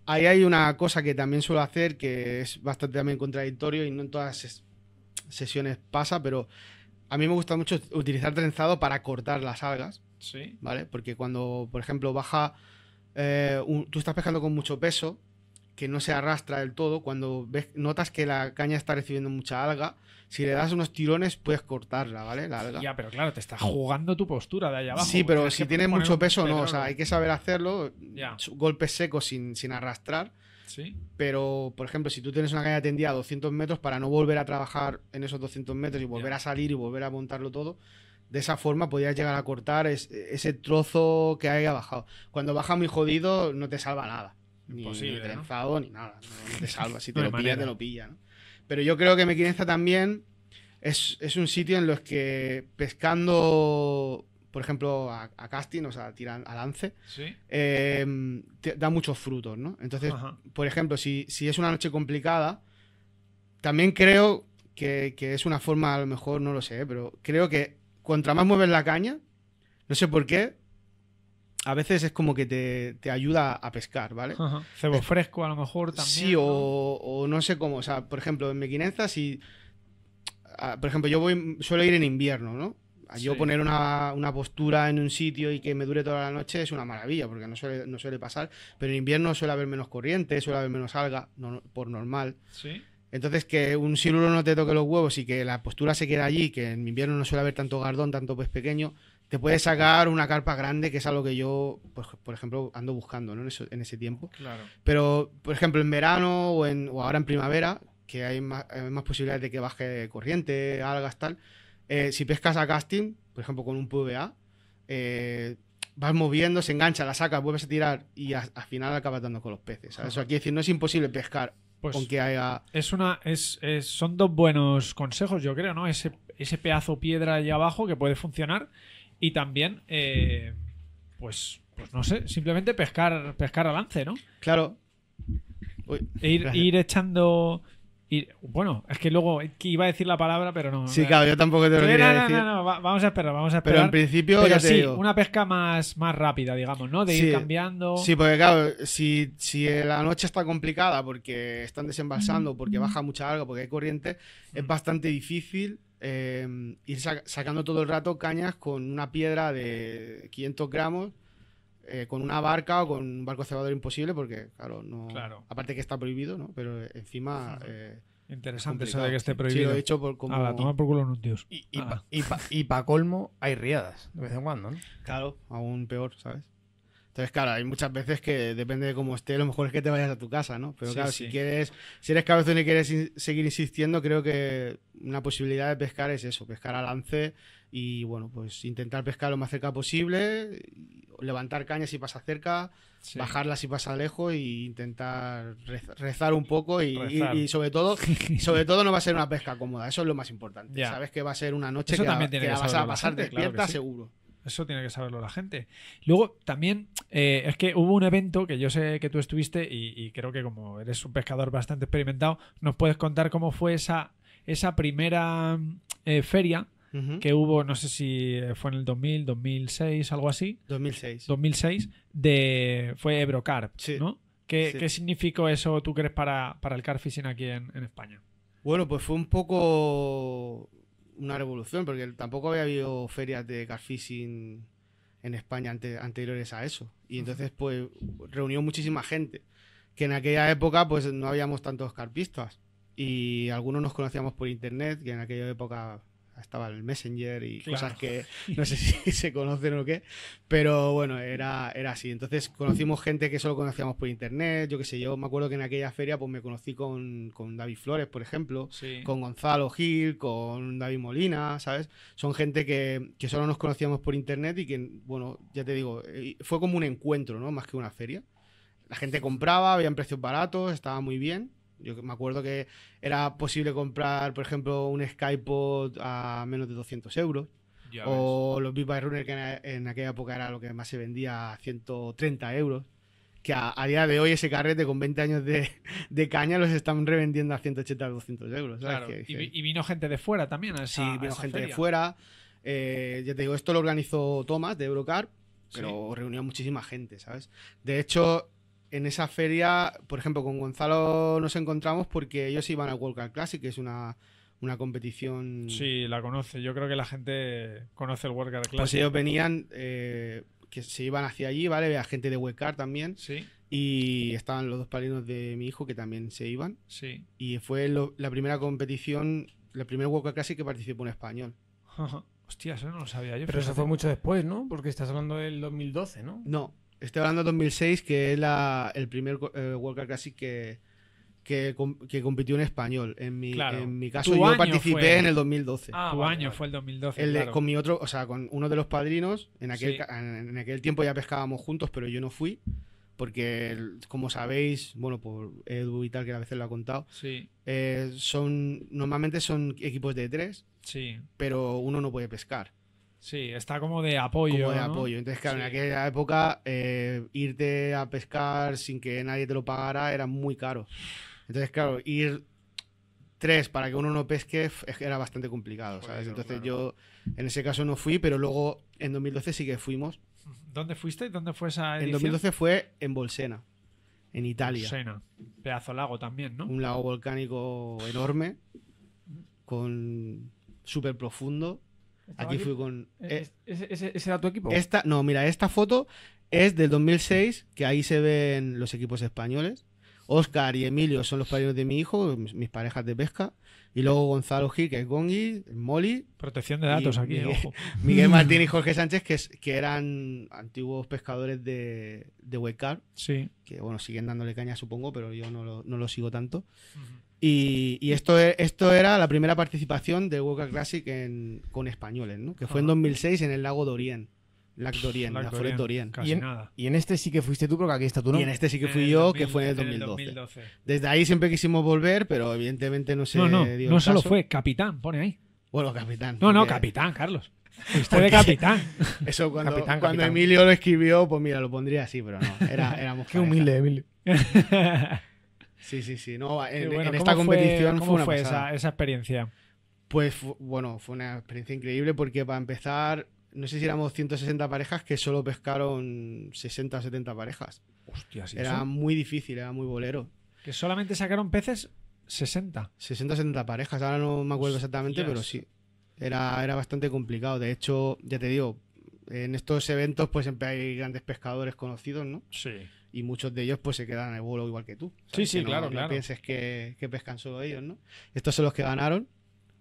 Ahí hay una cosa que también suelo hacer que es bastante también contradictorio y no en todas sesiones pasa, pero a mí me gusta mucho utilizar trenzado para cortar las algas. Sí. ¿Vale? Porque cuando, por ejemplo, baja. Eh, tú estás pescando con mucho peso, que no se arrastra del todo. Cuando ves, notas que la caña está recibiendo mucha alga, si le das unos tirones puedes cortarla, ¿vale? La alga. Ya, pero claro, te está jugando tu postura de allá abajo. Sí, pero si tienes mucho peso, no. O sea, hay que saber hacerlo. Golpes secos sin, sin arrastrar pero, por ejemplo, si tú tienes una caña tendida a 200 metros, para no volver a trabajar en esos 200 metros y volver a salir y volver a montarlo todo, de esa forma podrías llegar a cortar ese trozo que haya bajado. Cuando baja muy jodido, no te salva nada. Ni, trenzado, ni nada. No, te salva. Si te lo pilla, te lo pilla. Pero yo creo que Mequinenza también es, es un sitio en los que pescando por ejemplo, a, casting, o sea, a lance, em, da muchos frutos, ¿no? Entonces, por ejemplo, si, es una noche complicada, también creo que, es una forma, a lo mejor, no lo sé, ¿eh? pero creo que contra más mueves la caña, no sé por qué, a veces es como que te, ayuda a pescar, ¿vale? Cebo fresco, a lo mejor también. Sí, O, no sé cómo, o sea, por ejemplo, en Mequinenza, si. Ah, por ejemplo, yo suelo ir en invierno, ¿no? yo poner una, postura en un sitio y que me dure toda la noche es una maravilla, porque no suele, no suele pasar. Pero en invierno suele haber menos corriente, suele haber menos alga, por normal. Entonces, que un siluro no te toque los huevos y que la postura se quede allí, que en invierno no suele haber tanto gardón, tanto pez pequeño, te puedes sacar una carpa grande, que es algo que yo, pues, por ejemplo, ando buscando ¿no? en, ese tiempo. Claro. Pero, por ejemplo, en verano o, en, o ahora en primavera, que hay más, hay más, posibilidades de que baje corriente, algas, tal, eh, si pescas a casting, por ejemplo con un PVA, eh, vas moviendo, se engancha, la sacas, vuelves a tirar y al final acabas dando con los peces. Eso aquí decir, no es imposible pescar pues con que haya. Es una, son dos buenos consejos, yo creo, ¿no? Ese, ese pedazo piedra allá abajo que puede funcionar y también, eh, pues, pues no sé, simplemente pescar, pescar a lance, ¿no? Claro. e ir, echando. Y bueno, es que luego iba a decir la palabra, pero no. Sí, claro, yo tampoco te lo quería decir. No, no, no, vamos a esperar, vamos a esperar. Pero en principio, pero ya sí, una pesca más, más rápida, digamos, ¿no? De ir cambiando. Sí, porque claro, si, la noche está complicada porque están desembalsando, porque baja mucha algo porque hay corriente, es bastante difícil eh, ir sacando todo el rato cañas con una piedra de 500 gramos eh, con una barca o con un barco cebador imposible, porque, claro, no. Aparte que está prohibido, ¿no? Pero eh, encima. Eh, Interesante eso de que esté prohibido. Sí, lo he por como. toma por culo un Y, y, y, pa, colmo, hay riadas, de vez en cuando, ¿no? Claro, aún peor, ¿sabes? Entonces, claro, hay muchas veces que depende de cómo esté, lo mejor es que te vayas a tu casa, ¿no? Pero claro, si quieres, si eres cabezón y quieres seguir insistiendo, creo que una posibilidad de pescar es eso, pescar a lance y bueno, pues intentar pescar lo más cerca posible, levantar cañas si pasa cerca, Bajarlas bajarla si pasa lejos e intentar rezar un poco y, sobre todo no va a ser una pesca cómoda, eso es lo más importante. Sabes que va a ser una noche que, vas a pasar despierta seguro. Eso tiene que saberlo la gente. Luego, también, eh, es que hubo un evento que yo sé que tú estuviste y, creo que como eres un pescador bastante experimentado, nos puedes contar cómo fue esa, esa primera eh, feria que hubo, no sé si eh, fue en el 2000, 2006, algo así. 2006. 2006, de, fue Eurocarp, ¿no? ¿Qué, significó eso, tú crees, para, para el carfishing aquí en, España? Bueno, pues fue un poco una revolución, porque tampoco había habido ferias de carfishing en España anteriores a eso. Y entonces, pues, reunió muchísima gente. Que en aquella época, pues, no habíamos tantos carpistas. Y algunos nos conocíamos por internet, que en aquella época estaba el Messenger y cosas que no sé si se conocen o qué, pero bueno, era, era así. Entonces conocimos gente que solo conocíamos por internet, yo qué sé, yo me acuerdo que en aquella feria pues me conocí con, con David Flores, por ejemplo, con Gonzalo Gil, con David Molina, ¿sabes? Son gente que, que solo nos conocíamos por internet y que, bueno, ya te digo, eh, fue como un encuentro, ¿no? Más que una feria. La gente compraba, habían precios baratos, estaba muy bien yo me acuerdo que era posible comprar, por ejemplo, un Skypod a menos de 200 euros. o los Beep by Runner, que e-, en, aquella época era lo que más se vendía a 130 euros. Que a, día de hoy ese carrete con 20 años de, caña los están revendiendo a 180 200 euros. y, vino gente de fuera también. sí, vino gente de fuera. Eh, ya te digo, esto lo organizó Thomas de Eurocar, pero reunió a muchísima gente, ¿sabes? De hecho, en esa feria, por ejemplo, con Gonzalo nos encontramos porque ellos iban al World Classic, que es una, una competición. Sí, la conoce. Yo creo que la gente conoce el World Cup pues Classic. Pues ellos venían, eh, que se iban hacia allí, ¿vale? Había gente de Huecar también. Sí. Y estaban los dos palinos de mi hijo que también se iban. Sí. Y fue la primera competición, la primera World Classic que participó un español. Hostia, eso no lo sabía yo. Pero eso fue mucho después, ¿no? Porque estás hablando del 2012, ¿no? No, Estoy hablando de 2006, que es el primer eh, World Cup Classic que, compitió en español. En mi, caso, yo participé en el 2012. Ah, tu año fue el 2012. Con mi otro, o sea, con uno de los padrinos. En aquel, tiempo ya pescábamos juntos, pero yo no fui. Porque, como sabéis, bueno, por Edu y tal, que a veces lo ha contado, eh, son, normalmente son equipos de tres, pero uno no puede pescar. Sí, está como de apoyo. Como de apoyo. Entonces, claro, en aquella época eh, irte a pescar sin que nadie te lo pagara era muy caro. Entonces, claro, ir tres para que uno no pesque era bastante complicado, ¿sabes? Entonces yo en ese caso no fui, pero luego en 2012 sí que fuimos. ¿Dónde fuiste? ¿Dónde fue esa edición? En 2012 fue en Bolsena, en Italia. Bolsena, pedazo lago también, ¿no? Un lago volcánico enorme, con súper profundo Aquí, fui con... E-, eh, ¿Ese, era tu equipo? Esta, no, mira, esta foto es del 2006, que ahí se ven los equipos españoles. Oscar y Emilio son los padres de mi hijo, mis parejas de pesca. Y luego Gonzalo Gil, que es Gongi, Molly. Protección de datos aquí, ojo. Miguel Martín y Jorge Sánchez, que, es, que eran antiguos pescadores de, de Sí. Que bueno, siguen dándole caña, supongo, pero yo no lo, no lo sigo tanto. Y, esto, e, esto era la primera participación de Waka Classic con españoles, ¿no? que fue en 2006 en el lago Dorien. Lac Dorien, la Dorien, Casi y, en, este sí que fuiste tú, creo que aquí está tú, ¿no? Y en este sí que fui yo, que fue en el 2012. Desde ahí siempre quisimos volver, pero evidentemente no se No, no, no solo fue capitán, pone ahí. Bueno, capitán. No, no, eh, capitán, Carlos. Fue de capitán. Eso cuando, Emilio lo escribió, pues mira, lo pondría así, pero no. Era, éramos Qué humilde, Emilio. Sí, sí, sí. en, esta competición fue, una fue esa, experiencia? Pues bueno, fue una experiencia increíble porque para empezar, no sé si éramos 160 parejas que solo pescaron 60 o 70 parejas. Hostia, ¿sí Era muy difícil, era muy bolero. Que solamente sacaron peces 60. 60 o 70 parejas, ahora no me acuerdo exactamente, pero sí. Era, era bastante complicado. De hecho, ya te digo, en estos eventos pues hay grandes pescadores conocidos, ¿no? Sí y muchos de ellos pues se quedan en vuelo igual que tú. Sí, sí, claro, no pienses que, pescan solo ellos, ¿no? Estos son los que ganaron.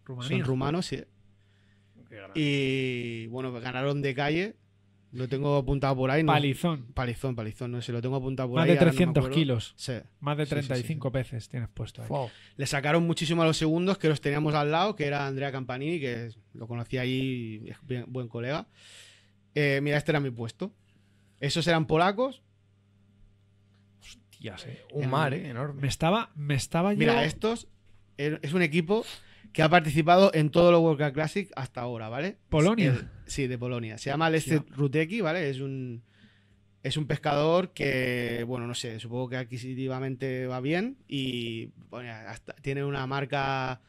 Son rumanos, sí. Y bueno, ganaron de calle. Lo tengo apuntado por ahí. Palizón. Palizón, palizón, no sé, lo tengo apuntado por Más ahí. Más de 300 kilos. Más de 35 peces tienes puesto ahí. Le sacaron muchísimo a los segundos que los teníamos al lado, que era Andrea Campanini, que lo conocí ahí, es buen colega. Eh, mira, este era mi puesto. Esos eran polacos, ya sé, eh, un mar eh, enorme. Me estaba, me estaba Mira, estos er, es un equipo que ha participado en todos los World Cup Classic hasta ahora, ¿vale? Polonia. sí, de Polonia. Se llama Lester Ruteki, ¿vale? Es un es un pescador que, bueno, no sé, supongo que adquisitivamente va bien y tiene una marca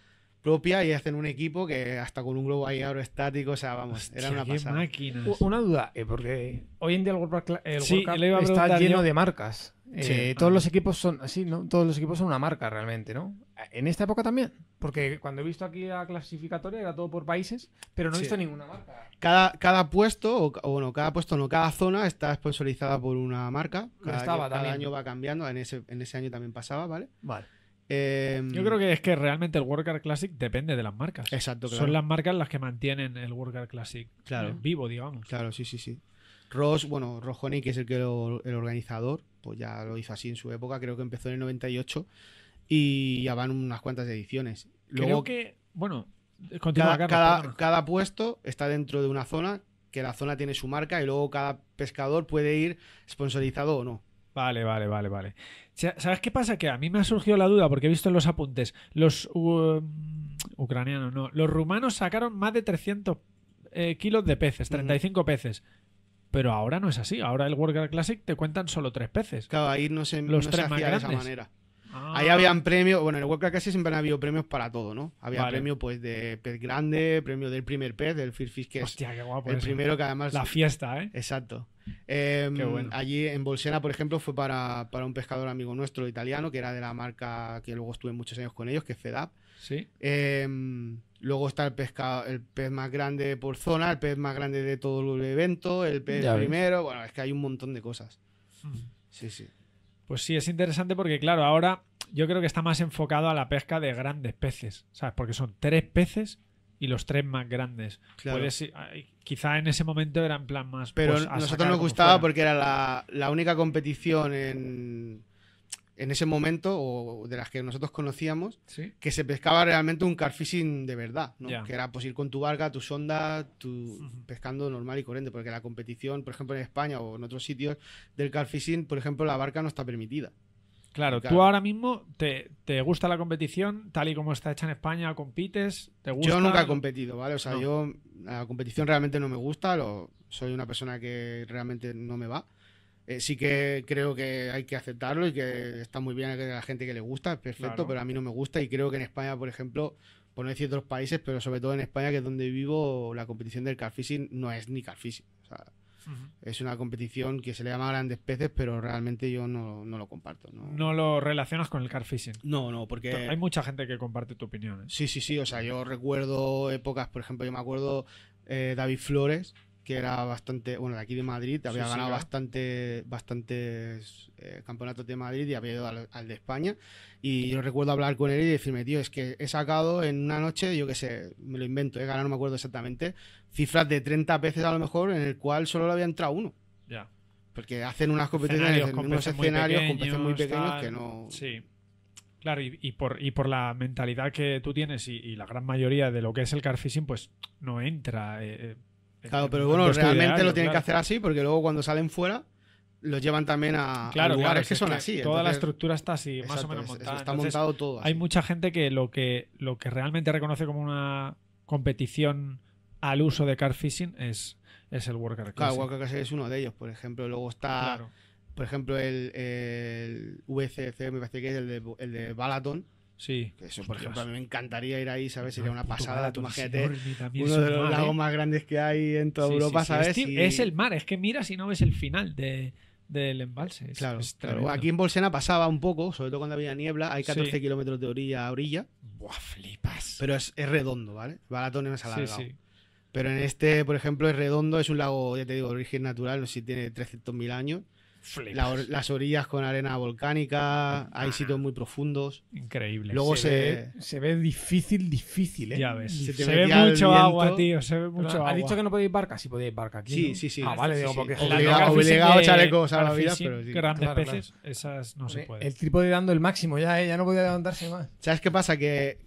propia y hacen un equipo que hasta con un globo ahí estático o sea, vamos, era una pasada. Máquinas. Una duda, eh, porque hoy en día el World Cup, está lleno de marcas. Eh, todos los equipos son así, ¿no? Todos los equipos son una marca realmente, ¿no? En esta época también, porque cuando he visto aquí la clasificatoria era todo por países, pero no he visto ninguna marca. Cada, cada puesto, o, cada puesto no, cada zona está sponsorizada por una marca. Cada, año, va cambiando, en ese, en ese año también pasaba, ¿vale? Vale. Em, Yo creo que es que realmente el Worker Classic depende de las marcas. Exacto, claro. Son las marcas las que mantienen el Worker Classic vivo, digamos. Claro, sí, sí, sí. Ross, bueno, Rojoni, que es el, que el organizador, pues ya lo hizo así en su época, creo que empezó en el 98 y ya van unas cuantas ediciones. creo que, bueno, eh, cada, puesto está dentro de una zona, que la zona tiene su marca y luego cada pescador puede ir sponsorizado o no. Vale, vale, vale, vale. ¿Sabes qué pasa? Que a mí me ha surgido la duda porque he visto en los apuntes, los um, ucranianos, no, los rumanos sacaron más de 300 eh, kilos de peces, 35 peces. Pero ahora no es así. Ahora el World Classic te cuentan solo tres peces. Claro, ahí no se, Los tres hacía de esa manera. Ah. Ahí habían premios, bueno, en el World Cup Classic siempre han habido premios para todo, ¿no? Había premio pues de pez grande, premio del primer pez, del First Fish, que Hostia, es qué guapo el primero que además... La fiesta, ¿eh? Exacto. Em, bueno. Allí en Bolsena, por ejemplo, fue para, para, un pescador amigo nuestro italiano, que era de la marca que luego estuve muchos años con ellos, que es FedAp. Sí. Eh, Luego está el pescado, el pez más grande por zona, el pez más grande de todo el evento, el pez primero. Bueno, es que hay un montón de cosas. Sí, sí. Pues sí, es interesante porque, claro, ahora yo creo que está más enfocado a la pesca de grandes peces, ¿sabes? Porque son tres peces y los tres más grandes. quizá en ese momento eran plan más. Pero pues, a nosotros nos gustaba porque era la, única competición en, en ese momento o de las que nosotros conocíamos, que se pescaba realmente un carfishing de verdad, que era pues ir con tu barca, tu sonda, tu pescando normal y corriente, porque la competición, por ejemplo en España o en otros sitios del carfishing, por ejemplo, la barca no está permitida. Claro, tú ahora mismo te, gusta la competición tal y como está hecha en España, compites, te Yo nunca he competido, ¿vale? O sea, yo la competición realmente no me gusta, lo, soy una persona que realmente no me va. Eh, sí que creo que hay que aceptarlo y que está muy bien a la gente que le gusta, perfecto, pero a mí no me gusta y creo que en España, por ejemplo, por no decir otros países, pero sobre todo en España, que es donde vivo, la competición del carfishing no es ni carfishing. O Es una competición que se le llama grandes peces, pero realmente yo no, no lo comparto. No. lo relacionas con el carfishing? No, no, porque... Hay mucha gente que comparte tu opinión. ¿eh? Sí, sí, sí. O sea, yo recuerdo épocas, por ejemplo, yo me acuerdo eh, David Flores, que era bastante, bueno, de aquí de Madrid, había ganado bastante, bastantes eh, campeonatos de Madrid y había ido al, de España. Y yo recuerdo hablar con él y decirme, tío, es que he sacado en una noche, yo qué sé, me lo invento, he ganado, no me acuerdo exactamente, cifras de 30 veces a lo mejor en el cual solo le había entrado uno. Ya. Porque hacen unas competiciones en unos escenarios con peces muy pequeños que no... Sí. Claro, y, por, y por la mentalidad que tú tienes y, la gran mayoría de lo que es el car fishing, pues no entra. Eh, eh, Claro, pero bueno, realmente lo tienen que hacer así porque luego cuando salen fuera los llevan también a, lugares que, son así. Toda la estructura está así, más o menos montada. Está montado todo. Hay mucha gente que lo, que lo que realmente reconoce como una competición al uso de car fishing es, es el Worker Classic. Claro, Worker es uno de ellos, por ejemplo. Luego está, por ejemplo, el, el VCC, me parece que es el de, el de Balaton Sí. eso, por ejemplo, a mí me encantaría ir ahí, ¿sabes? Sería una pasada. tu tú uno de los lagos más grandes que hay en toda Europa, Es, el mar, es que mira si no ves el final del embalse. claro, Aquí en Bolsena pasaba un poco, sobre todo cuando había niebla. Hay 14 kilómetros de orilla a orilla. Buah, flipas. Pero es, redondo, ¿vale? Baratón es alargado. Pero en este, por ejemplo, es redondo, es un lago, ya te digo, de origen natural, no sé si tiene 300.000 años las orillas con arena volcánica, hay sitios muy profundos. Increíble. Luego se, se, ve, difícil, difícil, ¿eh? Se, ve mucho agua, tío. Se ve mucho agua. ¿Has dicho que no podéis barca? Sí, podéis barca aquí. Sí, sí, sí. Ah, vale, digo, porque. Obligado, obligado chalecos a la vida, Grandes peces, esas no se pueden. El trípode dando el máximo ya, eh, Ya no podía levantarse más. ¿Sabes qué pasa? Que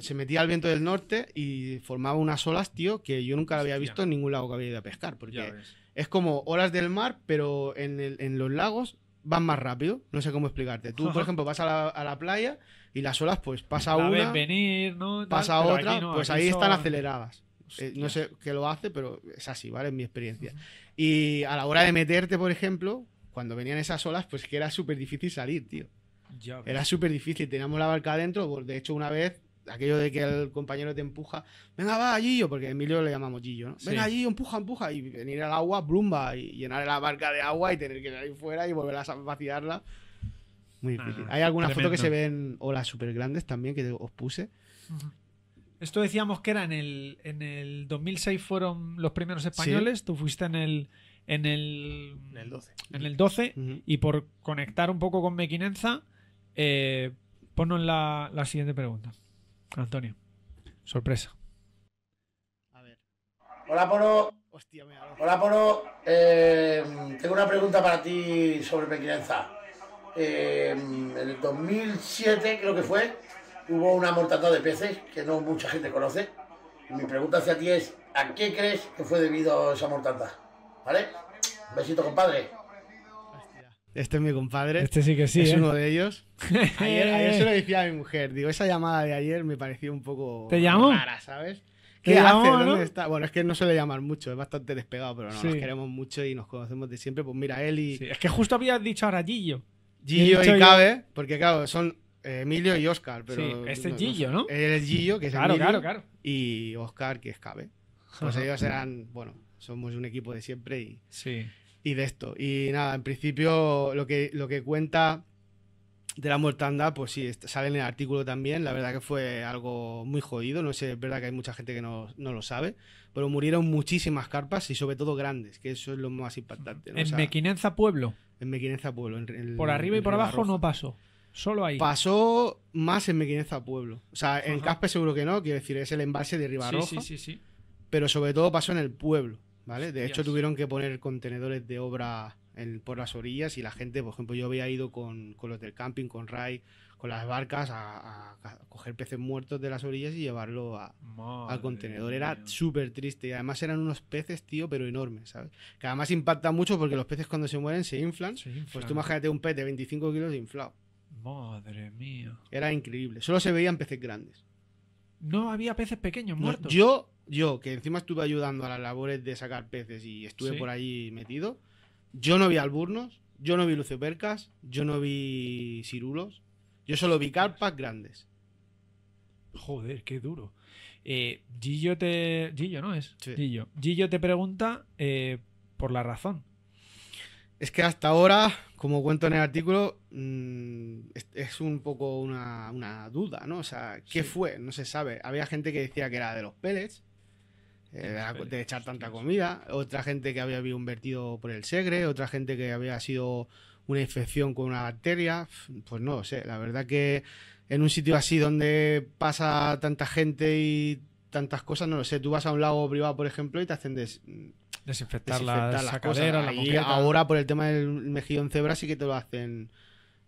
se metía al viento del norte y formaba unas olas, tío, que yo nunca había visto en ningún lago que había ido a pescar. Porque es como olas del mar, pero en, los lagos van más rápido. No sé cómo explicarte. Tú, por ejemplo, vas a la, playa y las olas, pues pasa una, venir, ¿no? pasa otra, pues ahí están aceleradas. Eh, no sé qué lo hace, pero es así, ¿vale? En mi experiencia. Y a la hora de meterte, por ejemplo, cuando venían esas olas, pues que era súper difícil salir, tío. era súper difícil, teníamos la barca adentro, pues, de hecho una vez aquello de que el compañero te empuja, venga, va, Gillo, porque a Emilio le llamamos Gillo, ¿no? Venga, Gillo, empuja, empuja, y venir al agua, brumba, y llenar la barca de agua y tener que salir fuera y volver a vaciarla. Muy ah, difícil. Hay algunas fotos que se ven, olas las super grandes también, que os puse. Esto decíamos que era en el, en el 2006 fueron los primeros españoles, tú fuiste en el en el, 12. En el 12 y por conectar un poco con Mequinenza, eh, ponnos la siguiente pregunta. Antonio, sorpresa. A ver. Hola, Poro. Hostia, Hola, Poro. Eh, tengo una pregunta para ti sobre Pequilenza. Eh, en el 2007, creo que fue, hubo una mortandad de peces que no mucha gente conoce. mi pregunta hacia ti es, ¿a qué crees que fue debido esa mortandad? ¿Vale? Un besito, compadre. Este es mi compadre. Este sí que sí. Es ¿eh? uno de ellos. Ayer, se lo decía a mi mujer. Digo, esa llamada de ayer me pareció un poco ¿Te llamo? rara, ¿sabes? ¿Qué hace? ¿Dónde Bueno, es que no suele llamar mucho, es bastante despegado, pero nos queremos mucho y nos conocemos de siempre. Pues mira, él y. Sí. Es que justo habías dicho ahora Gillo. Gillo y Cabe, porque claro, son Emilio y Oscar. Pero sí, este es Gillo, ¿no? Él es Gillo, que es claro, Emilio. Claro, claro, Y Oscar, que es Cabe. Pues ellos eran, bueno, somos un equipo de siempre y. Sí y de esto. Y nada, en principio lo que, lo que cuenta de la mortandad, pues sí, sale en el artículo también. La verdad que fue algo muy jodido. No sé, es verdad que hay mucha gente que no, lo sabe. Pero murieron muchísimas carpas y sobre todo grandes, que eso es lo más impactante. En Mequinenza Pueblo. En Mequinenza Pueblo. por arriba y por abajo no pasó. Solo ahí. Pasó más en Mequinenza Pueblo. O sea, en Caspe seguro que no, quiero decir, es el embalse de Ribarroja. Sí, sí, sí, sí. Pero sobre todo pasó en el pueblo. De hecho, tuvieron que poner contenedores de obra por las orillas y la gente, por ejemplo, yo había ido con, los del camping, con Ray, con las barcas a, coger peces muertos de las orillas y llevarlo a, al contenedor. Era súper triste y además eran unos peces, tío, pero enormes, ¿sabes? Que además impacta mucho porque los peces cuando se mueren se inflan. Pues tú imagínate un pez de 25 kilos inflado. Madre mía. Era increíble. Solo se veían peces grandes. No había peces pequeños muertos. yo yo, que encima estuve ayudando a las labores de sacar peces y estuve por allí metido, yo no vi alburnos, yo no vi luciopercas, yo no vi cirulos, yo solo vi carpas grandes. Joder, qué duro. Eh, Gillo te. Gillo, ¿no es? Gillo. te pregunta eh, por la razón. Es que hasta ahora, como cuento en el artículo, mm, es, un poco una, duda, ¿no? O sea, ¿qué fue? No se sabe. Había gente que decía que era de los pellets, eh, de echar tanta comida, otra gente que había habido un vertido por el segre, otra gente que había sido una infección con una bacteria, pues no lo sé, la verdad que en un sitio así donde pasa tanta gente y tantas cosas, no lo sé, tú vas a un lago privado, por ejemplo, y te hacen desinfectar, las, cosas. ahora por el tema del mejillón cebra sí que te lo hacen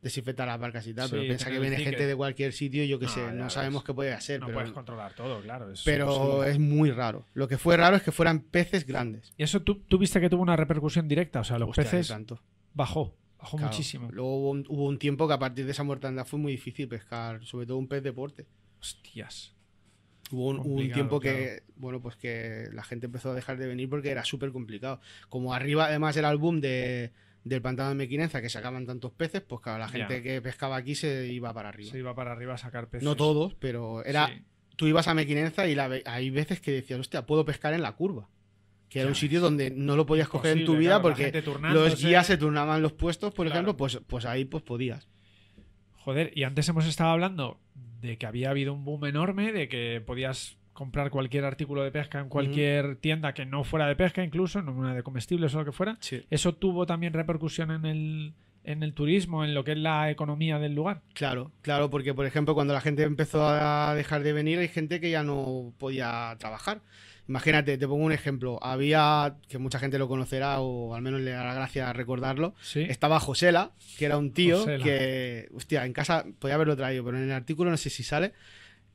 Desinfecta las barcas y tal, pero piensa que viene gente de cualquier sitio, yo qué sé, no sabemos qué puede hacer. No puedes controlar todo, claro. pero es muy raro. Lo que fue raro es que fueran peces grandes. ¿Y eso tú, viste que tuvo una repercusión directa? O sea, los peces bajó. Bajó muchísimo. Luego hubo un, tiempo que a partir de esa mortandad fue muy difícil pescar, sobre todo un pez deporte. Hostias. Hubo un, tiempo que, bueno, pues que la gente empezó a dejar de venir porque era súper complicado. Como arriba además el álbum de, del pantano de Mequinenza que sacaban tantos peces, pues claro, la gente que pescaba aquí se iba para arriba. Se iba para arriba a sacar peces. No todos, pero era. Tú ibas a Mequinenza y hay veces que decías, hostia, puedo pescar en la curva. Que era un sitio donde no lo podías coger en tu vida porque los guías se turnaban los puestos, por ejemplo, pues, pues ahí pues podías. Joder, y antes hemos estado hablando de que había habido un boom enorme, de que podías comprar cualquier artículo de pesca en cualquier tienda que no fuera de pesca, incluso, no una de comestibles o lo que fuera, eso tuvo también repercusión en el, en el turismo, en lo que es la economía del lugar. Claro, claro, porque por ejemplo cuando la gente empezó a dejar de venir hay gente que ya no podía trabajar. Imagínate, te pongo un ejemplo. Había, que mucha gente lo conocerá o al menos le dará gracia recordarlo, estaba Josela, que era un tío que, hostia, en casa podía haberlo traído, pero en el artículo no sé si sale,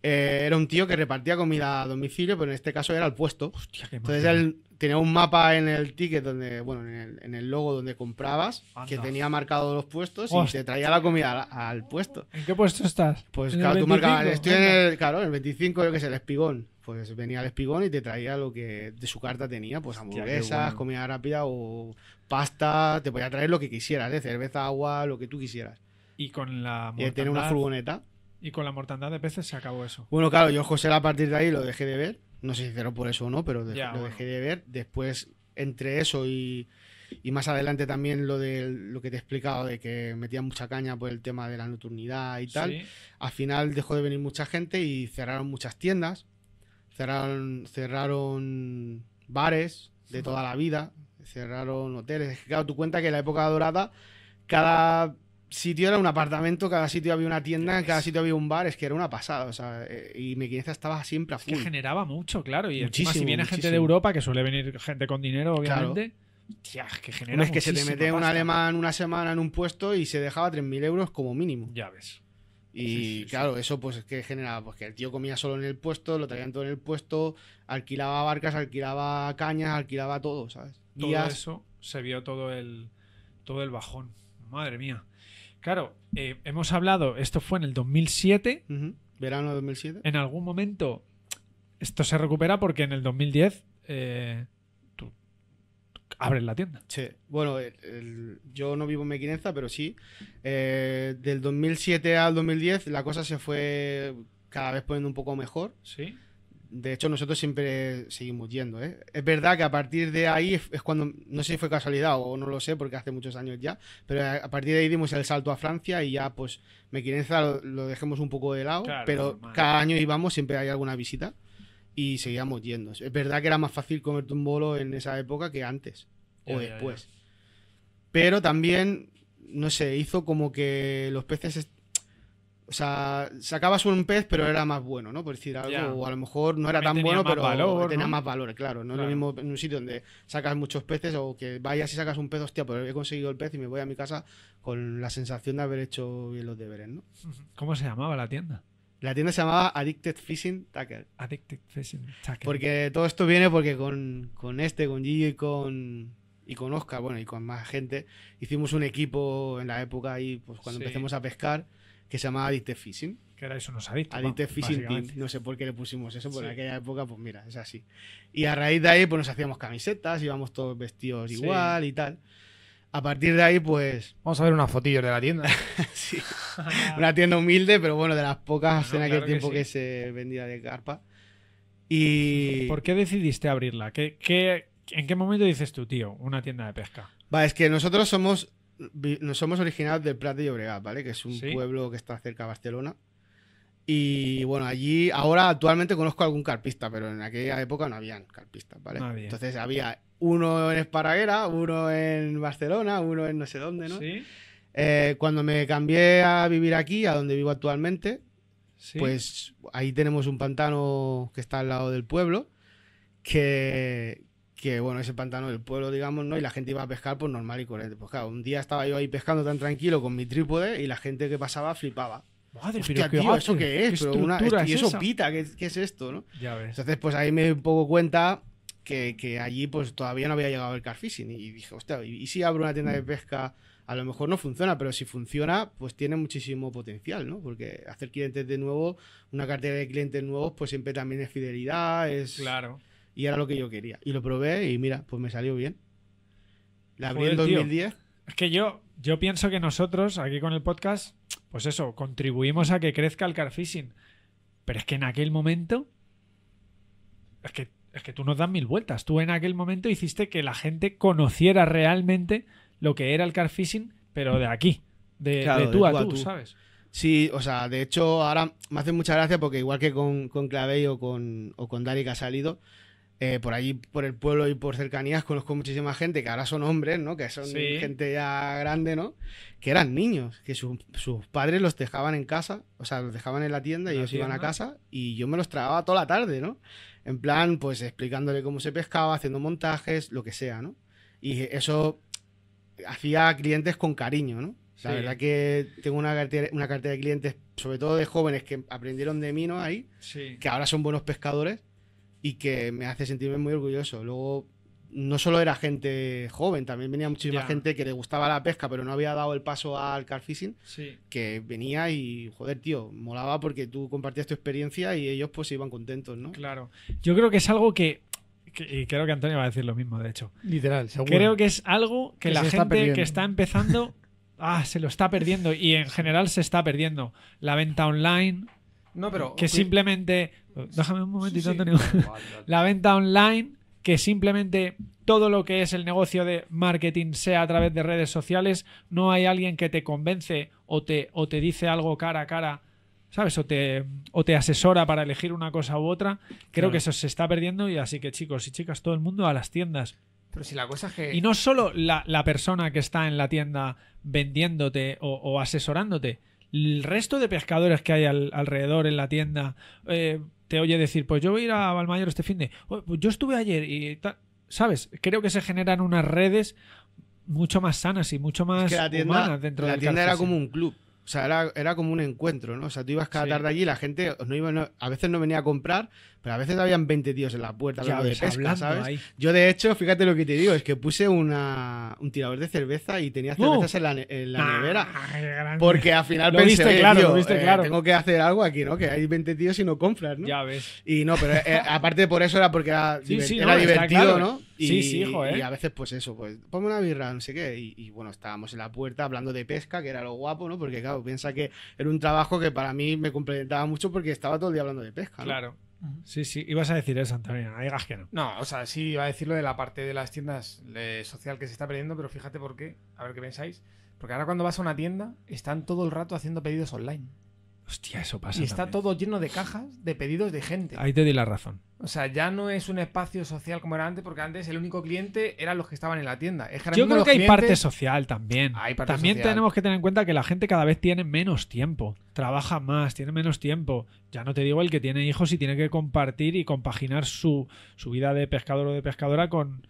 eh, era un tío que repartía comida a domicilio, pero en este caso era al puesto. Entonces él tenía un mapa en el ticket donde, bueno, en el, logo donde comprabas, que tenía marcado los puestos y te traía la comida al, puesto. ¿En qué puesto estás? Pues claro, tú marcabas, estoy en el, claro, el 25, yo que es el espigón. Pues venía el espigón y te traía lo que de su carta tenía, pues hamburguesas, comida rápida o pasta, te podía traer lo que quisieras, ¿eh? cerveza, agua, lo que tú quisieras. Y con la y tiene una furgoneta. Y con la mortandad de peces se acabó eso. Bueno, claro, yo José a partir de ahí lo dejé de ver. No sé si cerró por eso o no, pero lo dejé de ver. Después, entre eso y, más adelante también lo de lo que te he explicado de que metían mucha caña por el tema de la nocturnidad y tal. Al final dejó de venir mucha gente y cerraron muchas tiendas, cerraron, cerraron bares de toda la vida, cerraron hoteles. Claro, tú cuenta que en la época dorada, cada sitio era un apartamento, cada sitio había una tienda, cada sitio había un bar, es que era una pasada, o sea, eh, y Mequineza estaba siempre a full. que generaba mucho, claro, y encima, si viene gente de Europa, que suele venir gente con dinero, obviamente. es que genera. es que se te mete un alemán una semana en un puesto y se dejaba 3.000 euros como mínimo. Ya ves. Y claro, eso pues es que generaba, pues que el tío comía solo en el puesto, lo traían todo en el puesto, alquilaba barcas, alquilaba cañas, alquilaba todo, ¿sabes? Todo eso se vio todo el todo el bajón. Madre mía. Claro, eh, hemos hablado, esto fue en el 2007. Verano de 2007. En algún momento esto se recupera porque en el 2010 eh, abres la tienda. Sí, bueno, yo no vivo en Mequineza, pero sí. Eh, del 2007 al 2010 la cosa se fue cada vez poniendo un poco mejor. Sí de hecho, nosotros siempre seguimos yendo. ¿eh? Es verdad que a partir de ahí es cuando, no sé si fue casualidad o no lo sé, porque hace muchos años ya, pero a partir de ahí dimos el salto a Francia y ya, pues, me lo, lo dejemos un poco de lado, pero cada año íbamos, siempre hay alguna visita y seguíamos yendo. Es verdad que era más fácil comerte un bolo en esa época que antes o después. Pero también, no sé, hizo como que los peces o sea, sacabas un pez, pero era más bueno, ¿no? Por decir algo, o a lo mejor no era tan bueno, pero tenía más valor, claro. No lo mismo en un sitio donde sacas muchos peces o que vayas y sacas un pez, hostia, pero pues he conseguido el pez y me voy a mi casa con la sensación de haber hecho bien los deberes, ¿no? ¿Cómo se llamaba la tienda? La tienda se llamaba Addicted Fishing Tackle. Addicted Fishing Tackle. Porque todo esto viene porque con, este, con Gigi y con, y con Oscar, bueno, y con más gente, hicimos un equipo en la época y pues cuando empezamos empecemos a pescar que se llamaba Addicted Fishing. Que era eso, no adictos. Addicted Fishing No sé por qué le pusimos eso, por en aquella época, pues mira, es así. Y a raíz de ahí, pues nos hacíamos camisetas, íbamos todos vestidos igual y tal. A partir de ahí, pues. Vamos a ver unas fotillos de la tienda. sí. Una tienda humilde, pero bueno, de las pocas en aquel tiempo que, se vendía de carpa. Y. ¿Por qué decidiste abrirla? ¿Qué, qué, en qué momento dices tú, tío, una tienda de pesca? Va, es que nosotros somos nos somos originarios del Prat de Llobregat, ¿vale? Que es un pueblo que está cerca de Barcelona. Y bueno, allí ahora actualmente conozco algún carpista, pero en aquella época no habían carpistas, ¿vale? Entonces había uno en Esparaguera, uno en Barcelona, uno en no sé dónde, ¿no? Eh, cuando me cambié a vivir aquí, a donde vivo actualmente, pues ahí tenemos un pantano que está al lado del pueblo, que, que bueno, ese pantano del pueblo, digamos, ¿no? Y la gente iba a pescar pues normal y corriente. Pues claro, un día estaba yo ahí pescando tan tranquilo con mi trípode y la gente que pasaba flipaba. Madre, Hostia, ¿eso qué es? pero una, y eso pita, ¿qué, es esto? ¿no? Ya ves. Entonces, pues ahí me pongo cuenta que, que, allí pues todavía no había llegado el carfishing. Y dije, hostia, ¿y si abro una tienda de pesca? A lo mejor no funciona, pero si funciona, pues tiene muchísimo potencial, ¿no? Porque hacer clientes de nuevo, una cartera de clientes nuevos, pues siempre también es fidelidad, es... Claro y era lo que yo quería. Y lo probé y mira, pues me salió bien. La abrí en 2010. Es que yo, yo pienso que nosotros aquí con el podcast, pues eso, contribuimos a que crezca el carfishing. Pero es que en aquel momento, es que, es que tú nos das mil vueltas. Tú en aquel momento hiciste que la gente conociera realmente lo que era el carfishing, pero de aquí, de, tú, a tú, ¿sabes? Sí, o sea, de hecho ahora me hace mucha gracia porque igual que con, con Clavey o con, o con Dari que ha salido, eh, por allí, por el pueblo y por cercanías, conozco muchísima gente que ahora son hombres, ¿no? Que son gente ya grande, ¿no? Que eran niños, que sus padres los dejaban en casa, o sea, los dejaban en la tienda y ellos iban a casa y yo me los trababa toda la tarde, ¿no? En plan, pues explicándole cómo se pescaba, haciendo montajes, lo que sea, ¿no? Y eso hacía clientes con cariño, ¿no? La verdad que tengo una cartera, una de clientes, sobre todo de jóvenes que aprendieron de mí, ¿no? Ahí, que ahora son buenos pescadores y que me hace sentirme muy orgulloso. Luego, no solo era gente joven, también venía muchísima gente que le gustaba la pesca, pero no había dado el paso al car fishing, que venía y, joder, tío, molaba porque tú compartías tu experiencia y ellos pues se iban contentos, ¿no? Claro. Yo creo que es algo que y creo que Antonio va a decir lo mismo, de hecho. Literal, seguro. Creo que es algo que, la gente que está empezando ah, se lo está perdiendo y en general se está perdiendo. La venta online, que simplemente. Déjame un momentito, La venta online, que simplemente todo lo que es el negocio de marketing sea a través de redes sociales, no hay alguien que te convence o te, o te dice algo cara a cara. ¿Sabes? O te, te asesora para elegir una cosa u otra. Creo que eso se está perdiendo y así que chicos y chicas, todo el mundo a las tiendas. Pero si la cosa Y no solo la, persona que está en la tienda vendiéndote o asesorándote, el resto de pescadores que hay alrededor en la tienda eh, te oye decir, pues yo voy a ir a Valmayor este fin de... Oh, pues yo estuve ayer y ¿Sabes? Creo que se generan unas redes mucho más sanas y mucho más que dentro de la tienda era como un club. O sea, era, como un encuentro, ¿no? O sea, tú ibas cada tarde allí, la gente no iba, a veces no venía a comprar, pero a veces habían 20 tíos en la puerta ya de pesca, ¿sabes? Yo, de hecho, fíjate lo que te digo, es que puse una, un tirador de cerveza y tenía ¡Oh! cervezas en la, en la ah, nevera. porque al final pensé, eh, tengo que hacer algo aquí, ¿no? Que hay 20 tíos y no compras, ¿no? Ya ves. Y no, pero eh, aparte por eso era porque era, divertido, ¿no? sí, sí, hijo, ¿eh? Y a veces, pues eso, pues ponme una birra, no sé qué. Y, bueno, estábamos en la puerta hablando de pesca, que era lo guapo, ¿no? Porque, claro, piensa que era un trabajo que para mí me complementaba mucho porque estaba todo el día hablando de pesca, ¿no? Claro. Sí, sí, ibas a decir eso, Antonio, no digas que no. No, o sea, sí iba a decirlo de la parte de las tiendas eh, social que se está perdiendo, pero fíjate por qué, a ver qué pensáis. Porque ahora cuando vas a una tienda, están todo el rato haciendo pedidos online. Hostia, eso pasa. Y está todo lleno de cajas de pedidos de gente. Ahí te di la razón. O sea, ya no es un espacio social como era antes, porque antes el único cliente eran los que estaban en la tienda. Yo creo que hay parte social también. también tenemos que tener en cuenta que la gente cada vez tiene menos tiempo, trabaja más, tiene menos tiempo. Ya no te digo el que tiene hijos y tiene que compartir y compaginar su, vida de pescador o de pescadora con,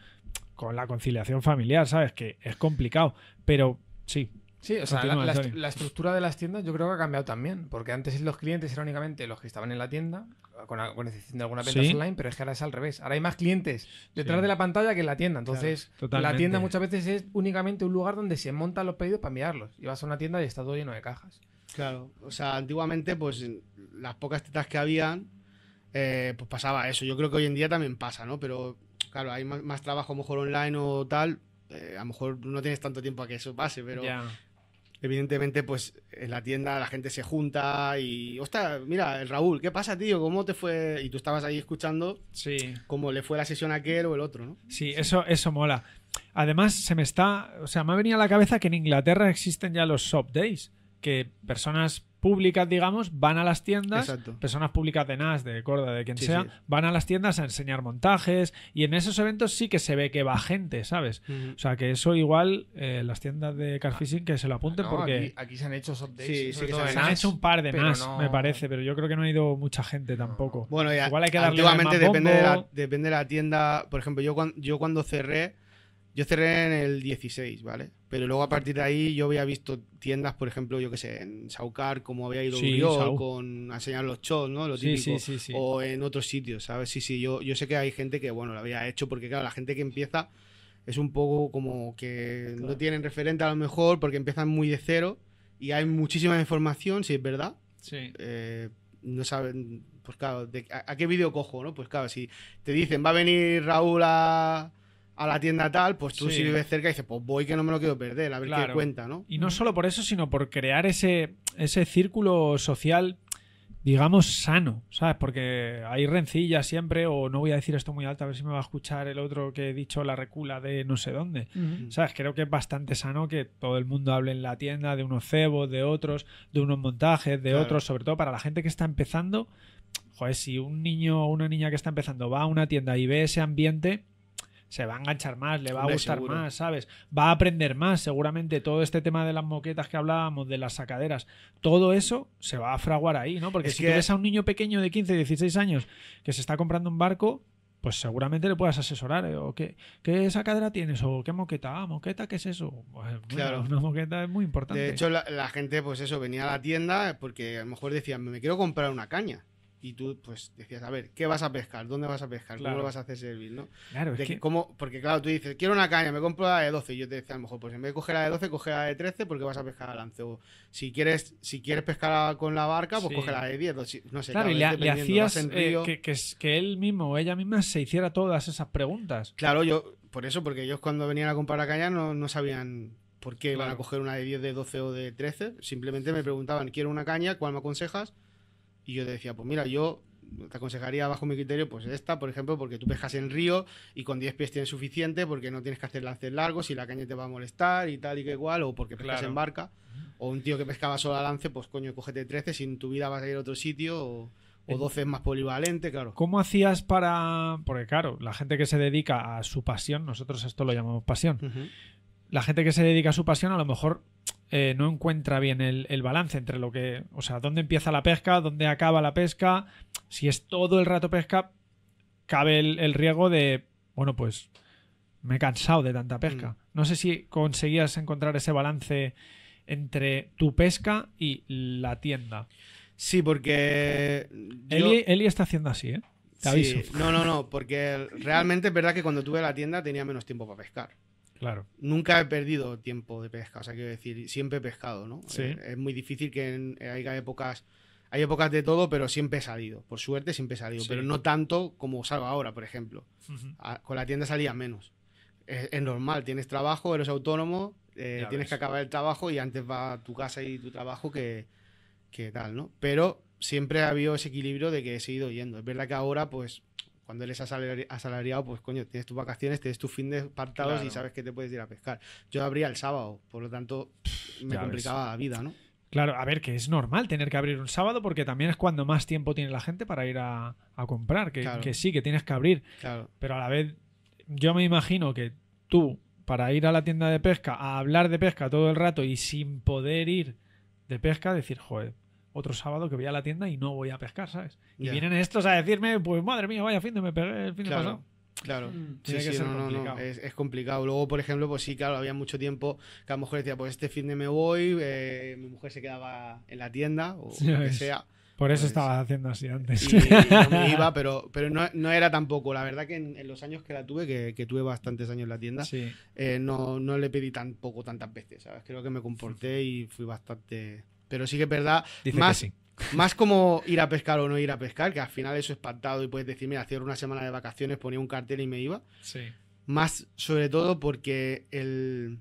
con la conciliación familiar, ¿sabes? Que es complicado, pero sí, Sí, o sea, la, estructura de las tiendas yo creo que ha cambiado también, porque antes los clientes eran únicamente los que estaban en la tienda con, excepción de alguna venta online, pero es que ahora es al revés. Ahora hay más clientes detrás de la pantalla que en la tienda. Entonces, la tienda muchas veces es únicamente un lugar donde se montan los pedidos para enviarlos. Y vas a una tienda y está todo lleno de cajas. Claro, o sea, antiguamente, pues las pocas tetas que habían, eh, pues pasaba eso. Yo creo que hoy en día también pasa, ¿no? Pero claro, hay más, trabajo, a lo mejor online o tal. Eh, a lo mejor no tienes tanto tiempo a que eso pase, pero evidentemente, pues en la tienda la gente se junta y, ostras, mira, el Raúl, ¿qué pasa, tío? ¿Cómo te fue? Y tú estabas ahí escuchando sí. cómo le fue la sesión a aquel o el otro, ¿no? Sí, eso, eso mola. Además, se me está, o sea, me ha venido a la cabeza que en Inglaterra existen ya los shop days, que personas públicas, digamos, van a las tiendas, personas públicas de NAS, de Corda, de quien sea, van a las tiendas a enseñar montajes y en esos eventos sí que se ve que va gente, ¿sabes? O sea, que eso igual eh, las tiendas de Carfishing ah, que se lo apunten porque... Aquí, se han hecho un par de NAS, me parece, pero yo creo que no ha ido mucha gente tampoco. Bueno, ya, igual hay que darle depende, de la, depende la tienda. Por ejemplo, yo, yo cuando cerré, yo cerré en el 16, ¿vale? Pero luego a partir de ahí yo había visto tiendas, por ejemplo, yo que sé, en Saucar, como había ido sí, con a enseñar los shows, ¿no? Lo Sí, sí, o en otros sitios, ¿sabes? Sí, sí, yo, yo sé que hay gente que, bueno, lo había hecho, porque claro, la gente que empieza es un poco como que no tienen referente a lo mejor, porque empiezan muy de cero y hay muchísima información, si es verdad. Sí. Eh, no saben, pues claro, a, a, qué vídeo cojo, no? Pues claro, si te dicen, va a venir Raúl a a la tienda tal, pues tú si vives cerca y dices, pues voy que no me lo quiero perder, a ver qué cuenta, ¿no? Y no solo por eso, sino por crear ese, ese círculo social, digamos, sano, ¿sabes? Porque hay rencillas siempre, o no voy a decir esto muy alto, a ver si me va a escuchar el otro que he dicho la recula de no sé dónde. Mm. ¿Sabes? Creo que es bastante sano que todo el mundo hable en la tienda de unos cebos, de otros, de unos montajes, de otros, sobre todo para la gente que está empezando. Joder, si un niño o una niña que está empezando va a una tienda y ve ese ambiente, se va a enganchar más, le va a gustar más, ¿sabes? Va a aprender más, seguramente todo este tema de las moquetas que hablábamos, de las sacaderas, todo eso se va a fraguar ahí, ¿no? Porque si que... ves a un niño pequeño de 15, 16 años que se está comprando un barco, pues seguramente le puedas asesorar. ¿eh? O qué, ¿Qué sacadera tienes? ¿O qué moqueta? Ah, moqueta, ¿qué es eso? Pues, claro. Una moqueta es muy importante. De hecho, la, la, gente, pues eso, venía a la tienda porque a lo mejor decían, me quiero comprar una caña y tú pues decías, a ver, ¿qué vas a pescar? ¿Dónde vas a pescar? ¿Cómo lo vas a hacer servir? ¿no? Claro, que... porque claro, tú dices, quiero una caña, me compro la de 12. Y yo te decía, a lo mejor, pues en vez de coger la de 12, coger la de 13 porque vas a pescar al lanceo. si quieres, si quieres pescar con la barca, pues coge la de 10. no sé, claro, y le, hacías eh, que, que, él mismo o ella misma se hiciera todas esas preguntas. Claro, yo, por eso, porque ellos cuando venían a comprar la caña no, sabían por qué iban a coger una de 10, de 12 o de 13. Simplemente me preguntaban, quiero una caña, ¿cuál me aconsejas? Y yo te decía, pues mira, yo te aconsejaría bajo mi criterio, pues esta, por ejemplo, porque tú pescas en río y con 10 pies tienes suficiente, porque no tienes que hacer lances largos y la caña te va a molestar y tal y que igual, o porque pescas en barca, o un tío que pescaba solo a lance, pues coño, cógete 13, sin tu vida vas a ir a otro sitio, o, 12 eh, es más polivalente, claro. ¿Cómo hacías para...? Porque claro, la gente que se dedica a su pasión, nosotros esto lo llamamos pasión, la gente que se dedica a su pasión a lo mejor eh, no encuentra bien el, balance entre lo que, o sea, dónde empieza la pesca, dónde acaba la pesca, si es todo el rato pesca, cabe el, riesgo de, bueno, pues me he cansado de tanta pesca. Mm. No sé si conseguías encontrar ese balance entre tu pesca y la tienda. Sí, porque... Eli, está haciendo así, ¿eh? Te No, no, no, porque realmente es verdad que cuando tuve la tienda tenía menos tiempo para pescar. Claro. Nunca he perdido tiempo de pesca, o sea, quiero decir, siempre he pescado, ¿no? Sí. Eh, es, muy difícil que haya épocas, hay épocas de todo, pero siempre he salido, por suerte siempre he salido, pero no tanto como salgo ahora, por ejemplo. con la tienda salía menos. Es, normal, tienes trabajo, eres autónomo, eh, tienes que acabar el trabajo y antes va tu casa y tu trabajo que, que tal, ¿no? Pero siempre ha habido ese equilibrio de que he seguido yendo. Es verdad que ahora, pues, cuando eres asalariado, pues coño, tienes tus vacaciones, tienes tus fines partados y sabes que te puedes ir a pescar. Yo abría el sábado, por lo tanto, me complicaba la vida, ¿no? Claro, a ver, que es normal tener que abrir un sábado porque también es cuando más tiempo tiene la gente para ir a, comprar, que, sí, que tienes que abrir. Pero a la vez, yo me imagino que tú, para ir a la tienda de pesca, a hablar de pesca todo el rato y sin poder ir de pesca, decir, joder, otro sábado que voy a la tienda y no voy a pescar, ¿sabes? Y vienen estos a decirme, pues madre mía, vaya fin de me el fin de pasado. Claro, mm. sí, Es, complicado. Luego, por ejemplo, pues sí, claro, había mucho tiempo que a mujer decía, pues este fin de me voy, eh, mi mujer se quedaba en la tienda o lo que sea. Por eso pues estabas haciendo así antes. Y, no me iba, pero, pero no, no, era tampoco. La verdad que en, los años que la tuve, que, tuve bastantes años en la tienda, eh, no, no le pedí tampoco tantas veces, ¿sabes? Creo que me comporté y fui bastante pero sí que es verdad, más, más como ir a pescar o no ir a pescar, que al final eso es espantado y puedes decir, mira, una semana de vacaciones, ponía un cartel y me iba. Sí. Más sobre todo porque el,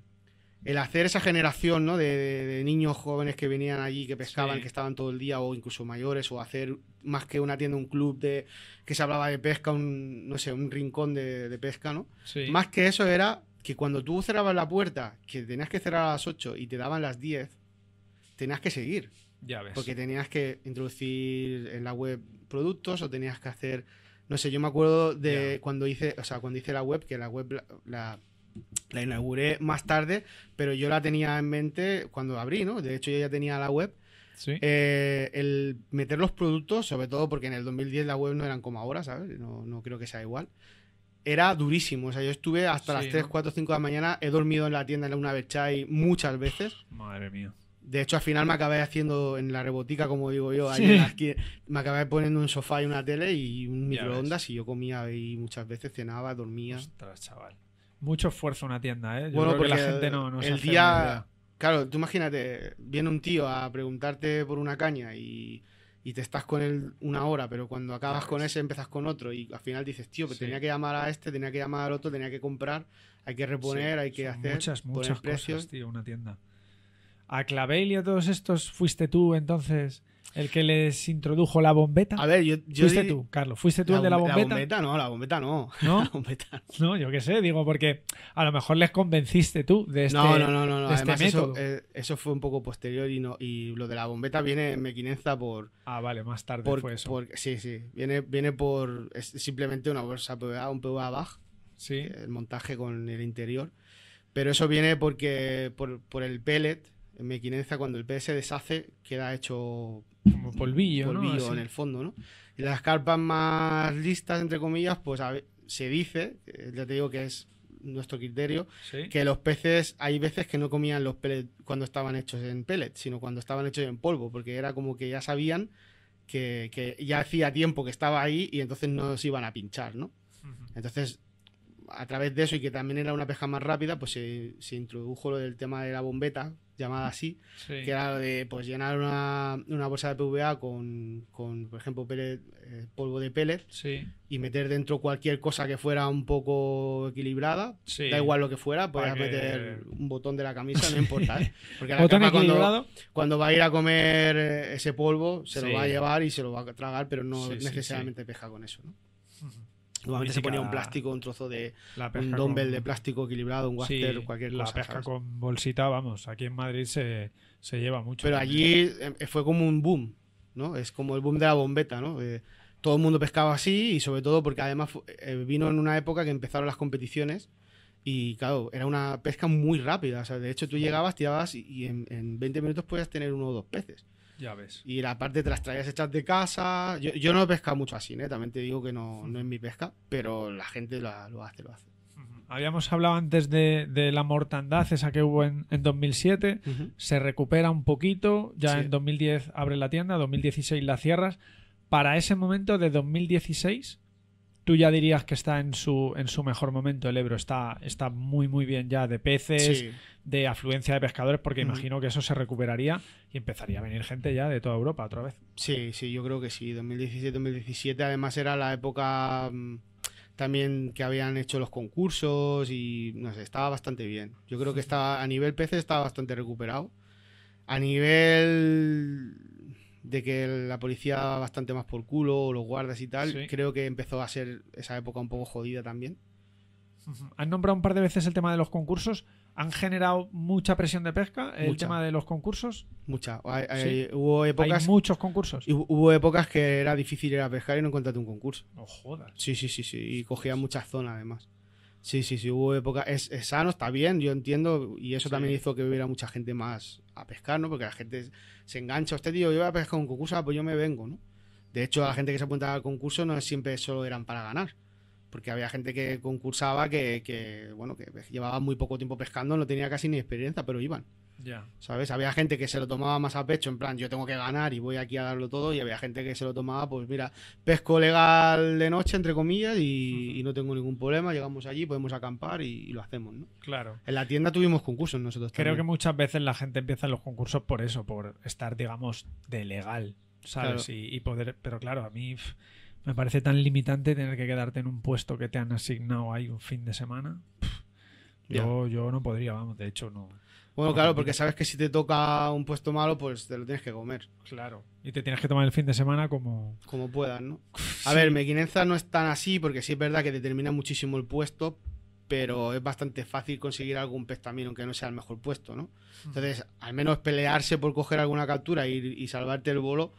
hacer esa generación ¿no? de, niños jóvenes que venían allí, que pescaban, que estaban todo el día, o incluso mayores, o hacer más que una tienda, un club de que se hablaba de pesca, un, no sé, un rincón de, de pesca, ¿no? Más que eso era que cuando tú cerrabas la puerta, que tenías que cerrar a las 8 y te daban las 10, tenías que seguir. Ya ves. Porque tenías que introducir en la web productos o tenías que hacer. No sé, yo me acuerdo de cuando hice, o sea, cuando hice la web, que la web la, inauguré más tarde, pero yo la tenía en mente cuando abrí, ¿no? De hecho, yo ya tenía la web. Sí. Eh, el meter los productos, sobre todo porque en el 2010 la web no eran como ahora, ¿sabes? No, creo que sea igual era durísimo. O sea, yo estuve hasta las 3, 4, 5 de la mañana. He dormido en la tienda en la una y muchas veces. Madre mía. De hecho, al final me acabé haciendo en la rebotica, como digo yo, me acabé poniendo un sofá y una tele y un microondas y yo comía y muchas veces cenaba, dormía. chaval. Mucho esfuerzo una tienda, ¿eh? bueno, la gente no, se El día, claro, tú imagínate, viene un tío a preguntarte por una caña y, te estás con él una hora, pero cuando acabas con ese empezas con otro y al final dices, tío, pero tenía que llamar a este, tenía que llamar al otro, tenía que comprar, hay que reponer, hay que hacer, muchas, muchas precios. tío, una tienda. ¿A Clavel y a todos estos fuiste tú entonces el que les introdujo la bombeta? A ver, yo. fuiste tú, Carlos. ¿Fuiste tú el de la bombeta? La bombeta no, la bombeta no. ¿No? yo qué sé, digo, porque a lo mejor les convenciste tú de este, no, no, no, no, este Eso, fue un poco posterior y, no, y lo de la bombeta viene en mequinenza por. Ah, vale, más tarde fue eso. sí, sí. Viene, viene por. simplemente una bolsa un PVA Bach. Sí. El montaje con el interior. Pero eso viene porque por, por el pellet mequinenza cuando el pez se deshace queda hecho como polvillo, en el fondo, ¿no? Y las carpas más listas, entre comillas, pues se dice, ya te digo que es nuestro criterio, que los peces, hay veces que no comían los pellets cuando estaban hechos en pellets, sino cuando estaban hechos en polvo, porque era como que ya sabían que, ya hacía tiempo que estaba ahí y entonces no se iban a pinchar, ¿no? Entonces a través de eso y que también era una pesca más rápida, pues se, introdujo lo del tema de la bombeta, llamada así, que era de pues, llenar una, bolsa de PVA con, por ejemplo, eh, polvo de pellet y meter dentro cualquier cosa que fuera un poco equilibrada, da igual lo que fuera, puedes meter un botón de la camisa, no importa. ¿eh? Porque la cama cuando, cuando, va a ir a comer ese polvo, se lo va a llevar y se lo va a tragar, pero no necesariamente pesca con eso. ¿no? Normalmente se ponía un plástico, un trozo de. Un dumbbell de plástico equilibrado, un waster, cualquier cosa. La pesca con bolsita, vamos, aquí en Madrid se, lleva mucho. Pero allí em, eh, fue como un boom, ¿no? Es como el boom de la bombeta, ¿no? Eh, todo el mundo pescaba así y sobre todo porque además eh, vino en una época que empezaron las competiciones y claro, era una pesca muy rápida. O sea, de hecho tú llegabas, tirabas y, en, en, 20 minutos podías tener uno o dos peces. Ya ves. Y la parte de las traías hechas de casa. Yo, no he mucho así, ¿eh? también te digo que no, no es mi pesca, pero la gente lo hace, lo hace. Habíamos hablado antes de, la mortandad esa que hubo en, 2007. Se recupera un poquito. Ya en 2010 abre la tienda, 2016 la cierras. Para ese momento de 2016, tú ya dirías que está en su, en su mejor momento el Ebro, está, está muy muy bien ya de peces, de afluencia de pescadores, porque imagino que eso se recuperaría y empezaría a venir gente ya de toda Europa otra vez. Sí, sí, yo creo que sí, 2017-2017 además era la época mm, también que habían hecho los concursos y no sé, estaba bastante bien. Yo creo que a nivel peces estaba bastante recuperado. A nivel de que la policía bastante más por culo, o los guardas y tal, creo que empezó a ser esa época un poco jodida también. Han nombrado un par de veces el tema de los concursos. ¿Han generado mucha presión de pesca el tema de los concursos? Mucha. hubo épocas, muchos concursos. hubo épocas que era difícil ir a pescar y no encontrarte un concurso. No jodas. Sí, sí, sí, sí. Y cogía muchas zonas además. Sí, sí, sí. Hubo épocas. Es, sano, está bien, yo entiendo. Y eso también hizo que hubiera mucha gente más a pescar, ¿no? Porque la gente se engancha. Usted, tío, yo voy a pescar con concurso ah, pues yo me vengo, ¿no? De hecho, la gente que se apuntaba al concurso no siempre solo eran para ganar, porque había gente que concursaba que, que bueno, que llevaba muy poco tiempo pescando, no tenía casi ni experiencia, pero iban. ¿Sabes? Había gente que se lo tomaba más a pecho, en plan, yo tengo que ganar y voy aquí a darlo todo, y había gente que se lo tomaba, pues mira, pesco legal de noche, entre comillas, y, no tengo ningún problema, llegamos allí, podemos acampar y, lo hacemos, ¿no? Claro. En la tienda tuvimos concursos nosotros Creo que muchas veces la gente empieza en los concursos por eso, por estar, digamos, de legal, ¿sabes? Y, poder, pero claro, a mí... me parece tan limitante tener que quedarte en un puesto que te han asignado ahí un fin de semana. yo, yo no podría, vamos, de hecho no. Bueno, claro, porque sabes que si te toca un puesto malo, pues te lo tienes que comer. Claro. Y te tienes que tomar el fin de semana como. Como puedas, ¿no? A ver, Mequinenza no es tan así, porque sí es verdad que determina muchísimo el puesto, pero es bastante fácil conseguir algún pestamino también, aunque no sea el mejor puesto, ¿no? Entonces, al menos pelearse por coger alguna captura y salvarte el bolo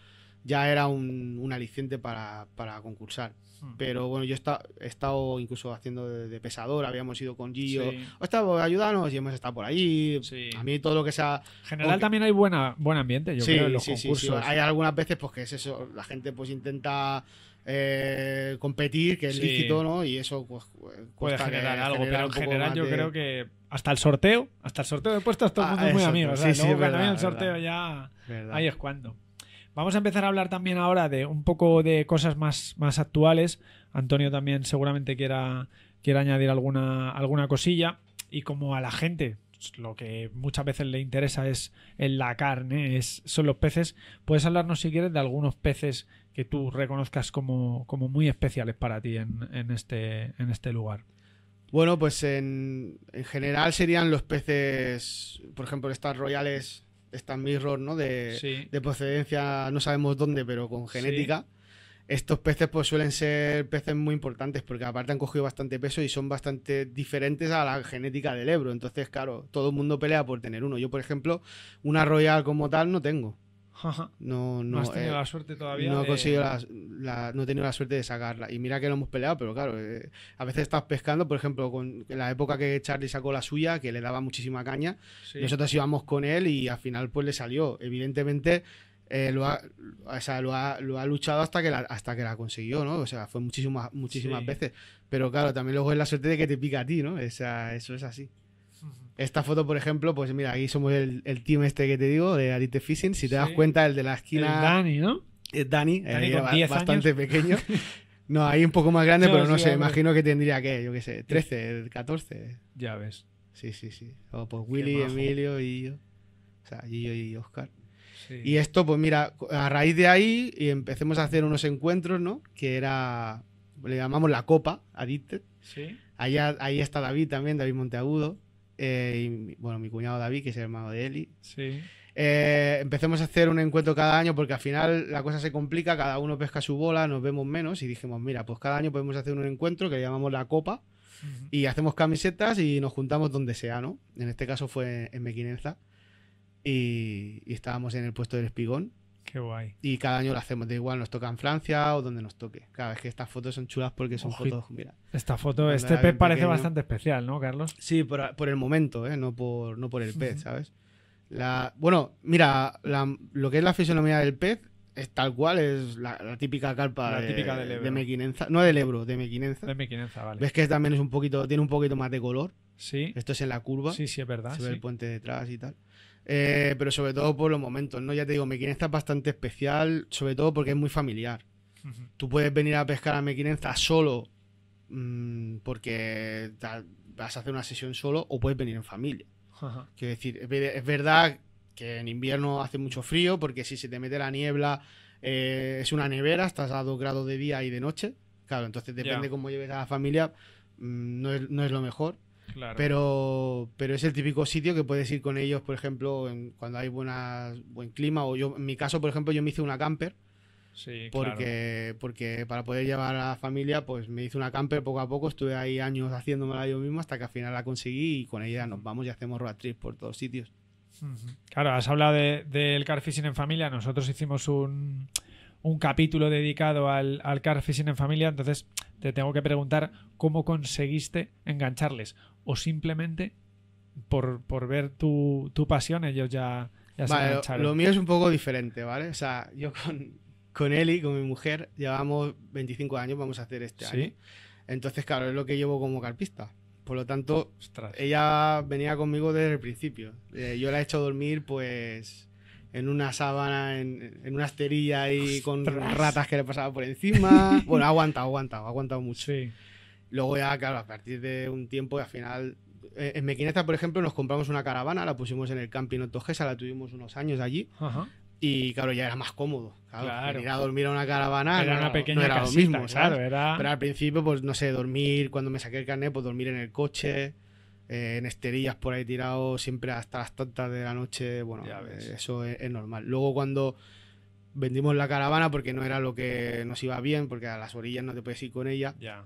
ya era un, aliciente para, concursar. Hmm. Pero bueno, yo he, estado incluso haciendo de, pesador, habíamos ido con Gio, sí. estado ayudarnos y hemos estado por allí A mí todo lo que sea... En general también hay buena, buen ambiente, yo creo, en los concursos. Hay algunas veces pues que es eso, la gente pues intenta... Eh, competir, que es lícito, ¿no? Y eso pues, eh, puede generar algo, pero en general yo creo que hasta el sorteo, hasta el sorteo de puestos todo el ah, mundo es muy amigo. Sí, sí, luego el sorteo ya. Ahí es cuando. Vamos a empezar a hablar también ahora de un poco de cosas más, más actuales. Antonio también seguramente quiera, quiera añadir alguna, alguna cosilla. Y como a la gente pues, lo que muchas veces le interesa es en la carne, es, son los peces, puedes hablarnos si quieres de algunos peces que tú reconozcas como, como muy especiales para ti en, este, en este lugar. Bueno, pues en, en general serían los peces, por ejemplo, estas royales esta mirror, ¿no? De, de, procedencia, no sabemos dónde, pero con genética. Estos peces pues suelen ser peces muy importantes porque aparte han cogido bastante peso y son bastante diferentes a la genética del Ebro. Entonces, claro, todo el mundo pelea por tener uno. Yo, por ejemplo, una Royal como tal no tengo. No, no, has tenido eh, la suerte todavía. No, he conseguido la, no tenido la suerte de sacarla. Y mira que lo hemos peleado, pero claro, eh, a veces estás pescando, por ejemplo, con la época que Charlie sacó la suya, que le daba muchísima caña, nosotros íbamos con él y al final pues le salió. Evidentemente... Eh, lo, ha, luchado hasta que la, hasta que la consiguió, ¿no? O sea, fue muchísimas, muchísimas veces. Pero claro, también luego es la suerte de que te pica a ti, ¿no? O sea, eso es así. Esta foto, por ejemplo, pues mira, aquí somos el, team este que te digo, de Elite Fishing. Si te das cuenta, el de la esquina. El Dani, ¿no? Es Dani, eh, bastante pequeño. No, ahí un poco más grande, pero no sé, imagino que tendría que, yo qué sé, 13, 14. Ya ves. Sí, sí, sí. O pues Willy, Emilio y yo. O sea, yo y Oscar. Y esto, pues mira, a raíz de ahí y empecemos a hacer unos encuentros, ¿no? Que era, le llamamos la Copa Addicted. Sí. ahí está David también, David Monteagudo. Eh, y bueno, mi cuñado David, que es el hermano de Eli. Sí. Eh, empecemos a hacer un encuentro cada año porque al final la cosa se complica, cada uno pesca su bola, nos vemos menos y dijimos, mira, pues cada año podemos hacer un encuentro que le llamamos la copa y hacemos camisetas y nos juntamos donde sea, ¿no? En este caso fue en Mequinenza y estábamos en el puesto del espigón y cada año lo hacemos, da igual, nos toca en Francia o donde nos toque. Cada vez que estas fotos son chulas porque son fotos, mira. Esta foto, este pez parece bastante especial, ¿no, Carlos? Sí, por, el momento, ¿eh? no, por, no por el pez, ¿sabes? bueno, mira, lo que es la fisonomía del pez es tal cual, es la, típica carpa típica de, Mequinenza. No del Ebro, de Mequinenza. De Mequinenza, Ves que también es un poquito, tiene un poquito más de color. Sí. Esto es en la curva. Sí, sí, es verdad. Se ve el puente detrás y tal. Eh, pero sobre todo por los momentos, ¿no? Ya te digo, Mequinenza es bastante especial, sobre todo porque es muy familiar. Tú puedes venir a pescar a Mequinenza solo mm, porque vas a hacer una sesión solo o puedes venir en familia. Quiero decir, es verdad que en invierno hace mucho frío porque si se te mete la niebla eh, es una nevera, estás a 2 grados de día y de noche. Claro, entonces depende cómo lleves a la familia, mm, no es lo mejor. Pero, pero es el típico sitio que puedes ir con ellos, por ejemplo, cuando hay buenas, buen clima. O yo, en mi caso, por ejemplo, yo me hice una camper. Sí, porque, claro. porque para poder llevar a la familia, pues me hice una camper poco a poco, estuve ahí años haciéndomela yo mismo hasta que al final la conseguí y con ella nos vamos y hacemos road trip por todos sitios. Claro, has hablado del de, car fishing en familia. Nosotros hicimos un, un capítulo dedicado al, al en familia, entonces te tengo que preguntar cómo conseguiste engancharles o simplemente por, ver tu, pasión ellos ya, se engancharon. Lo, mío es un poco diferente, ¿vale? O sea, yo con, con Eli, con mi mujer, llevamos 25 años, vamos a hacer este año. Entonces, claro, es lo que llevo como carpista. Por lo tanto, ella venía conmigo desde el principio. Eh, yo la he hecho dormir, pues, en una sábana, en, una esterilla ahí con ratas que le pasaban por encima. bueno, ha aguantado, ha aguantado, ha aguantado mucho. Sí. Luego ya, claro, a partir de un tiempo, al final, eh, en Mequineta, por ejemplo, nos compramos una caravana, la pusimos en el camping Notogesa, la tuvimos unos años allí. Ajá. Y claro, ya era más cómodo. Claro, a dormir a una caravana era una pequeña no era lo mismo. Claro, era... Pero al principio, pues no sé, dormir, cuando me saqué el carnet, pues dormir en el coche. Eh, en esterillas por ahí tirado siempre hasta las tantas de la noche. Bueno, eh, eso es, normal. Luego cuando vendimos la caravana porque no era lo que nos iba bien, porque a las orillas no te puedes ir con ella. Ya.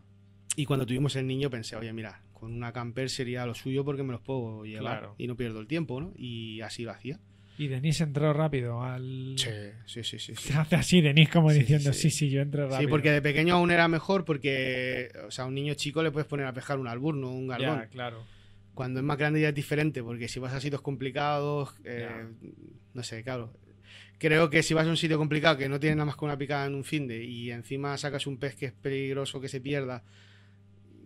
Y cuando tuvimos el niño pensé, oye, mira, con una camper sería lo suyo porque me los puedo llevar y no pierdo el tiempo, ¿no? Y así lo hacía. Y Denis entró rápido al. Sí, sí, sí. Hace así, Denis, como diciendo, sí. sí. yo entro rápido. Sí, porque de pequeño aún era mejor, porque, o sea, a un niño chico le puedes poner a pescar un albur, no un galón claro. Cuando es más grande ya es diferente, porque si vas a sitios complicados, eh, no sé, claro. Creo que si vas a un sitio complicado que no tiene nada más que una picada en un finde y encima sacas un pez que es peligroso que se pierda,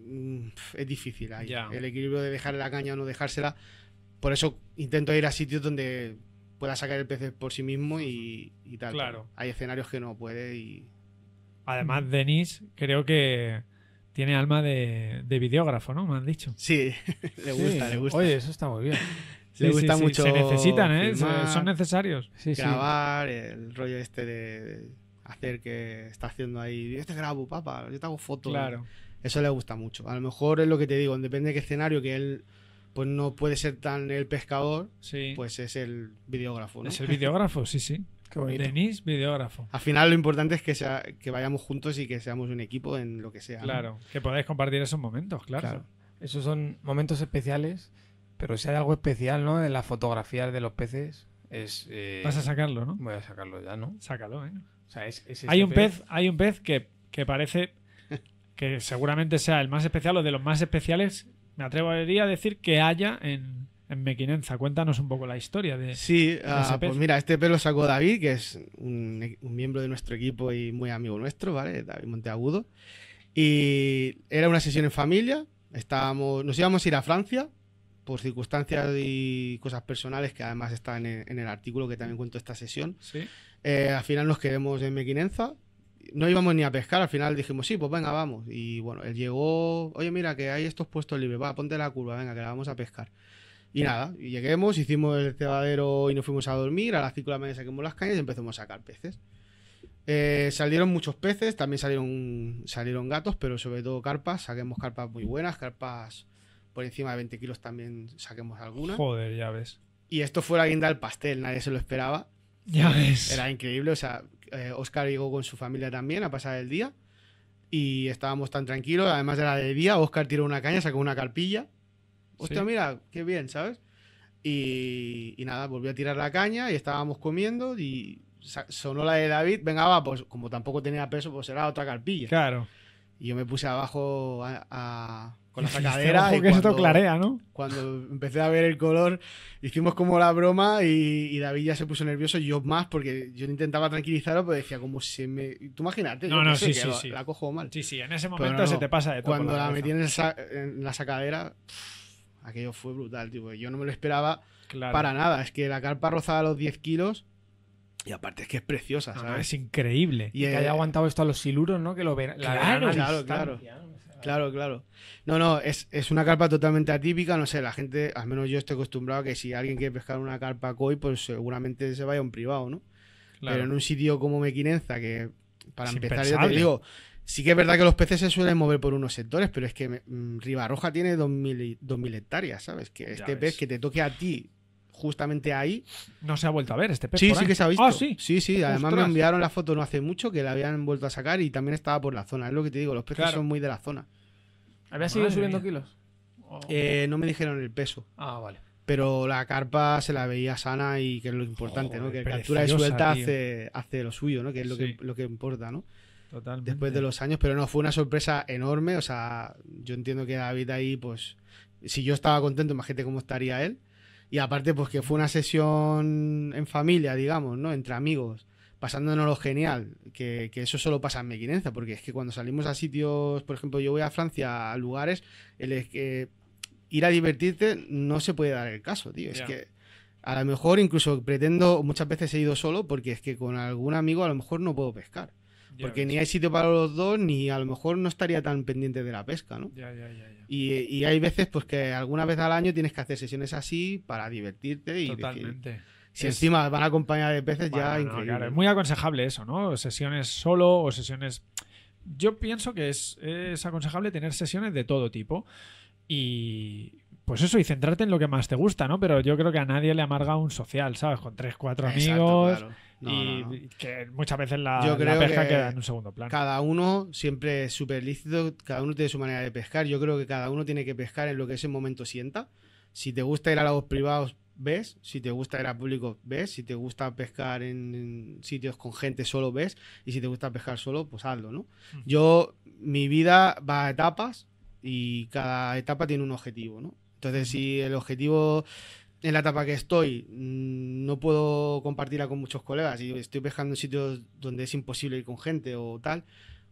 mm, es difícil ahí. El equilibrio de dejar la caña o no dejársela. Por eso intento ir a sitios donde pueda sacar el pez por sí mismo y, tal. Claro. Hay escenarios que no puede y. Además, Denis, creo que tiene alma de, videógrafo, ¿no? Me han dicho. Sí, le gusta, le gusta. Oye, eso está muy bien. le gusta mucho. Se necesitan, ¿eh? Son necesarios. grabar, el rollo este de hacer que está haciendo ahí. Yo te este grabo, papá, yo te hago fotos. Claro. Eso le gusta mucho. A lo mejor es lo que te digo, depende de qué escenario, que él pues no puede ser tan el pescador, pues es el videógrafo. Es el videógrafo, sí, sí. Denis, videógrafo. Al final lo importante es que, vayamos juntos y que seamos un equipo en lo que sea. Claro, que podáis compartir esos momentos, claro. claro. Esos son momentos especiales, pero si hay algo especial, ¿no? En las fotografías de los peces es... Eh, Vas a sacarlo, ¿no? Voy a sacarlo ya, ¿no? Sácalo, ¿eh? hay, un pez, hay un pez que, que parece que seguramente sea el más especial o de los más especiales, me atrevería a decir que haya en, en Mequinenza. Cuéntanos un poco la historia de. Sí, ah, pues mira, este pez lo sacó David, que es un, miembro de nuestro equipo y muy amigo nuestro, ¿vale? David Monteagudo. Y era una sesión en familia. Estábamos, nos íbamos a ir a Francia por circunstancias y cosas personales que además están en, el, artículo que también cuento esta sesión. ¿Sí? Eh, al final nos quedamos en Mequinenza. No íbamos ni a pescar, al final dijimos, sí, pues venga, vamos. Y bueno, él llegó, oye, mira, que hay estos puestos libres, va, ponte la curva, venga, que la vamos a pescar. Y nada, y lleguemos, hicimos el cebadero y nos fuimos a dormir. A las 5 de la mañana saquemos las cañas y empezamos a sacar peces. Eh, salieron muchos peces, también salieron, salieron gatos, pero sobre todo carpas. Saquemos carpas muy buenas, carpas por encima de 20 kilos también saquemos algunas. Joder, ya ves. Y esto fue la guinda del pastel, nadie se lo esperaba. Ya ves. Era increíble, o sea, Oscar eh, llegó con su familia también a pasar el día y estábamos tan tranquilos. Además de la de día, Oscar tiró una caña, sacó una carpilla Hostia, mira, qué bien, ¿sabes? Y, nada, volví a tirar la caña y estábamos comiendo y sonó la de David. Venga, va, pues como tampoco tenía peso, pues era otra carpilla. Claro. Y yo me puse abajo a, con la sacadera. y cuando, clarea, ¿no? Cuando empecé a ver el color, hicimos como la broma y, David ya se puso nervioso, yo más, porque yo intentaba tranquilizarlo, pero decía, como si me. Tú imagínate, no, no, sí, sí, la, cojo mal. Sí, sí, en ese momento se te pasa de todo. Cuando la, la metí en, la sacadera aquello fue brutal, tipo, yo no me lo esperaba para nada. Es que la carpa rozaba los 10 kilos y aparte es que es preciosa, ¿sabes? es increíble. Y que haya aguantado esto a los siluros, ¿no? Que lo ven. Claro, claro, claro. Claro, No, no, es, una carpa totalmente atípica. No sé, la gente, al menos yo estoy acostumbrado a que si alguien quiere pescar una carpa koi, pues seguramente se vaya a un privado, ¿no? Pero en un sitio como Mequinenza, que para empezar, te digo, Sí que es verdad que los peces se suelen mover por unos sectores, pero es que mm, Roja tiene 2000, mil hectáreas, ¿sabes? Que este pez que te toque a ti justamente ahí. No se ha vuelto a ver este pez. Sí, sí que se ha ah, visto. Ah, sí. Sí, sí. Además me enviaron la foto no hace mucho que la habían vuelto a sacar y también estaba por la zona. Es lo que te digo, los peces son muy de la zona. ¿Había seguido subiendo kilos? Eh, no me dijeron el peso. Ah, vale. Pero la carpa se la veía sana y que es lo importante, ¿no? Que captura de suelta hace, lo suyo, ¿no? Que es lo, que, lo que importa, ¿no? después de los años, pero no, fue una sorpresa enorme, o sea, yo entiendo que David ahí, pues, si yo estaba contento, imagínate cómo estaría él. Y aparte, pues que fue una sesión en familia, digamos, ¿no? Entre amigos, pasándonos lo genial, que, eso solo pasa en Mequinenza, porque es que cuando salimos a sitios, por ejemplo, yo voy a Francia, a lugares, el es que ir a divertirte no se puede dar el caso, tío. Es que a lo mejor incluso pretendo, muchas veces he ido solo, porque es que con algún amigo a lo mejor no puedo pescar porque ni hay sitio para los dos, ni a lo mejor no estaría tan pendiente de la pesca, ¿no? Y, hay veces, pues que alguna vez al año tienes que hacer sesiones así para divertirte y. Totalmente. si encima van acompañadas de peces, ya es muy aconsejable eso, ¿no? Sesiones solo o sesiones. Yo pienso que es, es aconsejable tener sesiones de todo tipo. Y pues eso, y centrarte en lo que más te gusta, ¿no? Pero yo creo que a nadie le amarga un social, ¿sabes? Con tres, cuatro amigos y que muchas veces la, pesca queda en un segundo plano. Cada uno siempre es súper lícito, cada uno tiene su manera de pescar. Yo creo que cada uno tiene que pescar en lo que ese momento sienta. Si te gusta ir a lagos privados, ves. Si te gusta ir a público, ves. Si te gusta pescar en, en sitios con gente, solo ves. Y si te gusta pescar solo, pues hazlo, ¿no? Yo, mi vida va a etapas y cada etapa tiene un objetivo, ¿no? Entonces, si el objetivo en la etapa que estoy mm, no puedo compartirla con muchos colegas y estoy pescando en sitios donde es imposible ir con gente o tal,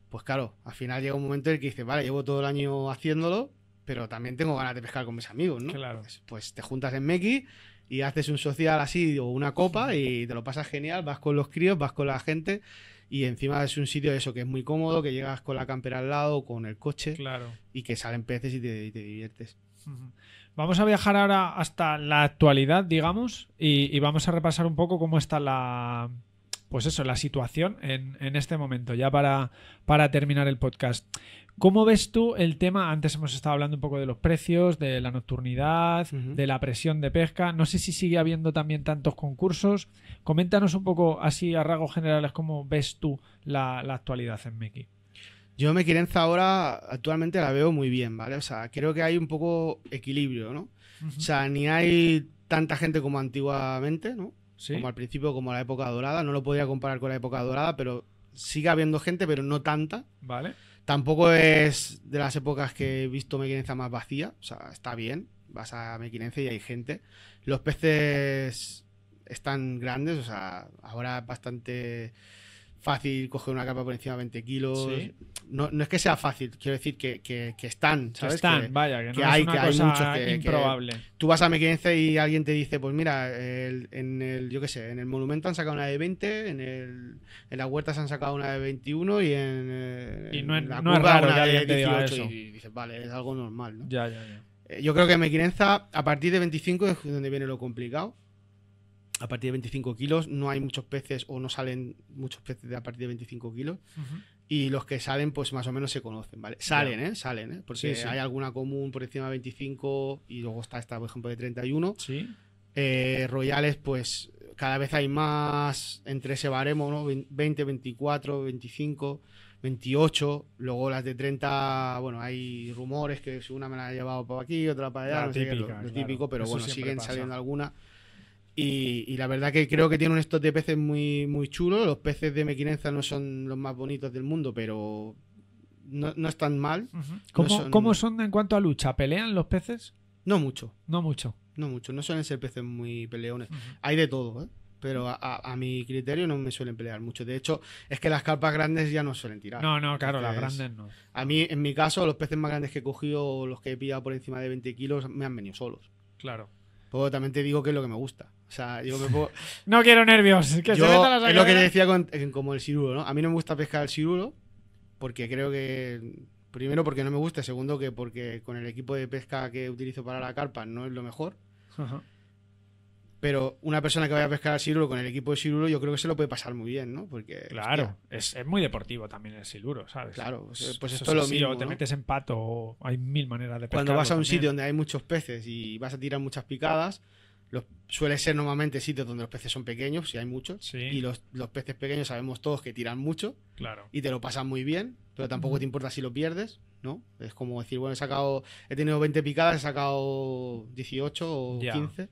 pues claro, al final llega un momento en el que dices, vale, llevo todo el año haciéndolo, pero también tengo ganas de pescar con mis amigos, ¿no? Claro. Pues, pues te juntas en Meki y haces un social así o una copa y te lo pasas genial, vas con los críos, vas con la gente y encima es un sitio de eso que es muy cómodo, que llegas con la campera al lado, con el coche claro. y que salen peces y te, diviertes. Uh Vamos a viajar ahora hasta la actualidad, digamos, y, vamos a repasar un poco cómo está la. Pues eso, la situación en, este momento, ya para, para terminar el podcast. ¿Cómo ves tú el tema? Antes hemos estado hablando un poco de los precios, de la nocturnidad, de la presión de pesca. No sé si sigue habiendo también tantos concursos. Coméntanos un poco así a rasgos generales cómo ves tú la, la actualidad en Meki. Yo Mequirenza ahora actualmente la veo muy bien, ¿vale? O sea, creo que hay un poco equilibrio, ¿no? O sea, ni hay tanta gente como antiguamente, ¿no? Como al principio, como la época dorada. No lo podría comparar con la época dorada, pero sigue habiendo gente, pero no tanta. Vale. Tampoco es de las épocas que he visto Mequinenza más vacía. O sea, está bien. Vas a Mequinenza y hay gente. Los peces están grandes, o sea, ahora bastante fácil coger una capa por encima de 20 kilos. No, es que sea fácil, quiero decir que, que, que están, ¿sabes? están, vaya, que, no es una cosa que, improbable. tú vas a Mequinenza y alguien te dice, pues mira, en el, yo qué sé, en el monumento han sacado una de 20, en, el, en las huertas han sacado una de 21 y en, eh, y no, no es raro una de 18 eso. y dices, vale, es algo normal, eh, Yo creo que Mequinenza, a partir de 25 es donde viene lo complicado a partir de 25 kilos. No hay muchos peces o no salen muchos peces de a partir de 25 kilos. Y los que salen, pues más o menos se conocen, ¿vale? Salen, ¿eh? Salen, ¿eh? Porque hay alguna común por encima de 25 y luego está esta, por ejemplo, de 31. Sí. Eh, royales, pues cada vez hay más entre ese baremo, ¿no? 20, 24, 25. 28, luego las de 30, bueno, hay rumores que una me la ha llevado para aquí, otra para allá, la lo, típico, pero bueno, siguen saliendo algunas. Y, la verdad que creo que tiene un stock de peces muy, muy chulo. Los peces de Mequinenza no son los más bonitos del mundo, pero no, están mal. ¿Cómo, son... en cuanto a lucha? ¿Pelean los peces? No mucho. No mucho. No mucho. No suelen ser peces muy peleones. Hay de todo, ¿eh? Pero a, mi criterio no me suelen pelear mucho. De hecho, es que las carpas grandes ya no suelen tirar. No, no, claro, las grandes no. A mí, en mi caso, los peces más grandes que he cogido, los que he pillado por encima de 20 kilos, me han venido solos. Claro. Pero también te digo que es lo que me gusta. no quiero nervios, que Es lo que decía con, como el siluro ¿no? A mí no me gusta pescar el siluro porque creo que... Primero porque no me gusta, segundo que porque con el equipo de pesca que utilizo para la carpa no es lo mejor. Pero una persona que vaya a pescar al siluro con el equipo de siluro, yo creo que se lo puede pasar muy bien, ¿no? Porque. Claro, es, muy deportivo también el siluro, ¿sabes? Claro, pues, pues esto es lo mismo. te metes en pato, hay mil maneras de pescar. Cuando vas a un sitio donde hay muchos peces y vas a tirar muchas picadas, suele ser normalmente sitios donde los peces son pequeños, si hay muchos. Y los, peces pequeños sabemos todos que tiran mucho. Y te lo pasan muy bien, pero tampoco te importa si lo pierdes, ¿no? Es como decir, bueno, he sacado, he tenido 20 picadas, he sacado 18 o 15.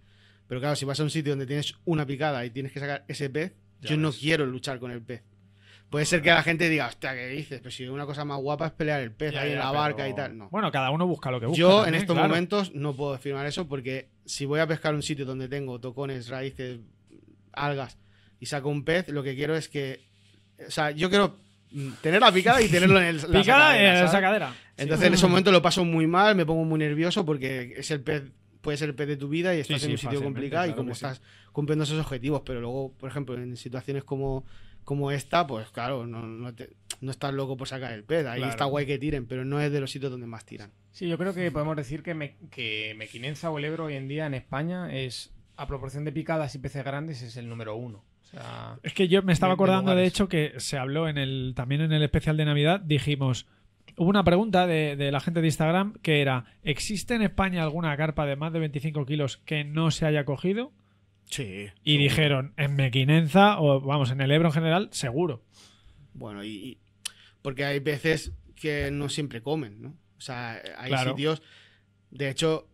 Pero claro, si vas a un sitio donde tienes una picada y tienes que sacar ese pez, yo no quiero luchar con el pez. Puede ser que la gente diga, hostia, ¿qué dices? Pero si una cosa más guapa es pelear el pez ahí en la barca y tal. Bueno, cada uno busca lo que busca. Yo en estos momentos no puedo afirmar eso porque si voy a pescar un sitio donde tengo tocones, raíces, algas y saco un pez, lo que quiero es que. O sea, yo quiero tener la picada y tenerlo en el, la picada sacadera, Entonces en ese momento lo paso muy mal, me pongo muy nervioso porque es el pez, puede ser el pez de tu vida y estás en un sitio complicado y como estás cumpliendo esos objetivos, pero luego, por ejemplo, en situaciones como, como esta, pues claro, no te, no estás loco por sacar el peda, Ahí está guay que tiren, pero no es de los sitios donde más tiran. Sí, yo creo que podemos decir que, Mequinenza o el Ebro hoy en día en España es, a proporción de picadas y peces grandes, es el número uno. es que yo me estaba acordando, de, hecho, que se habló en el, también en el especial de Navidad, dijimos, hubo una pregunta de, la gente de Instagram que era, ¿existe en España alguna carpa de más de 25 kilos que no se haya cogido? Sí. Y dijeron, en Mequinenza, o vamos, en el Ebro en general, seguro. Bueno, y, porque hay veces que no siempre comen, ¿no? O sea, hay sitios, de hecho,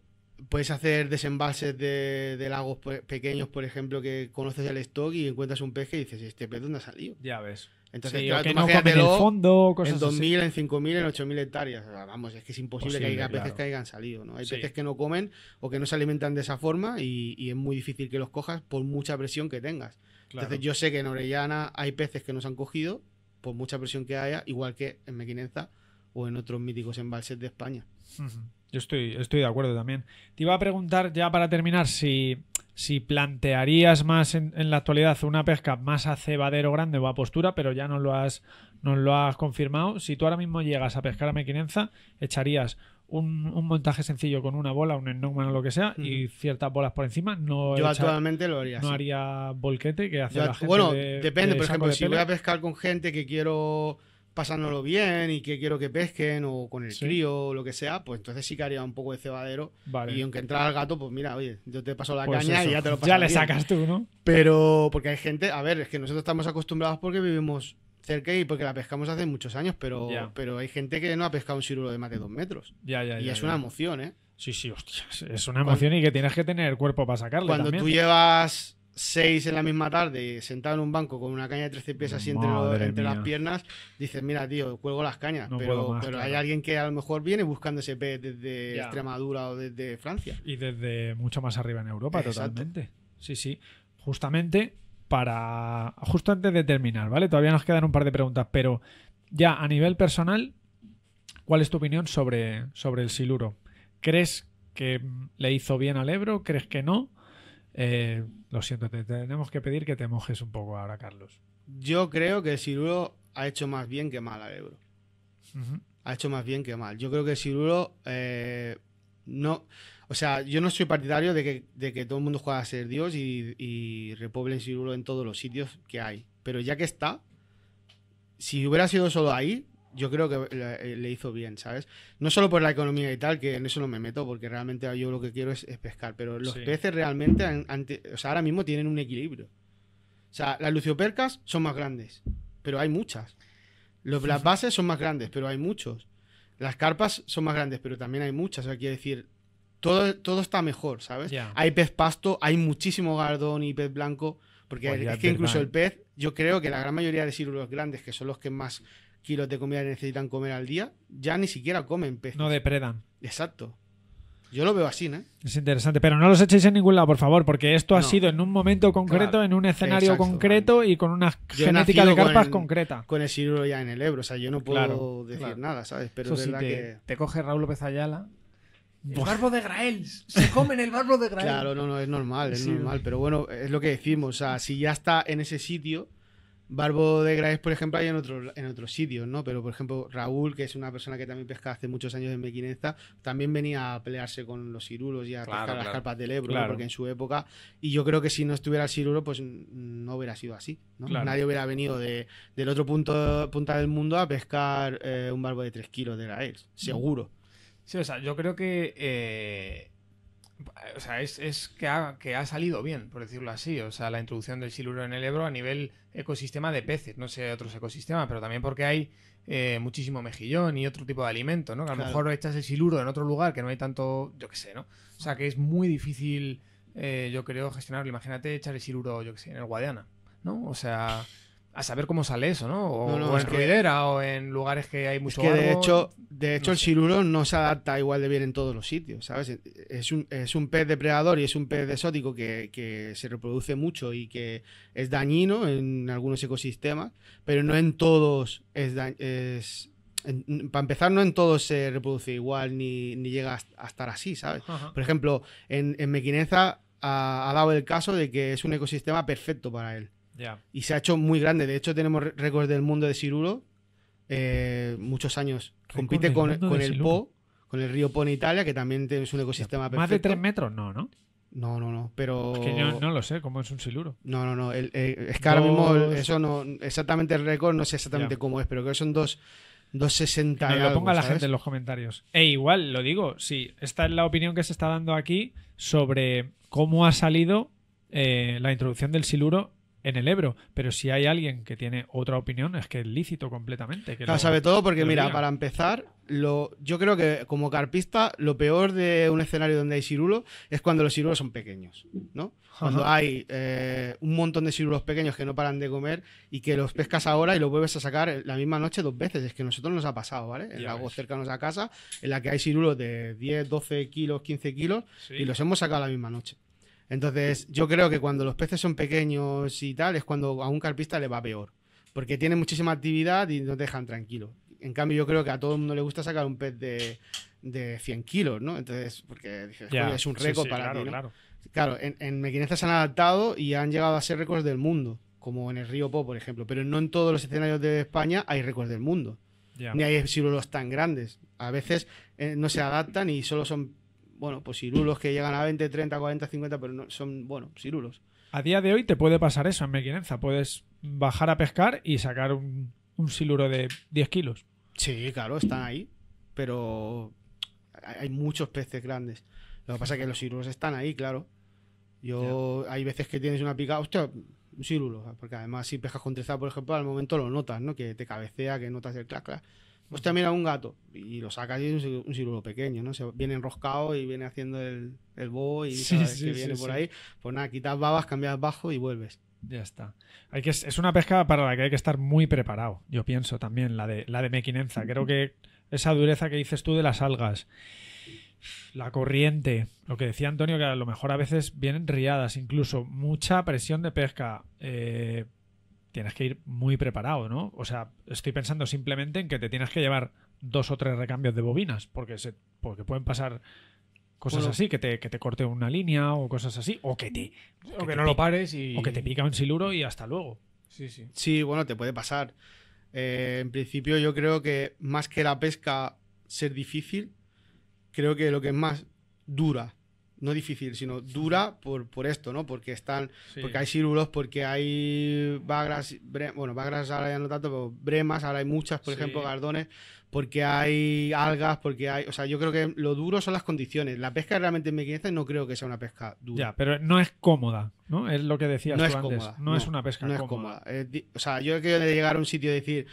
puedes hacer desembalses de, lagos pequeños, por ejemplo, que conoces el stock y encuentras un pez que dices, este pez dónde ha salido. Ya ves. Entonces, sí, claro, que en el fondo, cosas en 2000, en 5000, en 8000 hectáreas. Ah, vamos, es que es imposible que haya peces que hayan salido, ¿no? Hay peces que no comen o que no se alimentan de esa forma y, es muy difícil que los cojas por mucha presión que tengas. Entonces, yo sé que en Orellana hay peces que nos han cogido por mucha presión que haya, igual que en Mequinenza o en otros míticos embalses de España. Yo estoy, estoy de acuerdo también. Te iba a preguntar ya para terminar si, plantearías más en, la actualidad una pesca más a cebadero grande o a postura, pero ya no lo has, nos lo has confirmado. Si tú ahora mismo llegas a pescar a Mequinenza, echarías un, montaje sencillo con una bola, un endogman o lo que sea, y ciertas bolas por encima. No Yo actualmente lo haría. No haría volquete que hace la gente. Bueno, depende. por ejemplo, si voy a pescar con gente que quiero pasándolo bien y que quiero que pesquen o con el frío, crío o lo que sea, pues entonces sí que haría un poco de cebadero. Y aunque entrara el gato, pues mira, oye, yo te paso la pues caña y ya te lo pasas. Ya le sacas tú, ¿no? Pero porque hay gente, a ver, es que nosotros estamos acostumbrados porque vivimos y porque la pescamos hace muchos años, pero, pero hay gente que no ha pescado un cirulo de más de dos metros. Ya, ya, y es una emoción, ¿eh? Sí, sí, hostia. Es una emoción y que tienes que tener cuerpo para sacarlo. Cuando tú llevas seis en la misma tarde sentado en un banco con una caña de 13 pies así entre, las piernas, dices, mira, tío, cuelgo las cañas. pero, hay alguien que a lo mejor viene buscando ese pez desde Extremadura o desde Francia. Y desde mucho más arriba en Europa, totalmente. Sí, sí. Justamente para. justo antes de terminar, ¿vale? Todavía nos quedan un par de preguntas, pero ya a nivel personal, ¿cuál es tu opinión sobre, sobre el siluro? ¿Crees que le hizo bien al Ebro? ¿Crees que no? Eh, lo siento, te tenemos que pedir que te mojes un poco ahora, Carlos. Yo creo que el Siluro ha hecho más bien que mal al Ebro. Ha hecho más bien que mal. Yo creo que el Siluro eh, no. O sea, yo no soy partidario de que, todo el mundo juega a ser Dios y, y repoblen en todos los sitios que hay. Pero ya que está, si hubiera sido solo ahí, yo creo que eh, le, hizo bien, ¿sabes? No solo por la economía y tal, que en eso no me meto, porque realmente yo lo que quiero es, pescar, pero los peces realmente, o sea, ahora mismo tienen un equilibrio. O sea, las luciopercas son más grandes, pero hay muchas. Los, las bases son más grandes, pero hay muchos. Las carpas son más grandes, pero también hay muchas. O sea, quiero decir, todo, todo está mejor, ¿sabes? Hay pez pasto, hay muchísimo gardón y pez blanco, porque pues es, que incluso el ¿eh? pez, yo creo que la gran mayoría de círculos grandes, que son los que más kilos de comida necesitan comer al día, ya ni siquiera comen pez. No depredan. Exacto. Yo lo veo así, ¿no? Es interesante, pero no los echéis en ningún lado, por favor, porque esto ha sido en un momento concreto, en un escenario concreto y con una genética de carpas concreta. Con el ciruelo ya en el Ebro, o sea, yo no puedo decir nada, ¿sabes? Pero verdad que... te coge Raúl López Ayala barbo de Grael, se comen el barbo de Grael. Claro, no, no, es normal, es normal. Pero bueno, es lo que decimos. O sea, si ya está en ese sitio, barbo de Grael, por ejemplo, hay en otros en sitios, ¿no? Pero por ejemplo, Raúl, que es una persona que también pesca hace muchos años en Mequineza también venía a pelearse con los cirulos y a pescar las carpas del Ebro, porque en su época. Y yo creo que si no estuviera el cirulo, pues no hubiera sido así, ¿no? Nadie hubiera venido de, del otro punto punta del mundo a pescar eh, un barbo de 3 kilos de Grael, seguro. Sí, o sea, yo creo que. Eh, o sea, es, es que, ha, que, ha, salido bien, por decirlo así. O sea, la introducción del siluro en el Ebro a nivel ecosistema de peces, no sé otros ecosistemas, pero también porque hay eh, muchísimo mejillón y otro tipo de alimento, ¿no? Que a lo mejor echas el siluro en otro lugar que no hay tanto, yo qué sé, ¿no? O sea, que es muy difícil, eh, yo creo, gestionarlo. Imagínate echar el siluro, yo qué sé, en el Guadiana, ¿no? O sea a saber cómo sale eso, ¿no? O, en Ruidera o en lugares que hay mucho que de hecho, de hecho el siluro no se adapta igual de bien en todos los sitios, ¿sabes? Es un, es un pez depredador y es un pez exótico que, que, se reproduce mucho y que es dañino en algunos ecosistemas, pero no en todos es, para empezar, no en todos se reproduce igual ni, ni llega a, estar así, ¿sabes? Por ejemplo, en, Mequineza ha dado el caso de que es un ecosistema perfecto para él y se ha hecho muy grande. De hecho, tenemos récords del mundo de Siluro eh, muchos años. Compite con, el Po, con el río Po en Italia, que también es un ecosistema Más de 3 metros, no, ¿no? No, no, no, pero... Es que yo no lo sé, ¿cómo es un siluro? No, no, no, es que ahora mismo eso no, exactamente el récord, no sé exactamente cómo es, pero creo que son dos, 260 que lo ponga la gente en los comentarios. E igual, lo digo, sí, esta es la opinión que se está dando aquí sobre cómo ha salido eh, la introducción del siluro en el Ebro, pero si hay alguien que tiene otra opinión es que es lícito completamente. Que lo, sabe todo porque mira, para empezar, lo, yo creo que como carpista lo peor de un escenario donde hay cirulos es cuando los cirulos son pequeños, ¿no? Cuando hay eh, un montón de cirulos pequeños que no paran de comer y que los pescas ahora y los vuelves a sacar la misma noche dos veces, es que a nosotros nos ha pasado, ¿vale? En lago cercanos a casa, en la que hay cirulos de 10, 12 kilos, 15 kilos y los hemos sacado la misma noche. Entonces, yo creo que cuando los peces son pequeños y tal, es cuando a un carpista le va peor. Porque tiene muchísima actividad y no te dejan tranquilo. En cambio, yo creo que a todo el mundo le gusta sacar un pez de, 100 kilos, ¿no? Entonces, porque es un récord para claro, ti, Claro, en, en se han adaptado y han llegado a ser récords del mundo, como en el Río Po, por ejemplo. Pero no en todos los escenarios de España hay récords del mundo. Ni hay los tan grandes. A veces eh, no se adaptan y solo son bueno, pues cirulos que llegan a 20, 30, 40, 50, pero no, son, bueno, cirulos. A día de hoy te puede pasar eso en Mequinenza. Puedes bajar a pescar y sacar un, siluro de 10 kilos. Sí, claro, están ahí, pero hay muchos peces grandes. Lo que pasa es que los cirulos están ahí, claro. Yo, hay veces que tienes una picada, hostia, un porque además si pescas con trezada, por ejemplo, al momento lo notas, ¿no? Que te cabecea, que notas el clac, clac. Hostia, mira, un gato. Y lo sacas y es un, círculo pequeño, ¿no? Se viene enroscado y viene haciendo el, el y que viene por ahí. Pues nada, quitas babas, cambias bajo y vuelves. Ya está. Hay que, es una pesca para la que hay que estar muy preparado, yo pienso también, la de, la de mequinenza. Creo que esa dureza que dices tú de las algas, la corriente, lo que decía Antonio, que a lo mejor a veces vienen riadas, incluso mucha presión de pesca, eh, tienes que ir muy preparado, ¿no? O sea, estoy pensando simplemente en que te tienes que llevar dos o tres recambios de bobinas, porque, se, porque pueden pasar cosas así, que te, que corte una línea o cosas así, o que te... que, no lo pares y... O que te pica un siluro y hasta luego. Sí, sí. Sí, bueno, te puede pasar. Eh, en principio yo creo que más que la pesca ser difícil, creo que lo que es más dura no difícil, sino dura por, por esto, ¿no? Porque están, porque hay cirulos, porque hay bagras, bueno, bagras ahora ya no tanto, pero bremas, ahora hay muchas, por ejemplo, gardones, porque hay algas, porque hay, o sea, yo creo que lo duro son las condiciones. La pesca realmente en 1500 no creo que sea una pesca dura. Ya, pero no es cómoda, ¿no? Es lo que decías no es Cómoda, no, es una pesca no cómoda. No es cómoda. o sea, yo creo que llegar a un sitio y decir,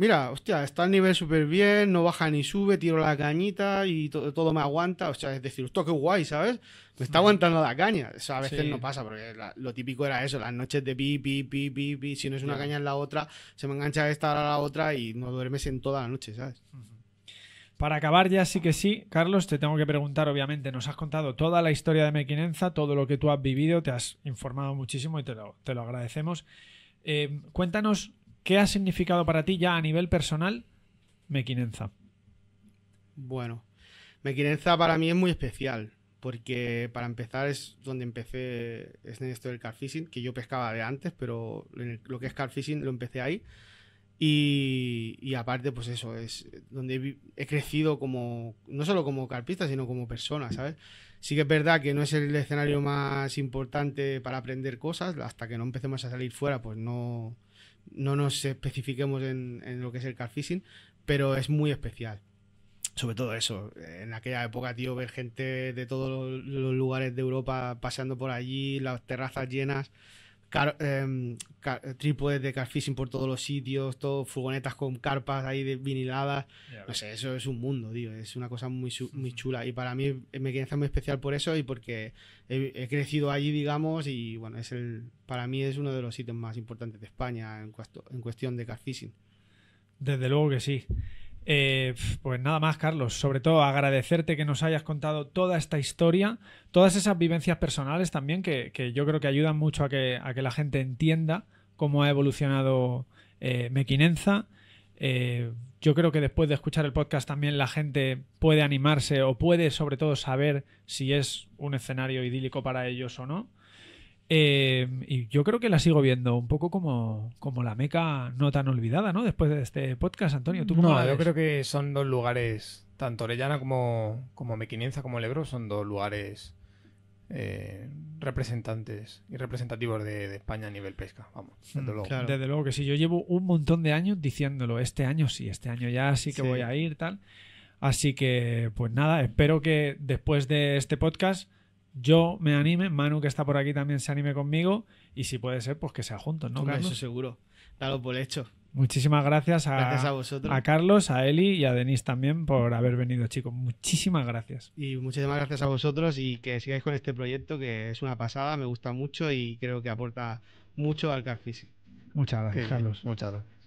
mira, hostia, está el nivel súper bien, no baja ni sube, tiro la cañita y todo me aguanta. O sea, es decir, esto qué guay, ¿sabes? Me está aguantando la caña. Eso a veces no pasa, porque lo típico era eso, las noches de pi, pi, pi, pi, pi, si no es una caña en la otra, se me engancha esta a la otra y no duermes en toda la noche, ¿sabes? Para acabar ya sí que sí, Carlos, te tengo que preguntar, obviamente, nos has contado toda la historia de Mequinenza, todo lo que tú has vivido, te has informado muchísimo y te lo, te lo agradecemos. Eh, cuéntanos ¿Qué ha significado para ti ya a nivel personal Mequinenza? Bueno, Mequinenza para mí es muy especial, porque para empezar es donde empecé, es en esto del carp fishing, que yo pescaba de antes, pero lo que es carp fishing lo empecé ahí. Y, aparte, pues eso, es donde he crecido como, no solo como carpista, sino como persona, ¿sabes? Sí que es verdad que no es el escenario más importante para aprender cosas, hasta que no empecemos a salir fuera, pues no, no nos especifiquemos en, lo que es el carfishing, pero es muy especial. Sobre todo eso, en aquella época, tío, ver gente de todos los lugares de Europa pasando por allí, las terrazas llenas, car, em, trípodes de carfishing por todos los sitios, todo, furgonetas con carpas ahí de viniladas. no sé, eso es un mundo, tío. Es una cosa muy, muy chula. Y para mí eh, me queda muy especial por eso y porque he, crecido allí, digamos, y bueno, es el, para mí es uno de los sitios más importantes de España en, en cuestión de carfishing. Desde luego que sí. Eh, pues nada más, Carlos. Sobre todo agradecerte que nos hayas contado toda esta historia, todas esas vivencias personales también, que, yo creo que ayudan mucho a que, la gente entienda cómo ha evolucionado eh, Mequinenza. Eh, yo creo que después de escuchar el podcast también la gente puede animarse o puede sobre todo saber si es un escenario idílico para ellos o no. Eh, y yo creo que la sigo viendo un poco como, la meca no tan olvidada, ¿no? Después de este podcast, Antonio, ¿tú No, yo creo que son dos lugares, tanto Orellana como, como como el Ebro, son dos lugares eh, representantes y representativos de, España a nivel pesca. Vamos, desde mm, luego. Desde luego que sí, yo llevo un montón de años diciéndolo, este año sí, este año ya sí que voy a ir, tal. Así que, pues nada, espero que después de este podcast yo me anime, Manu que está por aquí también se anime conmigo y si puede ser, pues que sea juntos, ¿no? Eso seguro, dalo por hecho. Muchísimas gracias a, Carlos, a Eli y a Denis también por haber venido, chicos. Muchísimas gracias. Y muchísimas gracias a vosotros y que sigáis con este proyecto que es una pasada, me gusta mucho y creo que aporta mucho al Carfisi. Muchas gracias, Carlos. Muchas gracias.